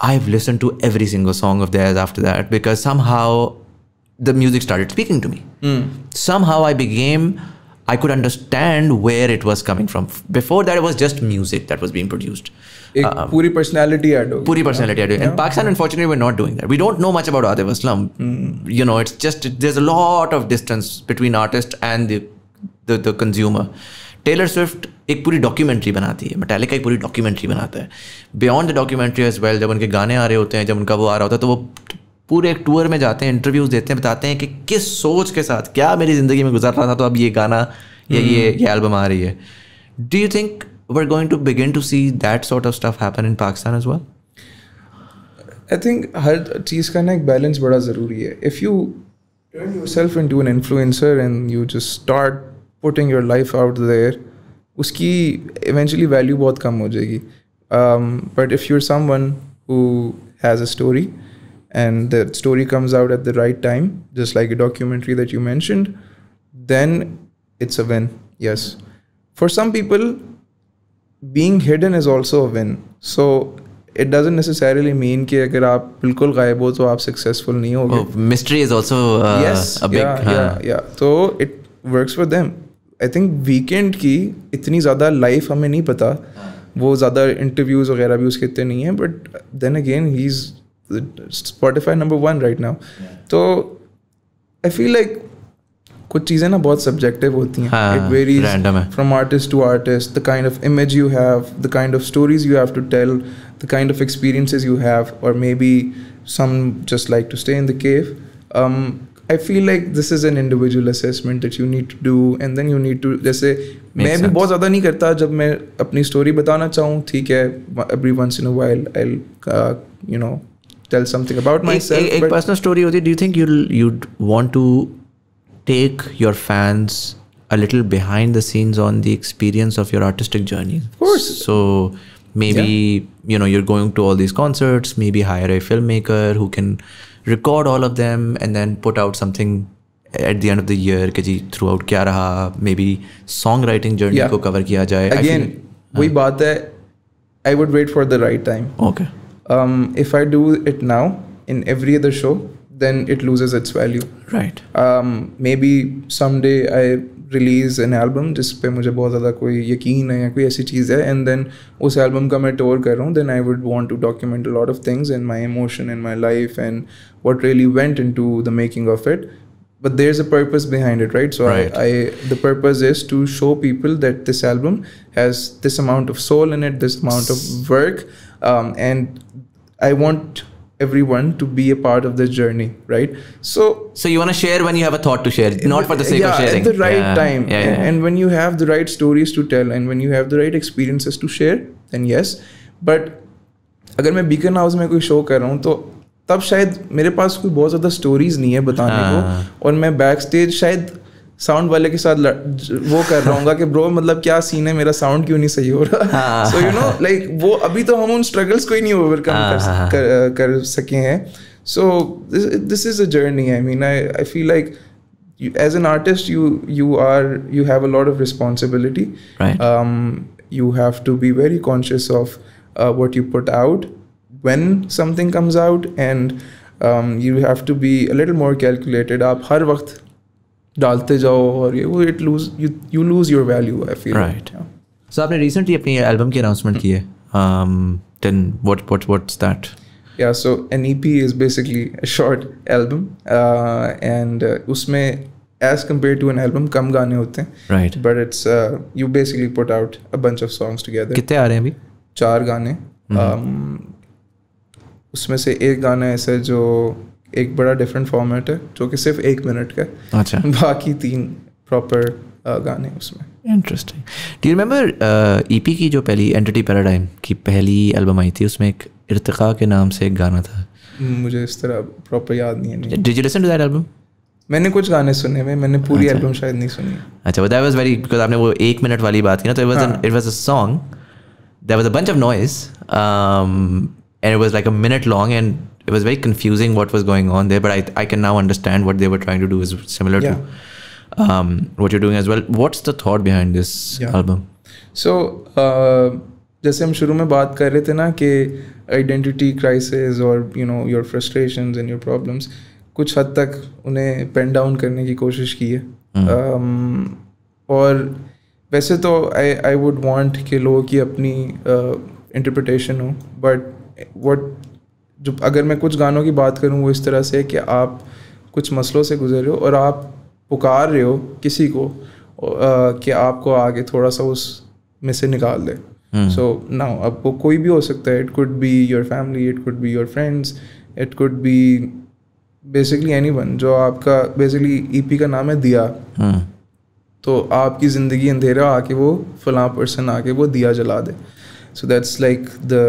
I've listened to every single song of theirs after that because somehow the music started speaking to me. Mm. Somehow I became, I could understand where it was coming from. Before that, it was just music that was being produced. एक um, personality add personality and Pakistan unfortunately we're not doing that we don't know much about Adib Islam. mm. you know it's just there's a lot of distance between artist and the the, the consumer Taylor Swift एक पूरी documentary बनाती है Metallica एक पूरी documentary बनाता है beyond the documentary as well जब उनके गाने आ रहे होते हैं जब उनका वो आ रहा होता है तो वो पूरे एक टूर में जाते हैं इंटरव्यूज़ देते हैं बताते हैं कि किस सोच के साथ क्या मेरी ज़िंदगी में गुजर रहा था तो अब ये गाना या ये ये एल्बम हम्म। आ रही है do you think we're going to begin to see that sort of stuff happen in Pakistan as well I think हर चीज़ का ना एक बैलेंस बड़ा ज़रूरी है if you turn yourself into an influencer and you just start putting your life out there उसकी eventually value बहुत कम हो जाएगी but if you're someone who has a story and the story comes out at the right time just like a documentary that you mentioned then it's a win yes for some people being hidden is also a win so it doesn't necessarily mean कि अगर आप बिल्कुल गायब हो तो आप successful नहीं हो मिस्ट्री इज तो it work for them I think Weeknd की इतनी ज़्यादा लाइफ हमें नहीं पता वो ज़्यादा इंटरव्यूज़ वगैरह भी उसके इतने नहीं हैं but then again he is Spotify number one right now तो आई फील लाइक कुछ चीज़ें ना बहुत सब्जेक्टिव होती हैं it varies from artist to artist the kind of image you have the kind of stories you have to tell the kind of experiences you have और maybe some just like to stay in the cave I feel like this is an individual assessment that you need to do and then you need to जैसे Makes मैं sense. भी बहुत ज़्यादा नहीं करता जब मैं अपनी स्टोरी बताना चाहूँ ठीक है every once in a while I you know tell something about myself एक पर्सनल स्टोरी होती do you think you you'd want to take your fans a little behind the scenes on the experience of your artistic journey of course so maybe you know you're going to all these concerts maybe hire a filmmaker who can record all of them and then put out something at the end of the year Kaji throughout kya raha? maybe songwriting journey yeah. को cover kiya jaye. again we वही uh, बात है I would wait for the right time okay um, if I do it now in every other show then it loses its value right um, maybe someday I release an album, जिस पे मुझे बहुत ज़्यादा कोई यकीन है या कोई ऐसी चीज़ है एंड देन उस एल्बम का मैं टोर कर रहा हूँ then I would want to document lot of things and my emotion and my life and what really went into the making of it but there's a purpose behind it right so I, the purpose is to show people that this album has this amount of soul in it this amount of work um, and i want everyone to be a part of this journey right so so you want to share when you have a thought to share not for the sake yeah, of sharing at the right yeah. time yeah, and, and, when you have the right stories to tell and when you have the right experiences to share then yes but अगर मैं beacon house में कोई show कर रहा हूँ तो तब शायद मेरे पास कोई बहुत ज़्यादा स्टोरीज नहीं है बताने को और मैं बैक स्टेज शायद साउंड वाले के साथ वो कर रहा हूँ कि ब्रो मतलब क्या सीन है मेरा साउंड क्यों नहीं सही हो रहा सो यू नो लाइक वो अभी तो हम उन स्ट्रगल्स को ही नहीं ओवरकम हाँ, कर, हाँ, हाँ। कर, कर सके हैं so this is a journey I mean I I feel like as an artist you you are you have a lot of responsibility you have to be very conscious of what you put out when something comes out and you have to be a little more calculated आप हर वक्त डालते जाओ और ये वो it lose you lose your value I feel right so आपने recently अपनी एल्बम की अनाउंसमेंट की है what's that yeah so an ep is basically a short album uh and uh, usme उसमें compared to an album kam gaane hote hain right but it's uh, you basically put out a bunch of songs together kitne aa rahe hain abhi चार गाने mm-hmm. um, उसमें से एक गाना ऐसा है जो एक बड़ा डिफरेंट फॉर्मेट है जो कि सिर्फ एक मिनट का अच्छा बाकी तीन प्रॉपर uh, गाने उसमें इंटरेस्टिंग डू रिमेंबर ईपी की जो पहली एंटिटी पैराडाइम की पहली एल्बम आई थी उसमें एक इरतका के नाम से एक गाना था मुझे इस तरह प्रॉपर याद नहीं है did you listen to that album मैंने कुछ गाने सुने हुए मैंने पूरी एल्बम अच्छा, शायद नहीं सुनी अच्छा दैट वाज वेरी बिकॉज़ आपने वो एक मिनट वाली बात की ना तो it was it was a song that was a bunch of noise and it was like a minute long and it was very confusing what was going on there but i i can now understand what they were trying to do is similar to um, what you're doing as well what's the thought behind this album so just hum shuru mein baat kar the na ke identity crisis or you know your frustrations and your problems kuch had tak unhe pen down karne ki koshish ki hai mm. um aur वैसे तो I I would want कि लोगों uh, जो अगर मैं कुछ गानों की बात करूँ वो इस तरह से है कि आप कुछ मसलों से गुजर रहे हो और आप पुकार रहे हो किसी को कि आपको आगे थोड़ा सा उस में से निकाल दे सो हम्म। ना अब वो कोई भी हो सकता है it could be your family it could be your friends it could be basically anyone जो आपका बेसिकली पी e का नाम है दिया हम्म। तो आपकी ज़िंदगी अंधेरा आके वो फलां पर्सन आके वो दिया जला दे so that's like the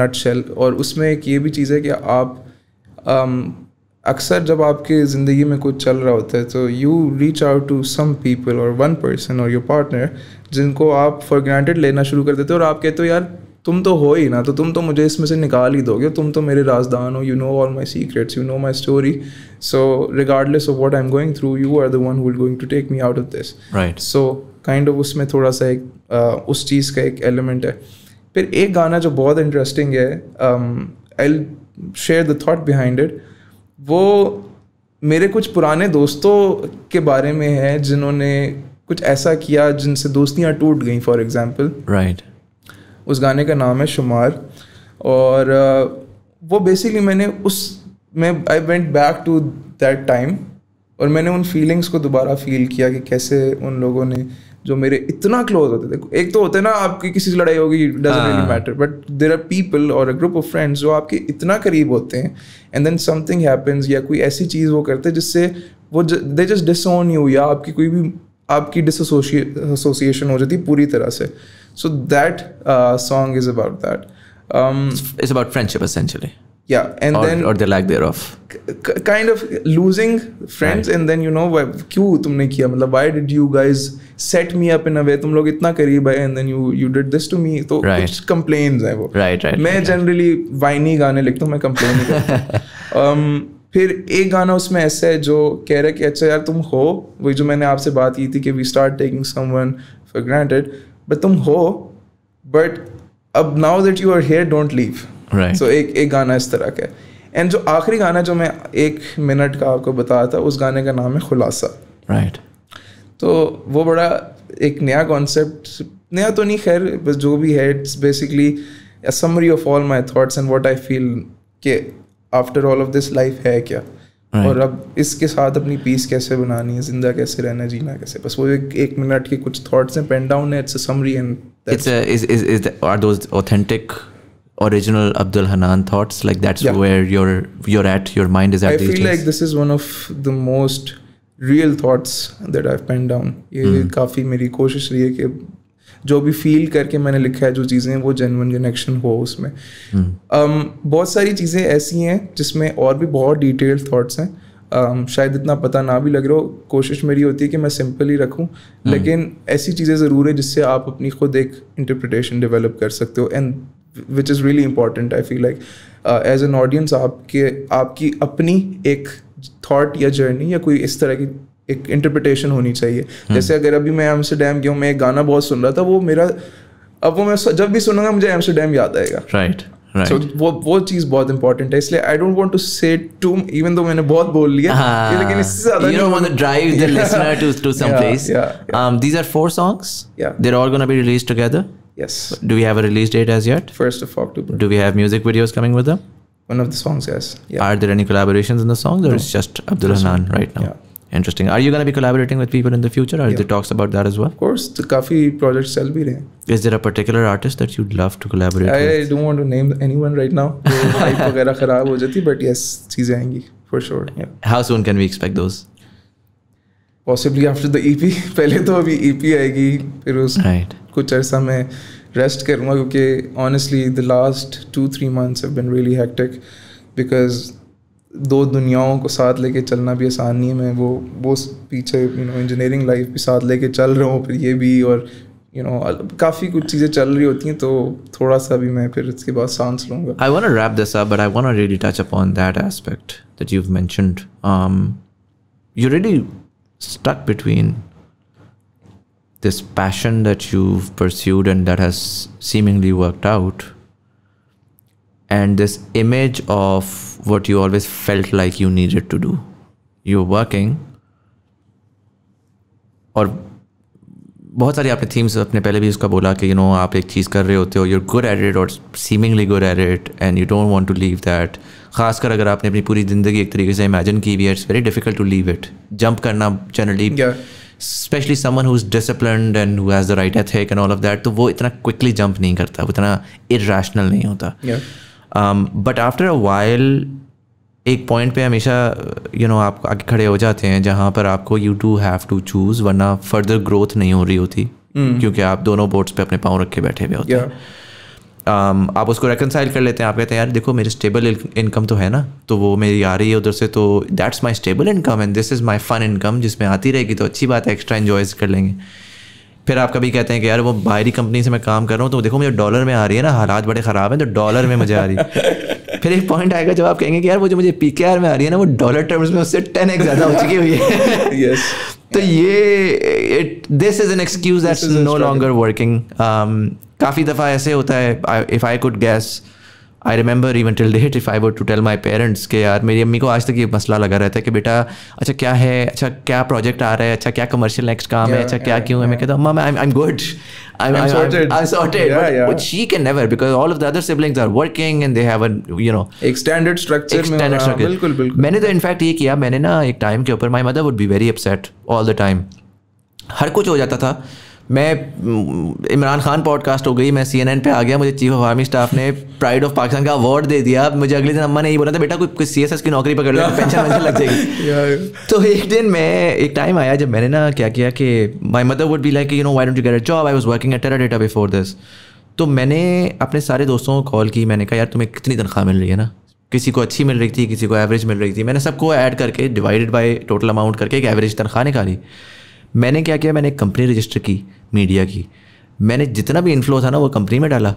nutshell और उसमें एक ये भी चीज़ है कि आप um, अक्सर जब आपके ज़िंदगी में कुछ चल रहा होता है तो you reach out to some people और वन पर्सन और योर पार्टनर जिनको आप फॉर ग्रांटेड लेना शुरू कर देते हो और आप कहते हो यार तुम तो हो ही ना तो तुम तो मुझे इसमें से निकाल ही दोगे तुम तो मेरे राजदान हो you know all my secrets you know my story so regardless of what I am going through you are the one who'll going to take me out of this right so kind of उसमें थोड़ा सा एक uh, उस चीज़ का एक element है फिर एक गाना जो बहुत इंटरेस्टिंग है I share the thought behind it वो मेरे कुछ पुराने दोस्तों के बारे में है जिन्होंने कुछ ऐसा किया जिनसे दोस्तियाँ टूट गई फॉर एग्ज़ाम्पल राइट उस गाने का नाम है शुमार और uh, वो बेसिकली मैंने उस मैं I went back to that time और मैंने उन फीलिंग्स को दोबारा फील किया कि कैसे उन लोगों ने जो मेरे इतना क्लोज होते थे एक तो होते ना आपकी किसी से लड़ाई होगी doesn't matter but there are people और अ ग्रुप ऑफ फ्रेंड्स जो आपके इतना करीब होते हैं एंड देन समथिंग हैपेंस या कोई ऐसी चीज़ वो करते हैं जिससे वो दे जस्ट डिसोन यू या आपकी कोई भी आपकी डिसोसिएशन हो जाती पूरी तरह से so that song is about that is about friendship essentially yeah and or, then or the lack thereof kind of losing friends right. and then you know why क्यों तुमने किया मतलब why did you guys set me up in a way tum log itna करीब आए and then you you did this to me so right. कुछ complaints hai wo. right right Main right, generally right. whiny gaane likhta, हूँ मैं complain nahi करता um, फिर एक गाना उसमें ऐसा है जो कह रहा है कि अच्छा यार तुम हो वही जो मैंने आपसे बात की थी कि we start taking someone for granted but तुम हो बट अब now that you are here don't leave so एक एक गाना इस तरह का एंड जो आखिरी गाना जो मैं एक मिनट का आपको बताया था उस गाने का नाम है खुलासा राइट तो वो बड़ा एक नया कॉन्सेप्ट नया तो नहीं खैर बस जो भी है it's basically summary of all my thoughts and what I feel के after all of this life है क्या right. और अब इसके साथ अपनी पीस कैसे बनानी है जिंदा कैसे रहना है जीना कैसे बस वो एक, एक मिनट के कुछ थॉट्स हैं पेन डाउन है it's a summary and it's is is are those authentic original Abdul Hanan thoughts? Like that's yeah. where you're you're at. Your mind is at. I feel days. like this is one of the most real thoughts that I pen down ये hmm. काफ़ी मेरी कोशिश रही है कि जो भी feel करके मैंने लिखा है जो चीज़ें वो जेनवन कनेक्शन हो उसमें hmm. um, बहुत सारी चीज़ें ऐसी हैं जिसमें और भी बहुत डिटेल्ड थाट्स हैं um, शायद इतना पता ना भी लग रहा हो कोशिश मेरी होती है कि मैं सिंपल ही रखूँ hmm. लेकिन ऐसी चीज़ें ज़रूर है जिससे आप अपनी खुद एक इंटरप्रटेशन डेवलप कर सकते हो and which is really important I feel like as an audience आपके आपकी अपनी एक थाट या जर्नी या कोई इस तरह की एक इंटरप्रिटेशन होनी चाहिए हम्म। जैसे अगर अभी मैं एम्स्टरडेम गया हूँ मैं एक गाना बहुत सुन रहा था वो मेरा अब वो मैं जब भी सुनूंगा मुझे एम्स्टरडेम याद आएगा राइट right. Right. so, वो वो चीज बहुत इंपॉर्टेंट है इसलिए I don't want to say too even though मैंने बहुत बोल लिया ah, लेकिन इससे ज्यादा you don't want to drive the listener to to some place um these are four songs yeah they're all going to be released together Yes. Do we have a release date as yet? First of October. Do we have music videos coming with them? One of the songs, yes. Yeah. Are there any collaborations in the songs, or no. just Abdul Hanan right now? Yeah. Interesting. Are you going to be collaborating with people in the future? Are yeah. there talks about that as well? Of course, the coffee projects shall be there. Is Is there a particular artist that you'd love to collaborate I, with? I don't want to name anyone right now. but yes, चीजें आएंगी for sure. Yeah. How soon can we expect those? Possibly after the EP. पहले EP आएगी, फिर right. कुछ अर्सा मैं rest करूँगा क्योंकि honestly the last two three months have been really hectic because दो दुनियाओं को साथ लेके चलना भी आसान नहीं है मैं वो वो पीछे यू नो इंजीनियरिंग लाइफ भी साथ लेके चल रहा हूँ फिर ये भी और यू नो काफ़ी कुछ चीज़ें चल रही होती हैं तो थोड़ा सा भी मैं फिर इसके बाद सांस लूँगा I want wrap this up but I want really touch upon that aspect that you have you ready stuck between this passion that you've pursued and that has seemingly worked out and this image of what you always felt like you needed to do you're working or बहुत सारी आपने themes अपने पहले भी उसका बोला कि you know, आप एक चीज़ कर रहे होते हो it or seemingly good at it and you don't want to leave that. खासकर अगर आपने अपनी पूरी जिंदगी एक तरीके से इमेजिन की भी है it's very difficult to leave it करना generally specially someone who is discipline and who has the right ethic and all of that तो वो इतना क्विकली जंप नहीं करता वो इतना इरेशनल नहीं होता बट आफ्टर अ वाइल एक पॉइंट पे हमेशा यू you नो know, आप आगे खड़े हो जाते हैं जहाँ पर आपको you to have to choose वरना फर्दर ग्रोथ नहीं हो रही होती mm. क्योंकि आप दोनों बोर्ड्स पे अपने पाँव रख के बैठे हुए होते yeah. हैं um, आप उसको रेकनसाइल कर लेते हैं आप कहते हैं यार देखो मेरी स्टेबल इनकम तो है ना तो वो मेरी आ रही है उधर से तो that's my stable income and this is my fun income जिसमें आती रहेगी तो अच्छी बात है एक्स्ट्रा इन्जॉयज कर लेंगे फिर आप कभी कहते हैं कि यार वो बाहरी कंपनी से मैं काम कर रहा हूँ तो देखो मुझे डॉलर में आ रही है ना हालात बड़े ख़राब हैं तो डॉलर में मुझे आ रही है फिर एक पॉइंट आएगा जब आप कहेंगे कि यार वो जो मुझे पी में आ रही है ना वो डॉलर टर्म्स में उससे टेन एक्स ज़्यादा हो चुकी हुई है yes. तो ये this is an excuse that's no longer working काफ़ी दफ़ा ऐसे होता है if I could guess I remember even till date if I वो टू टेल माई पेरेंट्स के यार मेरी अम्मी को आज तक ये मसला लगा रहता है कि बेटा अच्छा क्या है अच्छा क्या प्रोजेक्ट आ रहा है अच्छा क्या कमर्शियल नेक्स्ट काम yeah, है अच्छा क्या क्यों है मैं कहता हूँ मम आई एम गुड मैंने तो इनफैक्ट ये किया मैंने ना एक टाइम के ऊपर my mother would be very upset all the time हर कुछ हो जाता था मैं इमरान खान पॉडकास्ट हो गई मैं सी एन एन पर आ गया मुझे चीफ ऑफ आर्मी स्टाफ ने प्राइड ऑफ पाकिस्तान का अवार्ड दे दिया मुझे अगले दिन अम्मा ने यही बोला था बेटा कोई सी एस एस की नौकरी पकड़ लो पेंशन वेंशन लग जाएगी तो एक दिन मैं एक टाइम आया जब मैंने ना क्या किया कि my mother would be like you know why don't you get a job I was working at Teradata before this तो मैंने अपने सारे दोस्तों को कॉल की मैंने कहा यार तुम्हें कितनी तनख्वाह मिल रही है ना किसी को अच्छी मिल रही थी किसी को एवरेज मिल रही थी मैंने सबको ऐड करके डिवाइडेड बाय टोटल अमाउंट करके एक एवरेज तनख्वाह निकाली मैंने क्या किया मैंने एक कंपनी रजिस्टर की मीडिया की मैंने जितना भी इन्फ्लो था ना वो कंपनी में डाला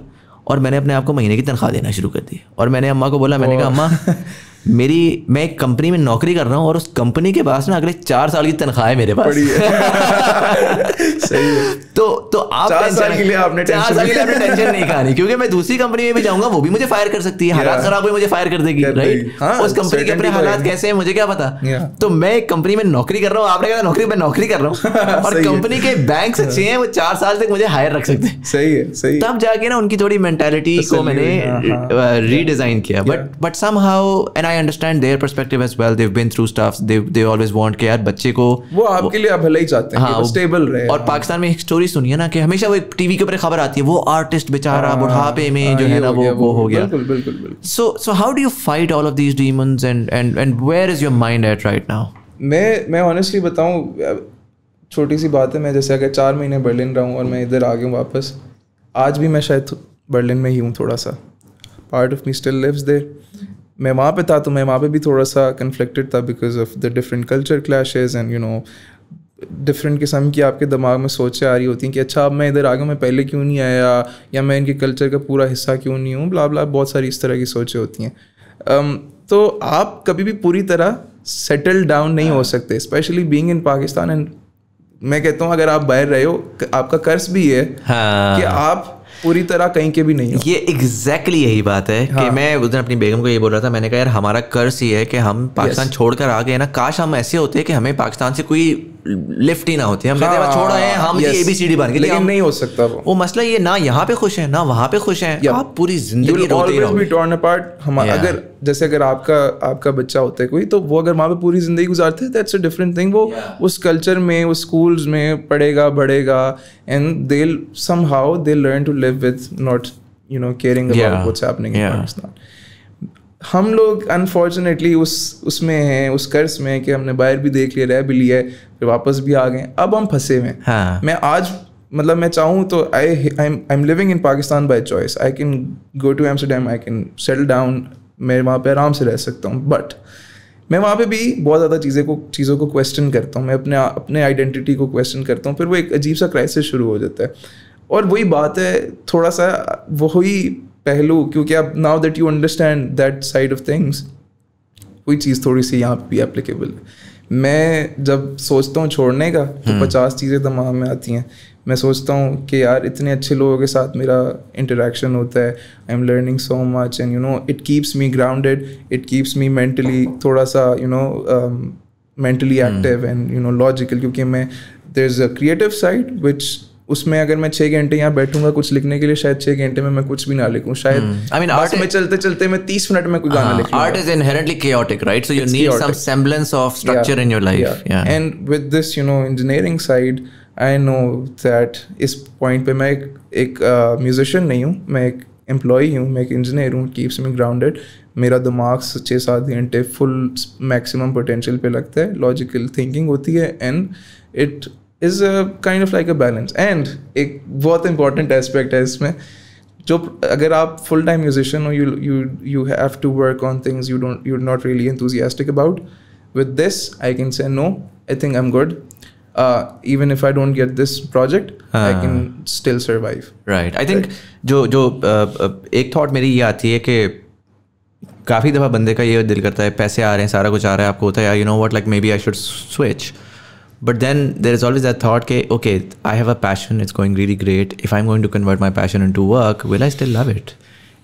और मैंने अपने आप को महीने की तनख्वाह देना शुरू कर दी और मैंने अम्मा को बोला मैंने कहा अम्मा मेरी मैं एक कंपनी में नौकरी कर रहा हूँ और उस कंपनी के पास ना अगले चार साल की तनख्वाह है मेरे पास है। सही है। तो तो आप चार टेंशन साल के लिए आपने चार साल के लिए टेंशन नहीं खानी क्योंकि मैं दूसरी कंपनी में भी जाऊंगा वो भी मुझे फायर कर सकती है हालात खराब हुए मुझे फायर कर देगी राइट हाँ, उस कंपनी के अपने तो हालात कैसे हैं मुझे क्या पता तो मैं एक कंपनी में नौकरी कर रहा हूँ आपने कहा नौकरी में नौकरी कर रहा हूँ और कंपनी के बैंक अच्छे हैं वो चार साल तक मुझे हायर रख सकते हैं सही है तब जाके ना उनकी थोड़ी मेंटेलिटी को मैंने रीडिजाइन हाँ, हाँ। किया but but somehow and I understand their perspective as well they've been through stuff they they always want के यार बच्चे को वो आपके लिए भले ही चाहते हैं हाँ, स्टेबल रहे और पाकिस्तान में एक स्टोरी सुनिए ना कि हमेशा वो टीवी के ऊपर खबर आती है वो आर्टिस्ट बेचारा हाँ, बुढ़ापे में हाँ, जो है ना वो वो हो गया so so how do you fight all of these demons and and and where is your mind at right now मैं मैं ऑनेस्टली बताऊं छोटी सी बात है मैं जैसे अगर चार महीने बर्लिन रहा हूँ और मैं इधर आ गया हूँ वापस आज भी मैं शायद बर्लिन में ही हूँ थोड़ा सा part of me still lives there मैं वहाँ पे था तो मैं वहाँ पे भी थोड़ा सा कन्फ्लिक्टेड था because of the different culture clashes and you know different किस्म की आपके दिमाग में सोचें आ रही होती हैं कि अच्छा अब मैं इधर आ गया मैं पहले क्यों नहीं आया या मैं इनके कल्चर का पूरा हिस्सा क्यों नहीं हूँ ब्ला ब्ला बहुत सारी इस तरह की सोचें होती हैं um, तो आप कभी भी पूरी तरह सेटल डाउन नहीं हो सकते especially being in Pakistan and मैं कहता हूँ अगर आप बाहर रहे हो आपका कर्ज भी है हाँ। कि आप पूरी तरह कहीं के भी नहीं ये एग्जैक्टली यही बात है कि हाँ। मैं उस दिन अपनी बेगम को ये बोल रहा था मैंने कहा यार हमारा कर्ज ये है कि हम पाकिस्तान छोड़कर आ गए ना काश हम ऐसे होते कि हमें पाकिस्तान से कोई लिफ्ट ही ना होती हम कहते हैं छोड़ रहे हैं हम ये एबीसीडी हाँ, बन गए लेकिन नहीं हो सकता वो वो मसला ये ना यहाँ पे खुश है ना वहाँ पे खुश है आप पूरी जिंदगी रोते रहोगे टॉर्न अपार्ट हम अगर जैसे अगर आपका आपका बच्चा होता है कोई तो वो अगर वहाँ पे पूरी ज़िंदगी गुजारते हैं दैट्स अ डिफरेंट थिंग वो उस कल्चर में उस स्कूल्स में पढ़ेगा बढ़ेगा and they somehow they learn to live with not you know caring about what's happening in Pakistan हम लोग अनफॉर्चुनेटली उस उसमें हैं उस कर्ज में कि हमने बाहर भी देख लिया रह भी लिया है फिर वापस भी आ गए अब हम फंसे हुए हैं हाँ. मैं आज मतलब मैं चाहूँ तो I I am living in Pakistan by choice I can go to Amsterdam I can settle down मैं वहाँ पे आराम से रह सकता हूँ बट मैं वहाँ पे भी बहुत ज़्यादा चीज़ें को चीज़ों को क्वेश्चन करता हूँ मैं अपने अपने आइडेंटिटी को क्वेश्चन करता हूँ फिर वो एक अजीब सा क्राइसिस शुरू हो जाता है और वही बात है थोड़ा सा वही पहलू क्योंकि अब now that you understand that side of things कोई चीज़ थोड़ी सी यहाँ पे भी एप्लीकेबल है मैं जब सोचता हूँ छोड़ने का तो हम्म। पचास चीज़ें दिमाग में आती हैं मैं सोचता हूँ कि यार इतने अच्छे लोगों के साथ मेरा इंटरेक्शन होता है I am learning so much and you know it keeps me grounded it keeps me mentally थोड़ा सा you know mentally active and you know logical क्योंकि मैं there is a creative side which उसमें अगर मैं छह घंटे यहाँ बैठूंगा कुछ लिखने के लिए शायद छह घंटे में मैं कुछ भी ना लिखूं शायद आई मीन आर्ट में चलते चलते मैं तीस मिनट में कोई गाना हाँ, लिख art is inherently chaotic right so you need some chaotic. Of structure in your life and with this you know engineering side I know that इस पॉइंट पे मैं एक, म्यूजिशियन uh, नहीं हूँ मैं एक एम्प्लॉय हूँ मैं एक इंजीनियर हूँ कीप्स मी ग्राउंडेड मेरा दिमाग छः सात घंटे फुल मैक्सिमम पोटेंशियल पे लगता है लॉजिकल थिंकिंग होती है and it is a kind of like a balance and एक बहुत इंपॉर्टेंट एस्पेक्ट है इसमें जो अगर आप फुल टाइम म्यूजिशियन हो you you you have to work on things you don't you not really enthusiastic about with this I can say no I think I am good even if I don't get this project I can still survive right I think जो जो uh, uh एक thought मेरी ये आती है कि काफ़ी दफ़ा बंदे का ये दिल करता है पैसे आ रहे हैं सारा कुछ आ रहा है आपको होता है you know what like maybe I should switch but then there is always that thought के okay I have a passion it's going really great if I am going to convert my passion into work will I still love it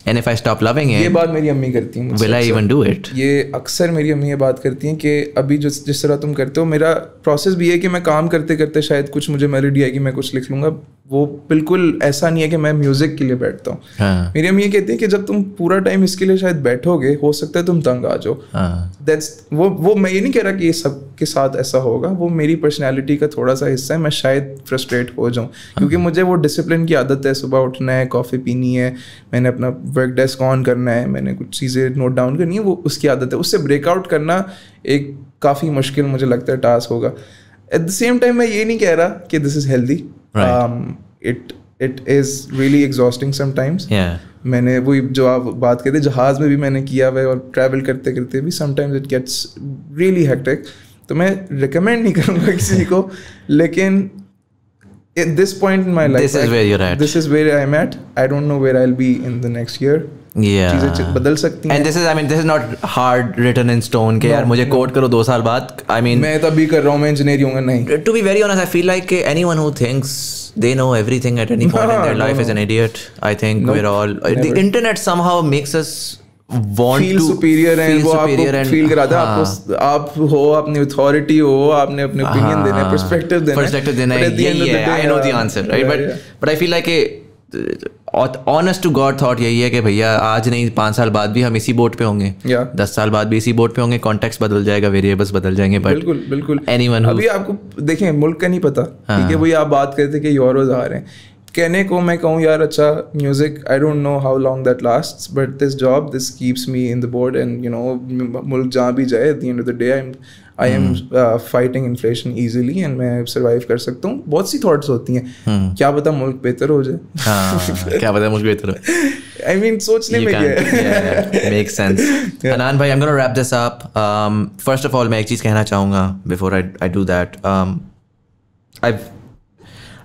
and if I stop loving ये बात मेरी अम्मी करती हैं will I even do it ये अक्सर मेरी अम्मी ये बात करती हैं कि अभी जो जिस तरह तुम करते हो मेरा प्रोसेस भी है कि मैं काम करते करते शायद कुछ मुझे मेलोडी आएगी मैं कुछ लिख लूँगा वो बिल्कुल ऐसा नहीं है कि मैं म्यूजिक के लिए बैठता हूँ हाँ. मेरी अम्मी ये कहती है कि जब तुम पूरा टाइम इसके लिए शायद बैठोगे हो सकता है तुम तंग आ जाओ हाँ. वो वो मैं ये नहीं कह रहा कि ये सब के साथ ऐसा होगा वो मेरी पर्सनैलिटी का थोड़ा सा हिस्सा है मैं शायद फ्रस्ट्रेट हो जाऊँ हाँ. क्योंकि मुझे वो डिसिप्लिन की आदत है सुबह उठना है कॉफ़ी पीनी है मैंने अपना वर्क डेस्क ऑन करना है मैंने कुछ चीज़ें नोट डाउन करनी है वो उसकी आदत है उससे ब्रेकआउट करना एक काफ़ी मुश्किल मुझे लगता है टास्क होगा एट द सेम टाइम मैं ये नहीं कह रहा कि this is healthy it it is really exhausting sometimes मैंने वो जो आप बात करते जहाज़ में भी मैंने किया हुआ है और ट्रैवल करते करते भी sometimes it gets really hectic तो मैं रिकमेंड नहीं करूँगा किसी को लेकिन this point point in my life this is I, where I don't know where I i'm at i don't know where चीजें बदल सकती हैं and this is I mean this is not hard written in stone के यार मुझे coat करो दो साल बाद आई मीन मैं तभी कर रहा हूँ मैं इंजीनियर हूँ नहीं to be very honest I feel like anyone who thinks they know everything at any point no, in their life no. is an idiot. I think nope. we're all Never. the internet somehow makes us want feel to superior feel and वो superior आपको and, feel कराता है आपको आप हो आपने authority हो आपने अपने opinion देना है perspective देना है perspective देना है यही है I know the answer right but but I feel like a honest to God thought यही है कि भैया आज नहीं पाँच साल बाद भी हम इसी बोट पे होंगे yeah. दस साल बाद भी इसी बोट पे होंगे कॉन्टेक्ट बदल जाएगा वेरिएबल्स बदल जाएंगे बट बिल्कुल बिल्कुल एनी वन अभी आपको देखें मुल्क का नहीं पता हाँ। ठीक है वही आप बात करते कि यूरोज आ रहे हैं कहने को मैं कहूँ यार अच्छा music I don't know how long that last but this job this keeps me in the board and you know मुल्क जहाँ भी जाए at the end of the day I I am fighting inflation easily and मैं survive कर सकता हूँ बहुत सी thoughts होती हैं hmm. क्या पता मुल्क बेहतर हो जाए हाँ, क्या पता मुल्क बेहतर हो आई मीन सोचने you में मेक सेंस अनान भाई I am wrap this up first of all मैं एक चीज़ कहना चाहूँगा before I I do that I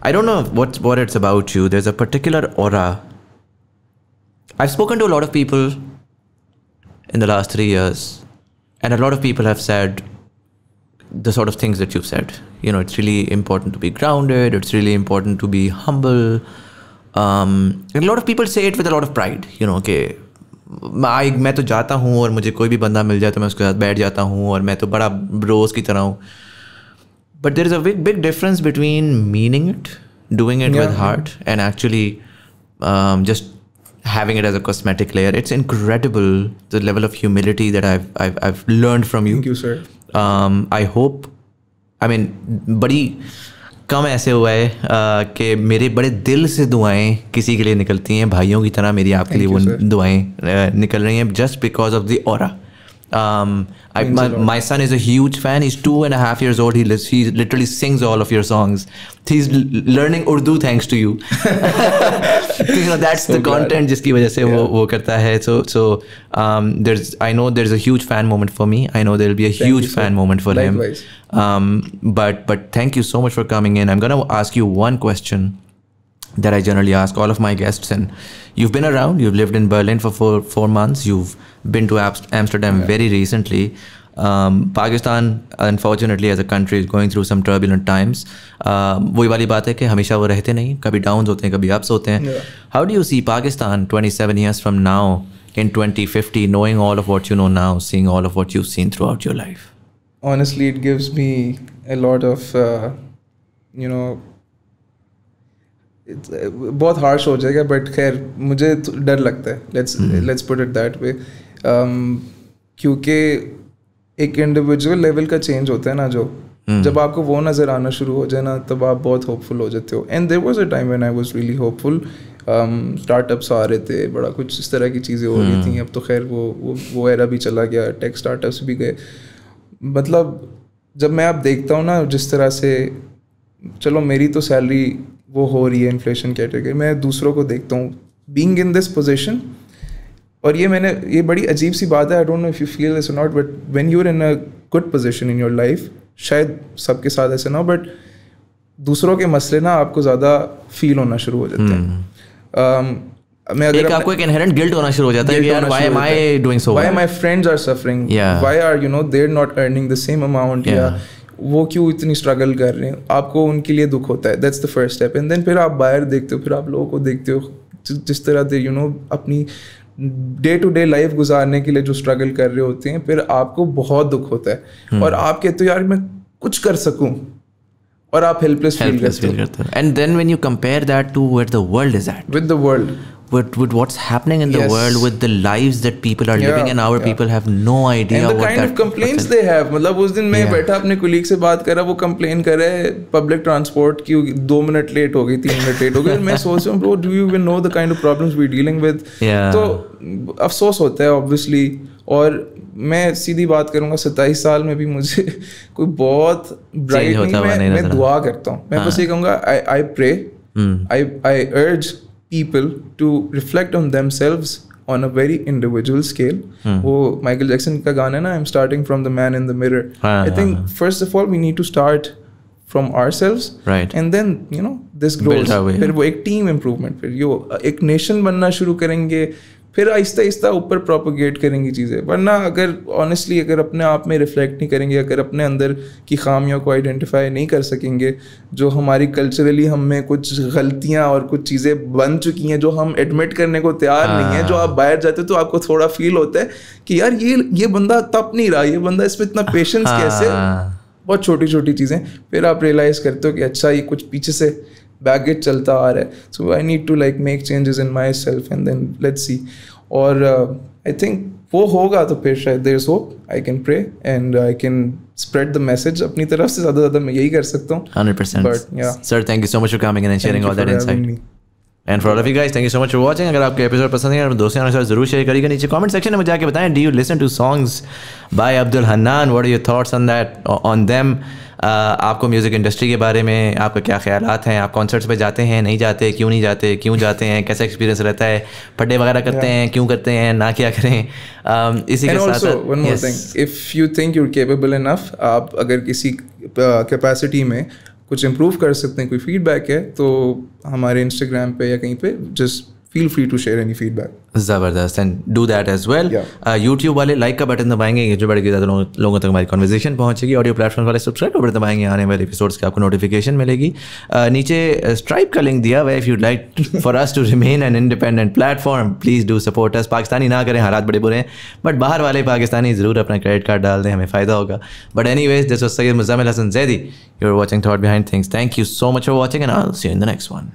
I don't know what what it's about you there is a particular aura I've spoken to a lot of people in the last three years, and a lot of people have the sort of things that you've said. You know, it's really important to be grounded. It's really important to be humble. Um, and a lot of people say it with a lot of pride. You know, okay, I मैं तो जाता हूँ और मुझे कोई भी बंदा मिल जाए तो मैं उसके साथ बैठ जाता हूँ और मैं तो बड़ा ब्रोज की तरह हूँ but there is a big big difference between meaning it doing it with heart and actually just having it as a cosmetic layer. It's incredible the level of humility that I've I've, I've learned from you. Thank you, sir. I hope I mean बड़ी कम ऐसे हुआ है uh, कि मेरे बड़े दिल से दुआएं किसी के लिए निकलती हैं भाइयों की तरह मेरी आपके लिए वो दुआएं uh, निकल रही हैं जस्ट बिकॉज ऑफ दी और Um, I, my, my son is a huge fan. He's two and a half years old. He lives, he literally sings all of your songs. He's learning Urdu thanks to you. so, you know that's so the glad. content जिसकी yeah. वो वो करता है. So so um, there's I know there's a huge fan moment for me. I know there'll be a thank huge so fan moment for Likewise. him. Um, but but thank you so much for coming in. I'm gonna ask you one question that I generally ask all of my guests. And you've been around, you've lived in Berlin for four, four months, you've been to Amsterdam yeah. very recently. Um, unfortunately, as a country, is going through some turbulent times. Times um, वही वाली बात है कि हमेशा वो रहते नहीं कभी डाउन होते हैं कभी अप्स होते हैं how do you see Pakistan twenty seven years from now in 2050, knowing all of what you know now seeing all of what you seen throughout your life honestly it gives me a lot of uh, you know Uh, बहुत harsh हो जाएगा but खैर मुझे तो डर लगता है let's let's put it that way क्योंकि एक इंडिविजुअल लेवल का चेंज होता है ना जो hmm. जब आपको वो नज़र आना शुरू हो जाए ना तब आप बहुत होपफुल हो जाते हो and there was a time when I was really hopeful startups आ रहे थे बड़ा कुछ इस तरह की चीज़ें हो रही hmm. थी अब तो खैर वो वो वो एरा भी चला गया टेक स्टार्टअप्स भी गए मतलब जब मैं आप देखता हूँ ना जिस तरह से चलो मेरी तो सैलरी वो हो रही है इन्फ्लेशन कैटेगरी मैं दूसरों को देखता हूँ बींग इन दिस पोजिशन और ये मैंने ये बड़ी अजीब सी बात है I don't know if you feel this not but when you're in a good position in your life शायद सबके साथ ऐसे ना बट दूसरों के मसले ना आपको ज़्यादा फील होना शुरू हो जाते हैं hmm. um, मैं अगर एक आपको एक इनहेरेंट गिल्ट होना शुरू हो जाता है यार why am I doing so why my friends are suffering why are you know they are not earning the same amount या वो क्यों इतनी स्ट्रगल कर रहे हैं आपको उनके लिए दुख होता है that's the first step and then फिर आप बाहर देखते हो फिर आप लोगों को देखते हो जिस तरह से यू नो अपनी डे टू डे लाइफ गुजारने के लिए जो स्ट्रगल कर रहे होते हैं फिर आपको बहुत दुख होता है हम्म। और आप कहते हो यार मैं कुछ कर सकूँ और आप हेल्पलेस फील करते हो and then when you compare that to where the world is at with the world with, with what's happening in yes. the world with the lives that people are yeah, living and our yeah. people have no idea and the kind of complaints they have मतलब उस दिन मैं बैठा अपने colleague से बात कर रहा वो कंप्लेन कर रहा है पब्लिक ट्रांसपोर्ट की दो मिनट लेट हो गई तीन मिनट लेट हो गई मैं सोच रहा हूँ bro do you know the kind of problems we dealing with तो अफसोस होता है ऑब्वियसली और मैं सीधी बात करूंगा सत्ताईस साल में भी मुझे कोई बहुत ब्राइट नहीं मैं, नहीं मैं दुआ करता हूँ मैं बस हाँ। ये कहूँगा आई I pray I I urge people to reflect on them on a very individual scale वो माइकल जैक्सन का गाना है ना I am starting from the man in the mirror I think first of all we need to start from ourselves right and then you know this grows फिर वो एक team improvement फिर यो एक nation बनना शुरू करेंगे फिर आहिस्ता आहिस्ता ऊपर प्रोपोगेट करेंगी चीज़ें वरना अगर ऑनेस्टली अगर अपने आप में रिफ्लेक्ट नहीं करेंगे अगर अपने अंदर की खामियों को आइडेंटिफाई नहीं कर सकेंगे जो हमारी कल्चरली हम में कुछ गलतियाँ और कुछ चीज़ें बन चुकी हैं जो हम एडमिट करने को तैयार हाँ। नहीं है जो आप हाँ। बाहर जाते हो तो आपको थोड़ा फील होता है कि यार ये ये बंदा तप नहीं रहा ये बंदा इस पर इतना पेशेंस हाँ। कैसे बहुत छोटी छोटी चीज़ें फिर आप रियलाइज़ करते हो कि अच्छा ये कुछ पीछे से बैगेज चलता आ रहा है so I need to like make changes in myself and then let see और आई uh, थिंक वो होगा तो फिर शायद there is hope I can pray and I can spread the message अपनी तरफ से ज़्यादा ज़्यादा मैं यही कर सकता हूँ but sir thank you so much for coming and sharing all that insight and for all of you guys thank you so much for watching अगर आपके एपिसोड पसंद है दोस्तों के साथ जरूर शेयर करिएगा नीचे कमेंट सेक्शन में मुझे बताएं do you listen to songs by Abdul Hannan what are your thoughts on that on them आपको म्यूज़िक इंडस्ट्री के बारे में आपका क्या ख्याल हैं आप कॉन्सर्ट्स पर जाते हैं नहीं जाते क्यों नहीं जाते क्यों जाते हैं कैसा एक्सपीरियंस रहता है फड्डे वगैरह करते हैं क्यों करते हैं ना क्या करें इसी के साथ if you think you capable enough आप अगर किसी कैपेसिटी में कुछ इम्प्रूव कर सकते हैं कोई फीडबैक है तो हमारे इंस्टाग्राम पे या कहीं पे just feel free to share any feedback ज़बरदस्त and do that as well YouTube वाले लाइक का बटन दबाएंगे ये जो बड़े ज़्यादा तो लोगों लोगों तक हमारी कॉन्वर्जेशन पहुंचेगी ऑडियो प्लेटफॉर्म वाले सब्सक्राइब बटन दबाएंगे आने वाले एपिसोड्स की आपको नोटिफिकेशन मिलेगी uh, नीचे स्ट्राइप uh, का लिंक दिया way if you like for us to remain an independent platform please do support us Pakistani ना करें हालात बड़े बुरे हैं बट बाहर वाले पाकिस्तानी ज़रूर अपना क्रेडिट कार्ड डाल दें हमें फ़ायदा होगा but anyways this was said Muzam Hasan Zaidi you are watching thought behind things thank you so much for watching and all see in the next one